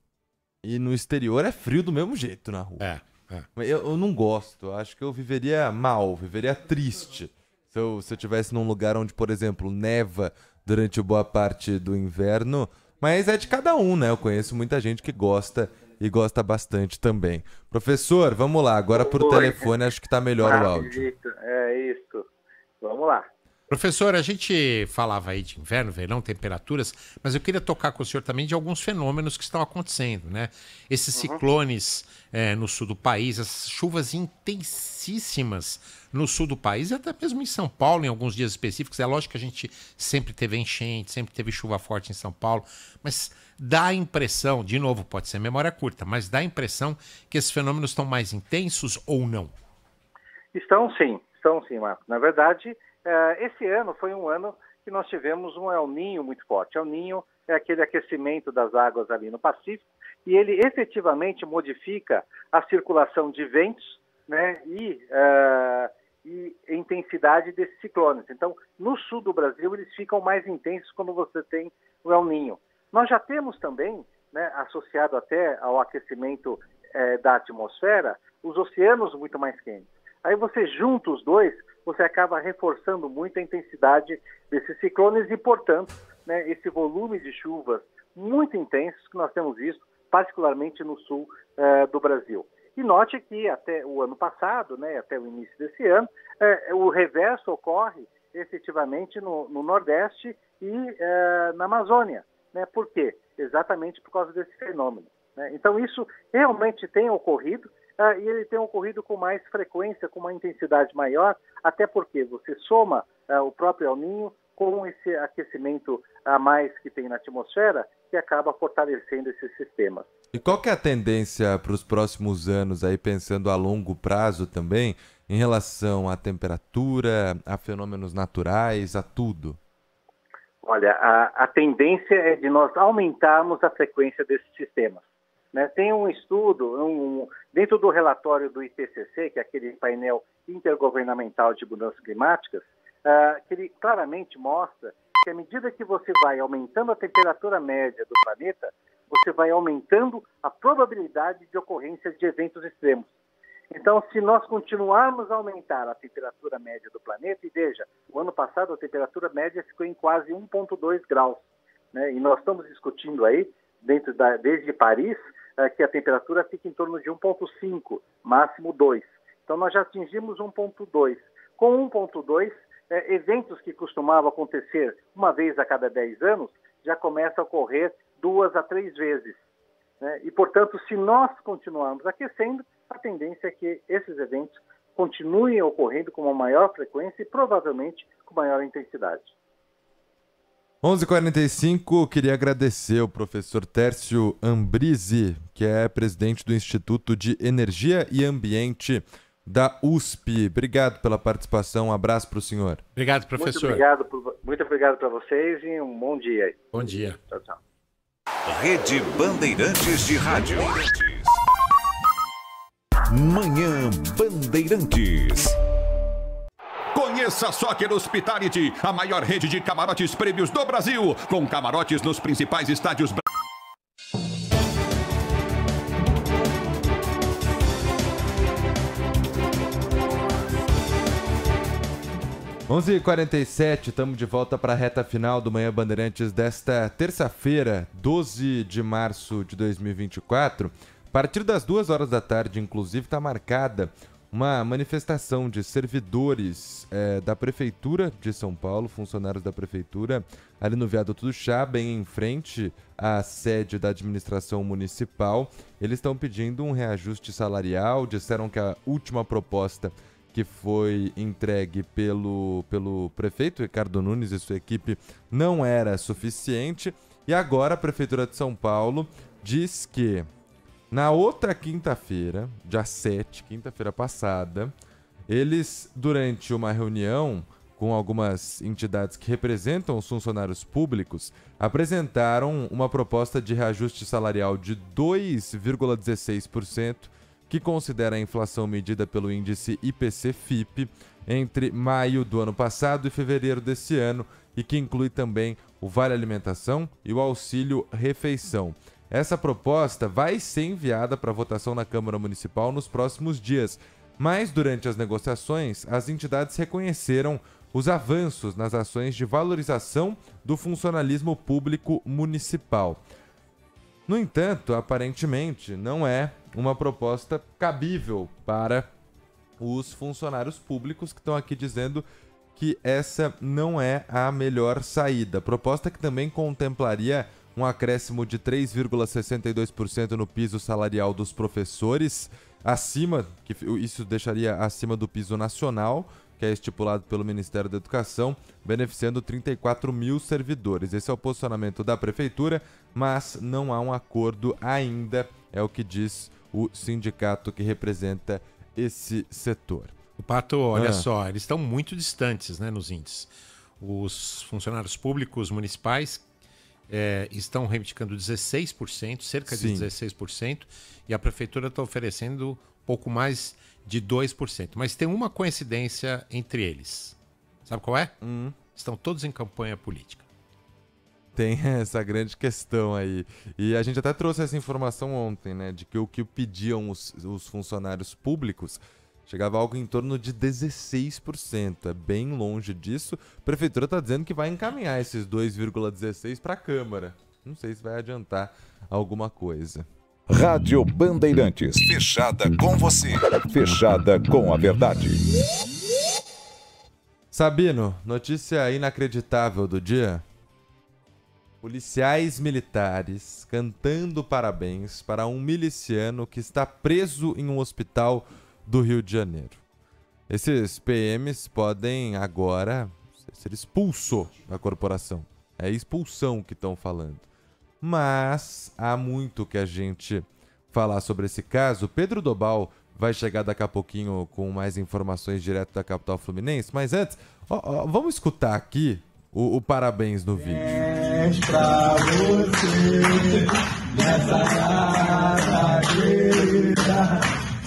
E no exterior é frio do mesmo jeito na rua. É. é. Eu, eu, não gosto. Acho que eu viveria mal, viveria triste. Se eu, se eu tivesse num lugar onde, por exemplo, neva durante boa parte do inverno. Mas é de cada um, né? Eu conheço muita gente que gosta e gosta bastante também. Professor, vamos lá, agora por telefone acho que está melhor ah, o áudio. é isso. Vamos lá. Professor, a gente falava aí de inverno, verão, temperaturas, mas eu queria tocar com o senhor também de alguns fenômenos que estão acontecendo, né? Esses uhum. ciclones é, no sul do país, as chuvas intensíssimas no sul do país, e até mesmo em São Paulo, em alguns dias específicos. É lógico que a gente sempre teve enchente, sempre teve chuva forte em São Paulo, mas dá a impressão, de novo, pode ser memória curta, mas dá a impressão que esses fenômenos estão mais intensos ou não? Estão sim, estão sim, Marco. Na verdade, eh, esse ano foi um ano que nós tivemos um El Ninho muito forte. El Ninho é aquele aquecimento das águas ali no Pacífico e ele efetivamente modifica a circulação de ventos né, e, uh, e intensidade desses ciclones. Então, no sul do Brasil, eles ficam mais intensos quando você tem o El Ninho. Nós já temos também, né, associado até ao aquecimento é, da atmosfera, os oceanos muito mais quentes. Aí você junta os dois, você acaba reforçando muito a intensidade desses ciclones e, portanto, né, esse volume de chuvas muito intensos que nós temos visto, particularmente no sul é, do Brasil. E note que até o ano passado, né, até o início desse ano, é, o reverso ocorre efetivamente no, no Nordeste e é, na Amazônia. Né? Por quê? Exatamente por causa desse fenômeno. Né? Então, isso realmente tem ocorrido ah, e ele tem ocorrido com mais frequência, com uma intensidade maior, até porque você soma ah, o próprio El Ninho com esse aquecimento a mais que tem na atmosfera, que acaba fortalecendo esses sistemas. E qual que é a tendência para os próximos anos, aí pensando a longo prazo também, em relação à temperatura, a fenômenos naturais, a tudo? Olha, a, a tendência é de nós aumentarmos a frequência desses sistemas. Né? Tem um estudo, um, dentro do relatório do IPCC, que é aquele painel intergovernamental de mudanças climáticas, uh, que ele claramente mostra que à medida que você vai aumentando a temperatura média do planeta, você vai aumentando a probabilidade de ocorrência de eventos extremos. Então, se nós continuarmos a aumentar a temperatura média do planeta, e veja, o ano passado a temperatura média ficou em quase 1,2 graus. Né? E nós estamos discutindo aí, dentro da, desde Paris, é, que a temperatura fica em torno de 1,5, máximo 2. Então, nós já atingimos 1,2. Com 1,2, é, eventos que costumavam acontecer uma vez a cada 10 anos já começam a ocorrer duas a três vezes. Né? E, portanto, se nós continuarmos aquecendo, a tendência é que esses eventos continuem ocorrendo com uma maior frequência e provavelmente com maior intensidade. 11:45 queria agradecer o professor Tércio Ambrizi, que é presidente do Instituto de Energia e Ambiente da USP. Obrigado pela participação. Um abraço para o senhor. Obrigado, professor. Muito obrigado para vocês e um bom dia. Bom dia. Tchau, tchau. Rede Bandeirantes de Rádio. Manhã Bandeirantes. Conheça Soccer Hospitality, a maior rede de camarotes prêmios do Brasil, com camarotes nos principais estádios brasileiros. h 47 estamos de volta para a reta final do Manhã Bandeirantes desta terça-feira, 12 de março de 2024 partir das duas horas da tarde, inclusive, está marcada uma manifestação de servidores é, da Prefeitura de São Paulo, funcionários da Prefeitura, ali no viaduto do Chá, bem em frente à sede da administração municipal. Eles estão pedindo um reajuste salarial, disseram que a última proposta que foi entregue pelo, pelo prefeito Ricardo Nunes e sua equipe não era suficiente. E agora a Prefeitura de São Paulo diz que na outra quinta-feira, dia 7, quinta-feira passada, eles, durante uma reunião com algumas entidades que representam os funcionários públicos, apresentaram uma proposta de reajuste salarial de 2,16%, que considera a inflação medida pelo índice IPC-FIP entre maio do ano passado e fevereiro desse ano e que inclui também o Vale Alimentação e o Auxílio Refeição. Essa proposta vai ser enviada para votação na Câmara Municipal nos próximos dias, mas durante as negociações, as entidades reconheceram os avanços nas ações de valorização do funcionalismo público municipal. No entanto, aparentemente, não é uma proposta cabível para os funcionários públicos que estão aqui dizendo que essa não é a melhor saída. Proposta que também contemplaria um acréscimo de 3,62% no piso salarial dos professores, acima, que isso deixaria acima do piso nacional, que é estipulado pelo Ministério da Educação, beneficiando 34 mil servidores. Esse é o posicionamento da prefeitura, mas não há um acordo ainda, é o que diz o sindicato que representa esse setor. O Pato, olha ah. só, eles estão muito distantes né, nos índices. Os funcionários públicos municipais é, estão reivindicando 16%, cerca de Sim. 16%, e a prefeitura está oferecendo pouco mais de 2%. Mas tem uma coincidência entre eles. Sabe qual é? Hum. Estão todos em campanha política. Tem essa grande questão aí. E a gente até trouxe essa informação ontem, né? De que o que pediam os, os funcionários públicos Chegava algo em torno de 16%. É bem longe disso. A prefeitura está dizendo que vai encaminhar esses 2,16% para a Câmara. Não sei se vai adiantar alguma coisa. Rádio Bandeirantes. Fechada com você. Fechada com a verdade. Sabino, notícia inacreditável do dia. Policiais militares cantando parabéns para um miliciano que está preso em um hospital do Rio de Janeiro. Esses PMs podem agora ser expulso da corporação. É expulsão que estão falando. Mas há muito que a gente falar sobre esse caso. Pedro Dobal vai chegar daqui a pouquinho com mais informações direto da capital fluminense. Mas antes, ó, ó, vamos escutar aqui o, o parabéns no vídeo. Parabéns pra você nessa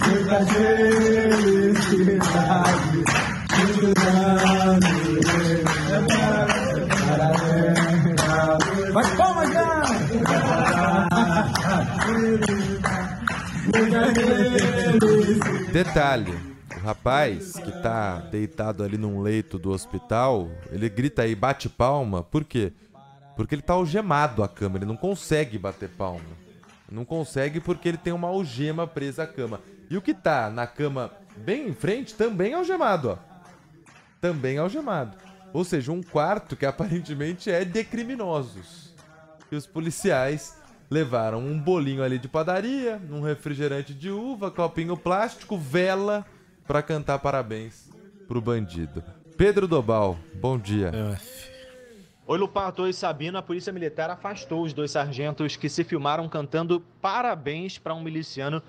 muita felicidade, Mas já! Detalhe. O rapaz que tá deitado ali num leito do hospital, ele grita aí, bate palma, por quê? Porque ele tá algemado à cama, ele não consegue bater palma. Não consegue porque ele tem uma algema presa à cama. E o que tá na cama bem em frente também é algemado, ó. Também é algemado. Ou seja, um quarto que aparentemente é de criminosos. E os policiais levaram um bolinho ali de padaria, um refrigerante de uva, copinho plástico, vela para cantar parabéns pro bandido. Pedro Dobal, bom dia. É, Oi, Lupato. Oi, Sabino. A Polícia Militar afastou os dois sargentos que se filmaram cantando parabéns para um miliciano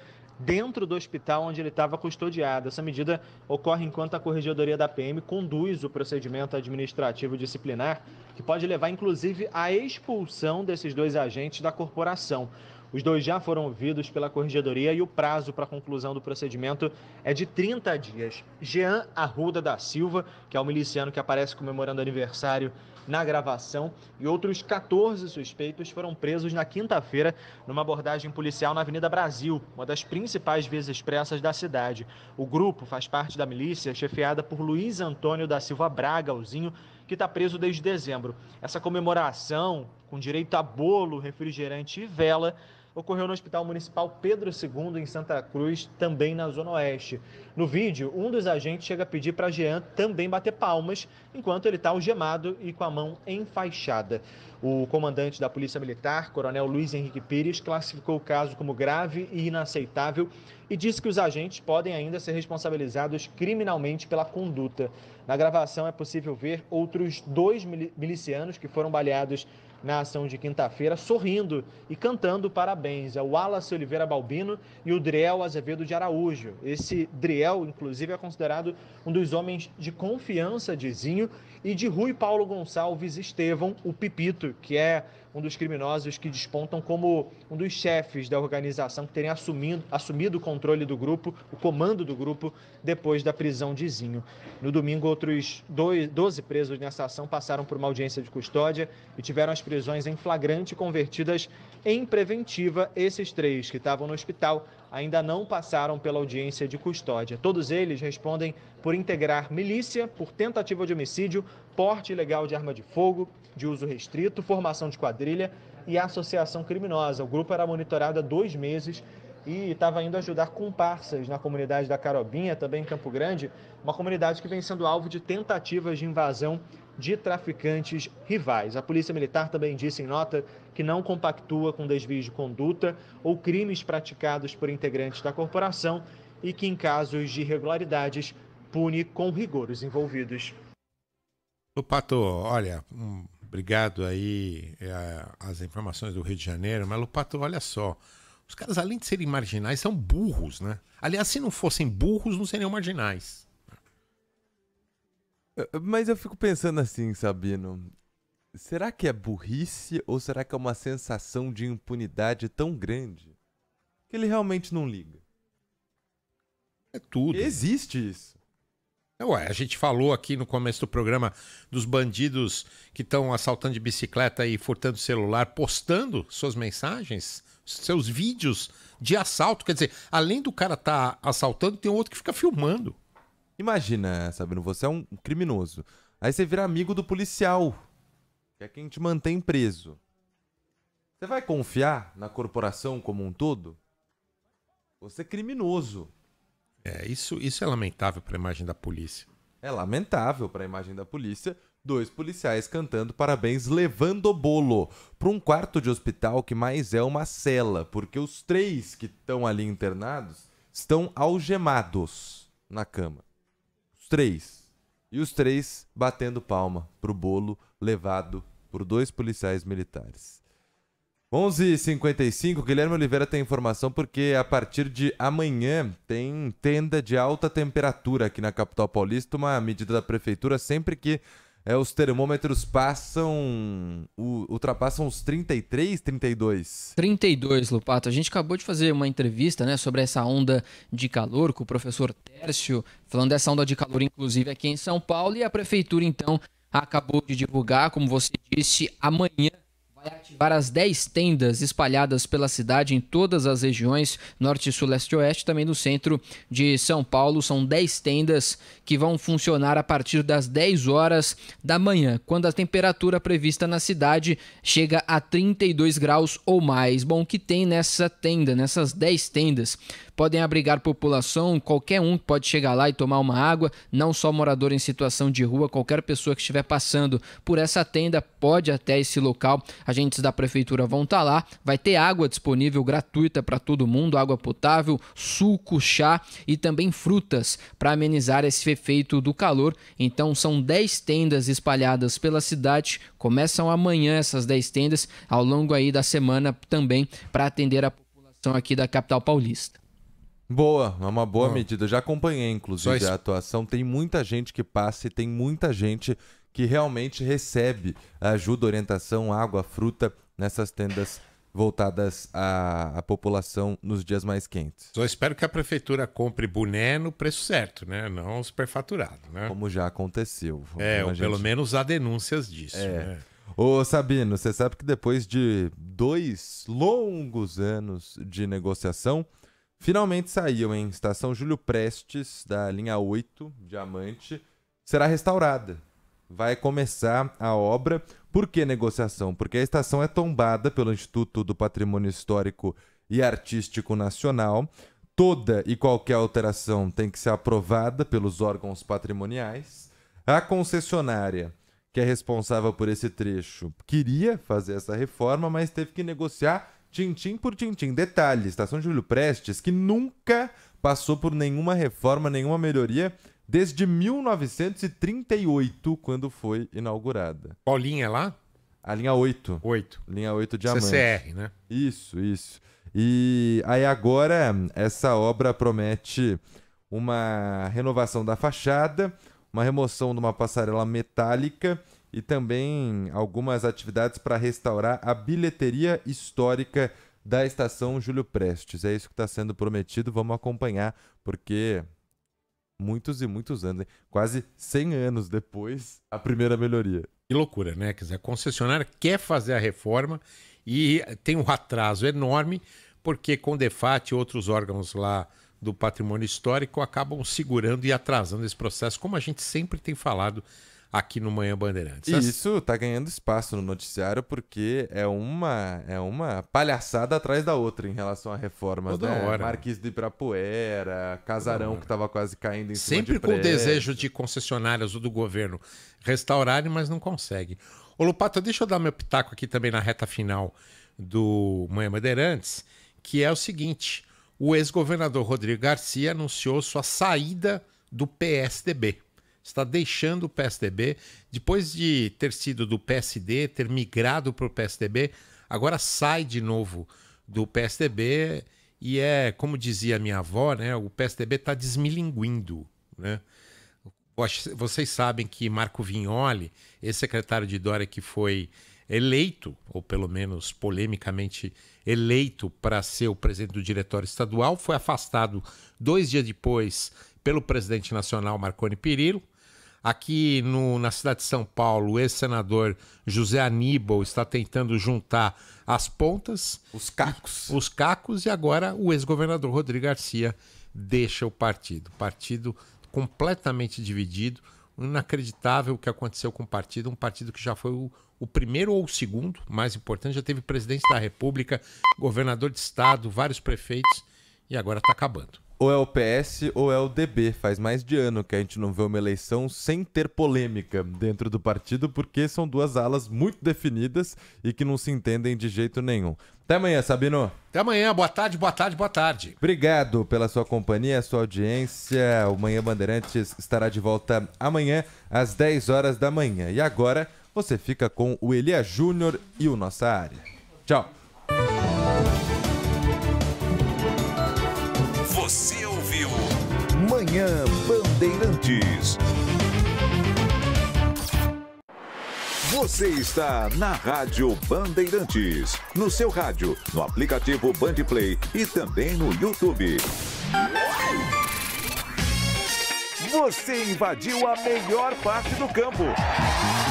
dentro do hospital onde ele estava custodiado. Essa medida ocorre enquanto a Corregedoria da PM conduz o procedimento administrativo disciplinar, que pode levar inclusive à expulsão desses dois agentes da corporação. Os dois já foram ouvidos pela corregedoria e o prazo para a conclusão do procedimento é de 30 dias. Jean Arruda da Silva, que é o miliciano que aparece comemorando aniversário na gravação e outros 14 suspeitos foram presos na quinta-feira numa abordagem policial na Avenida Brasil, uma das principais vias expressas da cidade. O grupo faz parte da milícia chefiada por Luiz Antônio da Silva Braga, Alzinho, que está preso desde dezembro. Essa comemoração, com direito a bolo, refrigerante e vela, ocorreu no Hospital Municipal Pedro II, em Santa Cruz, também na Zona Oeste. No vídeo, um dos agentes chega a pedir para Jean também bater palmas, enquanto ele está algemado e com a mão enfaixada. O comandante da Polícia Militar, Coronel Luiz Henrique Pires, classificou o caso como grave e inaceitável e disse que os agentes podem ainda ser responsabilizados criminalmente pela conduta. Na gravação é possível ver outros dois milicianos que foram baleados na ação de quinta-feira, sorrindo e cantando parabéns ao é Wallace Oliveira Balbino e o Driel Azevedo de Araújo. Esse Driel, inclusive, é considerado um dos homens de confiança de Zinho e de Rui Paulo Gonçalves Estevão, o Pipito, que é um dos criminosos que despontam como um dos chefes da organização que teriam assumido, assumido o controle do grupo, o comando do grupo, depois da prisão de Zinho. No domingo, outros dois, 12 presos nessa ação passaram por uma audiência de custódia e tiveram as prisões em flagrante convertidas em preventiva. Esses três que estavam no hospital ainda não passaram pela audiência de custódia. Todos eles respondem por integrar milícia, por tentativa de homicídio, porte ilegal de arma de fogo, de uso restrito, formação de quadrilha e associação criminosa. O grupo era monitorado há dois meses e estava indo ajudar comparsas na comunidade da Carobinha, também em Campo Grande, uma comunidade que vem sendo alvo de tentativas de invasão de traficantes rivais. A Polícia Militar também disse em nota que não compactua com desvios de conduta ou crimes praticados por integrantes da corporação e que, em casos de irregularidades, pune com rigor os envolvidos. O Pato, olha, um, obrigado aí é, as informações do Rio de Janeiro, mas Pato, olha só, os caras além de serem marginais são burros, né? Aliás, se não fossem burros, não seriam marginais. Eh, mas eu fico pensando assim, Sabino. Será que é burrice ou será que é uma sensação de impunidade tão grande que ele realmente não liga? É tudo. Existe isso. É, ué, a gente falou aqui no começo do programa dos bandidos que estão assaltando de bicicleta e furtando celular, postando suas mensagens, seus vídeos de assalto. Quer dizer, além do cara estar tá assaltando, tem outro que fica filmando. Imagina, Sabino, você é um criminoso. Aí você vira amigo do policial, que é quem te mantém preso. Você vai confiar na corporação como um todo? Você é criminoso. É, isso, isso é lamentável para a imagem da polícia. É lamentável para a imagem da polícia. Dois policiais cantando parabéns, levando bolo para um quarto de hospital que mais é uma cela, porque os três que estão ali internados estão algemados na cama três. E os três batendo palma pro bolo levado por dois policiais militares. 11h55, Guilherme Oliveira tem informação porque a partir de amanhã tem tenda de alta temperatura aqui na capital paulista, uma medida da prefeitura sempre que é, os termômetros passam. O, ultrapassam os 33, 32. 32, Lupato. A gente acabou de fazer uma entrevista né, sobre essa onda de calor com o professor Tércio, falando dessa onda de calor, inclusive, aqui em São Paulo. E a prefeitura, então, acabou de divulgar, como você disse, amanhã vai ativar as 10 tendas espalhadas pela cidade em todas as regiões, norte, sul, leste e oeste, também no centro de São Paulo. São 10 tendas que vão funcionar a partir das 10 horas da manhã, quando a temperatura prevista na cidade chega a 32 graus ou mais. Bom, o que tem nessa tenda, nessas 10 tendas? podem abrigar população, qualquer um pode chegar lá e tomar uma água, não só morador em situação de rua, qualquer pessoa que estiver passando por essa tenda pode até esse local. Agentes da prefeitura vão estar tá lá, vai ter água disponível gratuita para todo mundo, água potável, suco, chá e também frutas para amenizar esse efeito do calor. Então são 10 tendas espalhadas pela cidade, começam amanhã essas 10 tendas ao longo aí da semana também para atender a população aqui da capital paulista. Boa, é uma boa ah. medida. já acompanhei, inclusive, isso... a atuação. Tem muita gente que passa e tem muita gente que realmente recebe ajuda, orientação, água, fruta nessas tendas voltadas à, à, população nos dias mais quentes. Só espero que a prefeitura compre boné no preço certo, né? Não superfaturado, né? Como já aconteceu. É, ou gente... pelo menos há denúncias disso. É. Né? Ô Sabino, você sabe que depois de dois longos anos de negociação, Finalmente saiu, em Estação Júlio Prestes, da linha 8, Diamante, será restaurada. Vai começar a obra. Por que negociação? Porque a estação é tombada pelo Instituto do Patrimônio Histórico e Artístico Nacional. Toda e qualquer alteração tem que ser aprovada pelos órgãos patrimoniais. A concessionária, que é responsável por esse trecho, queria fazer essa reforma, mas teve que negociar Tintim por tintim. Detalhe, Estação Júlio Prestes, que nunca passou por nenhuma reforma, nenhuma melhoria, desde 1938, quando foi inaugurada. Qual linha é lá? A linha 8. 8. Linha 8 Diamante. CCR, né? Isso, isso. E aí agora essa obra promete uma renovação da fachada, uma remoção de uma passarela metálica e também algumas atividades para restaurar a bilheteria histórica da estação Júlio Prestes. É isso que está sendo prometido, vamos acompanhar, porque muitos e muitos anos, hein? quase 100 anos depois, a primeira melhoria. Que loucura, né? Quer dizer, a concessionária quer fazer a reforma e tem um atraso enorme, porque com Condefat e outros órgãos lá do patrimônio histórico acabam segurando e atrasando esse processo, como a gente sempre tem falado aqui no Manhã Bandeirantes. E isso está ganhando espaço no noticiário porque é uma, é uma palhaçada atrás da outra em relação à reforma. da né? Marquês de Ibirapuera, Casarão que estava quase caindo em cima Sempre de com o desejo de concessionárias ou do governo restaurarem, mas não conseguem. Ô Lupato, deixa eu dar meu pitaco aqui também na reta final do Manhã Bandeirantes, que é o seguinte... O ex-governador Rodrigo Garcia anunciou sua saída do PSDB está deixando o PSDB. Depois de ter sido do PSD, ter migrado para o PSDB, agora sai de novo do PSDB e é, como dizia minha avó, né, o PSDB está desmilinguindo. Né? Vocês sabem que Marco Vignoli, ex-secretário de Dória que foi eleito, ou pelo menos polemicamente eleito para ser o presidente do diretório estadual, foi afastado dois dias depois pelo presidente nacional Marconi Perillo. Aqui no, na cidade de São Paulo, o ex-senador José Aníbal está tentando juntar as pontas, os cacos, os cacos e agora o ex-governador Rodrigo Garcia deixa o partido. Partido completamente dividido, inacreditável o que aconteceu com o partido, um partido que já foi o, o, primeiro ou o segundo mais importante, já teve presidente da República, governador de estado, vários prefeitos e agora está acabando. Ou é o PS ou é o DB. Faz mais de ano que a gente não vê uma eleição sem ter polêmica dentro do partido, porque são duas alas muito definidas e que não se entendem de jeito nenhum. Até amanhã, Sabino. Até amanhã. Boa tarde, boa tarde, boa tarde. Obrigado pela sua companhia, sua audiência. O Manhã Bandeirantes estará de volta amanhã às 10 horas da manhã. E agora você fica com o Elia Júnior e o Nossa Área. Tchau. Você ouviu Manhã Bandeirantes. Você está na Rádio Bandeirantes, no seu rádio, no aplicativo Bandplay e também no YouTube. Você invadiu a melhor parte do campo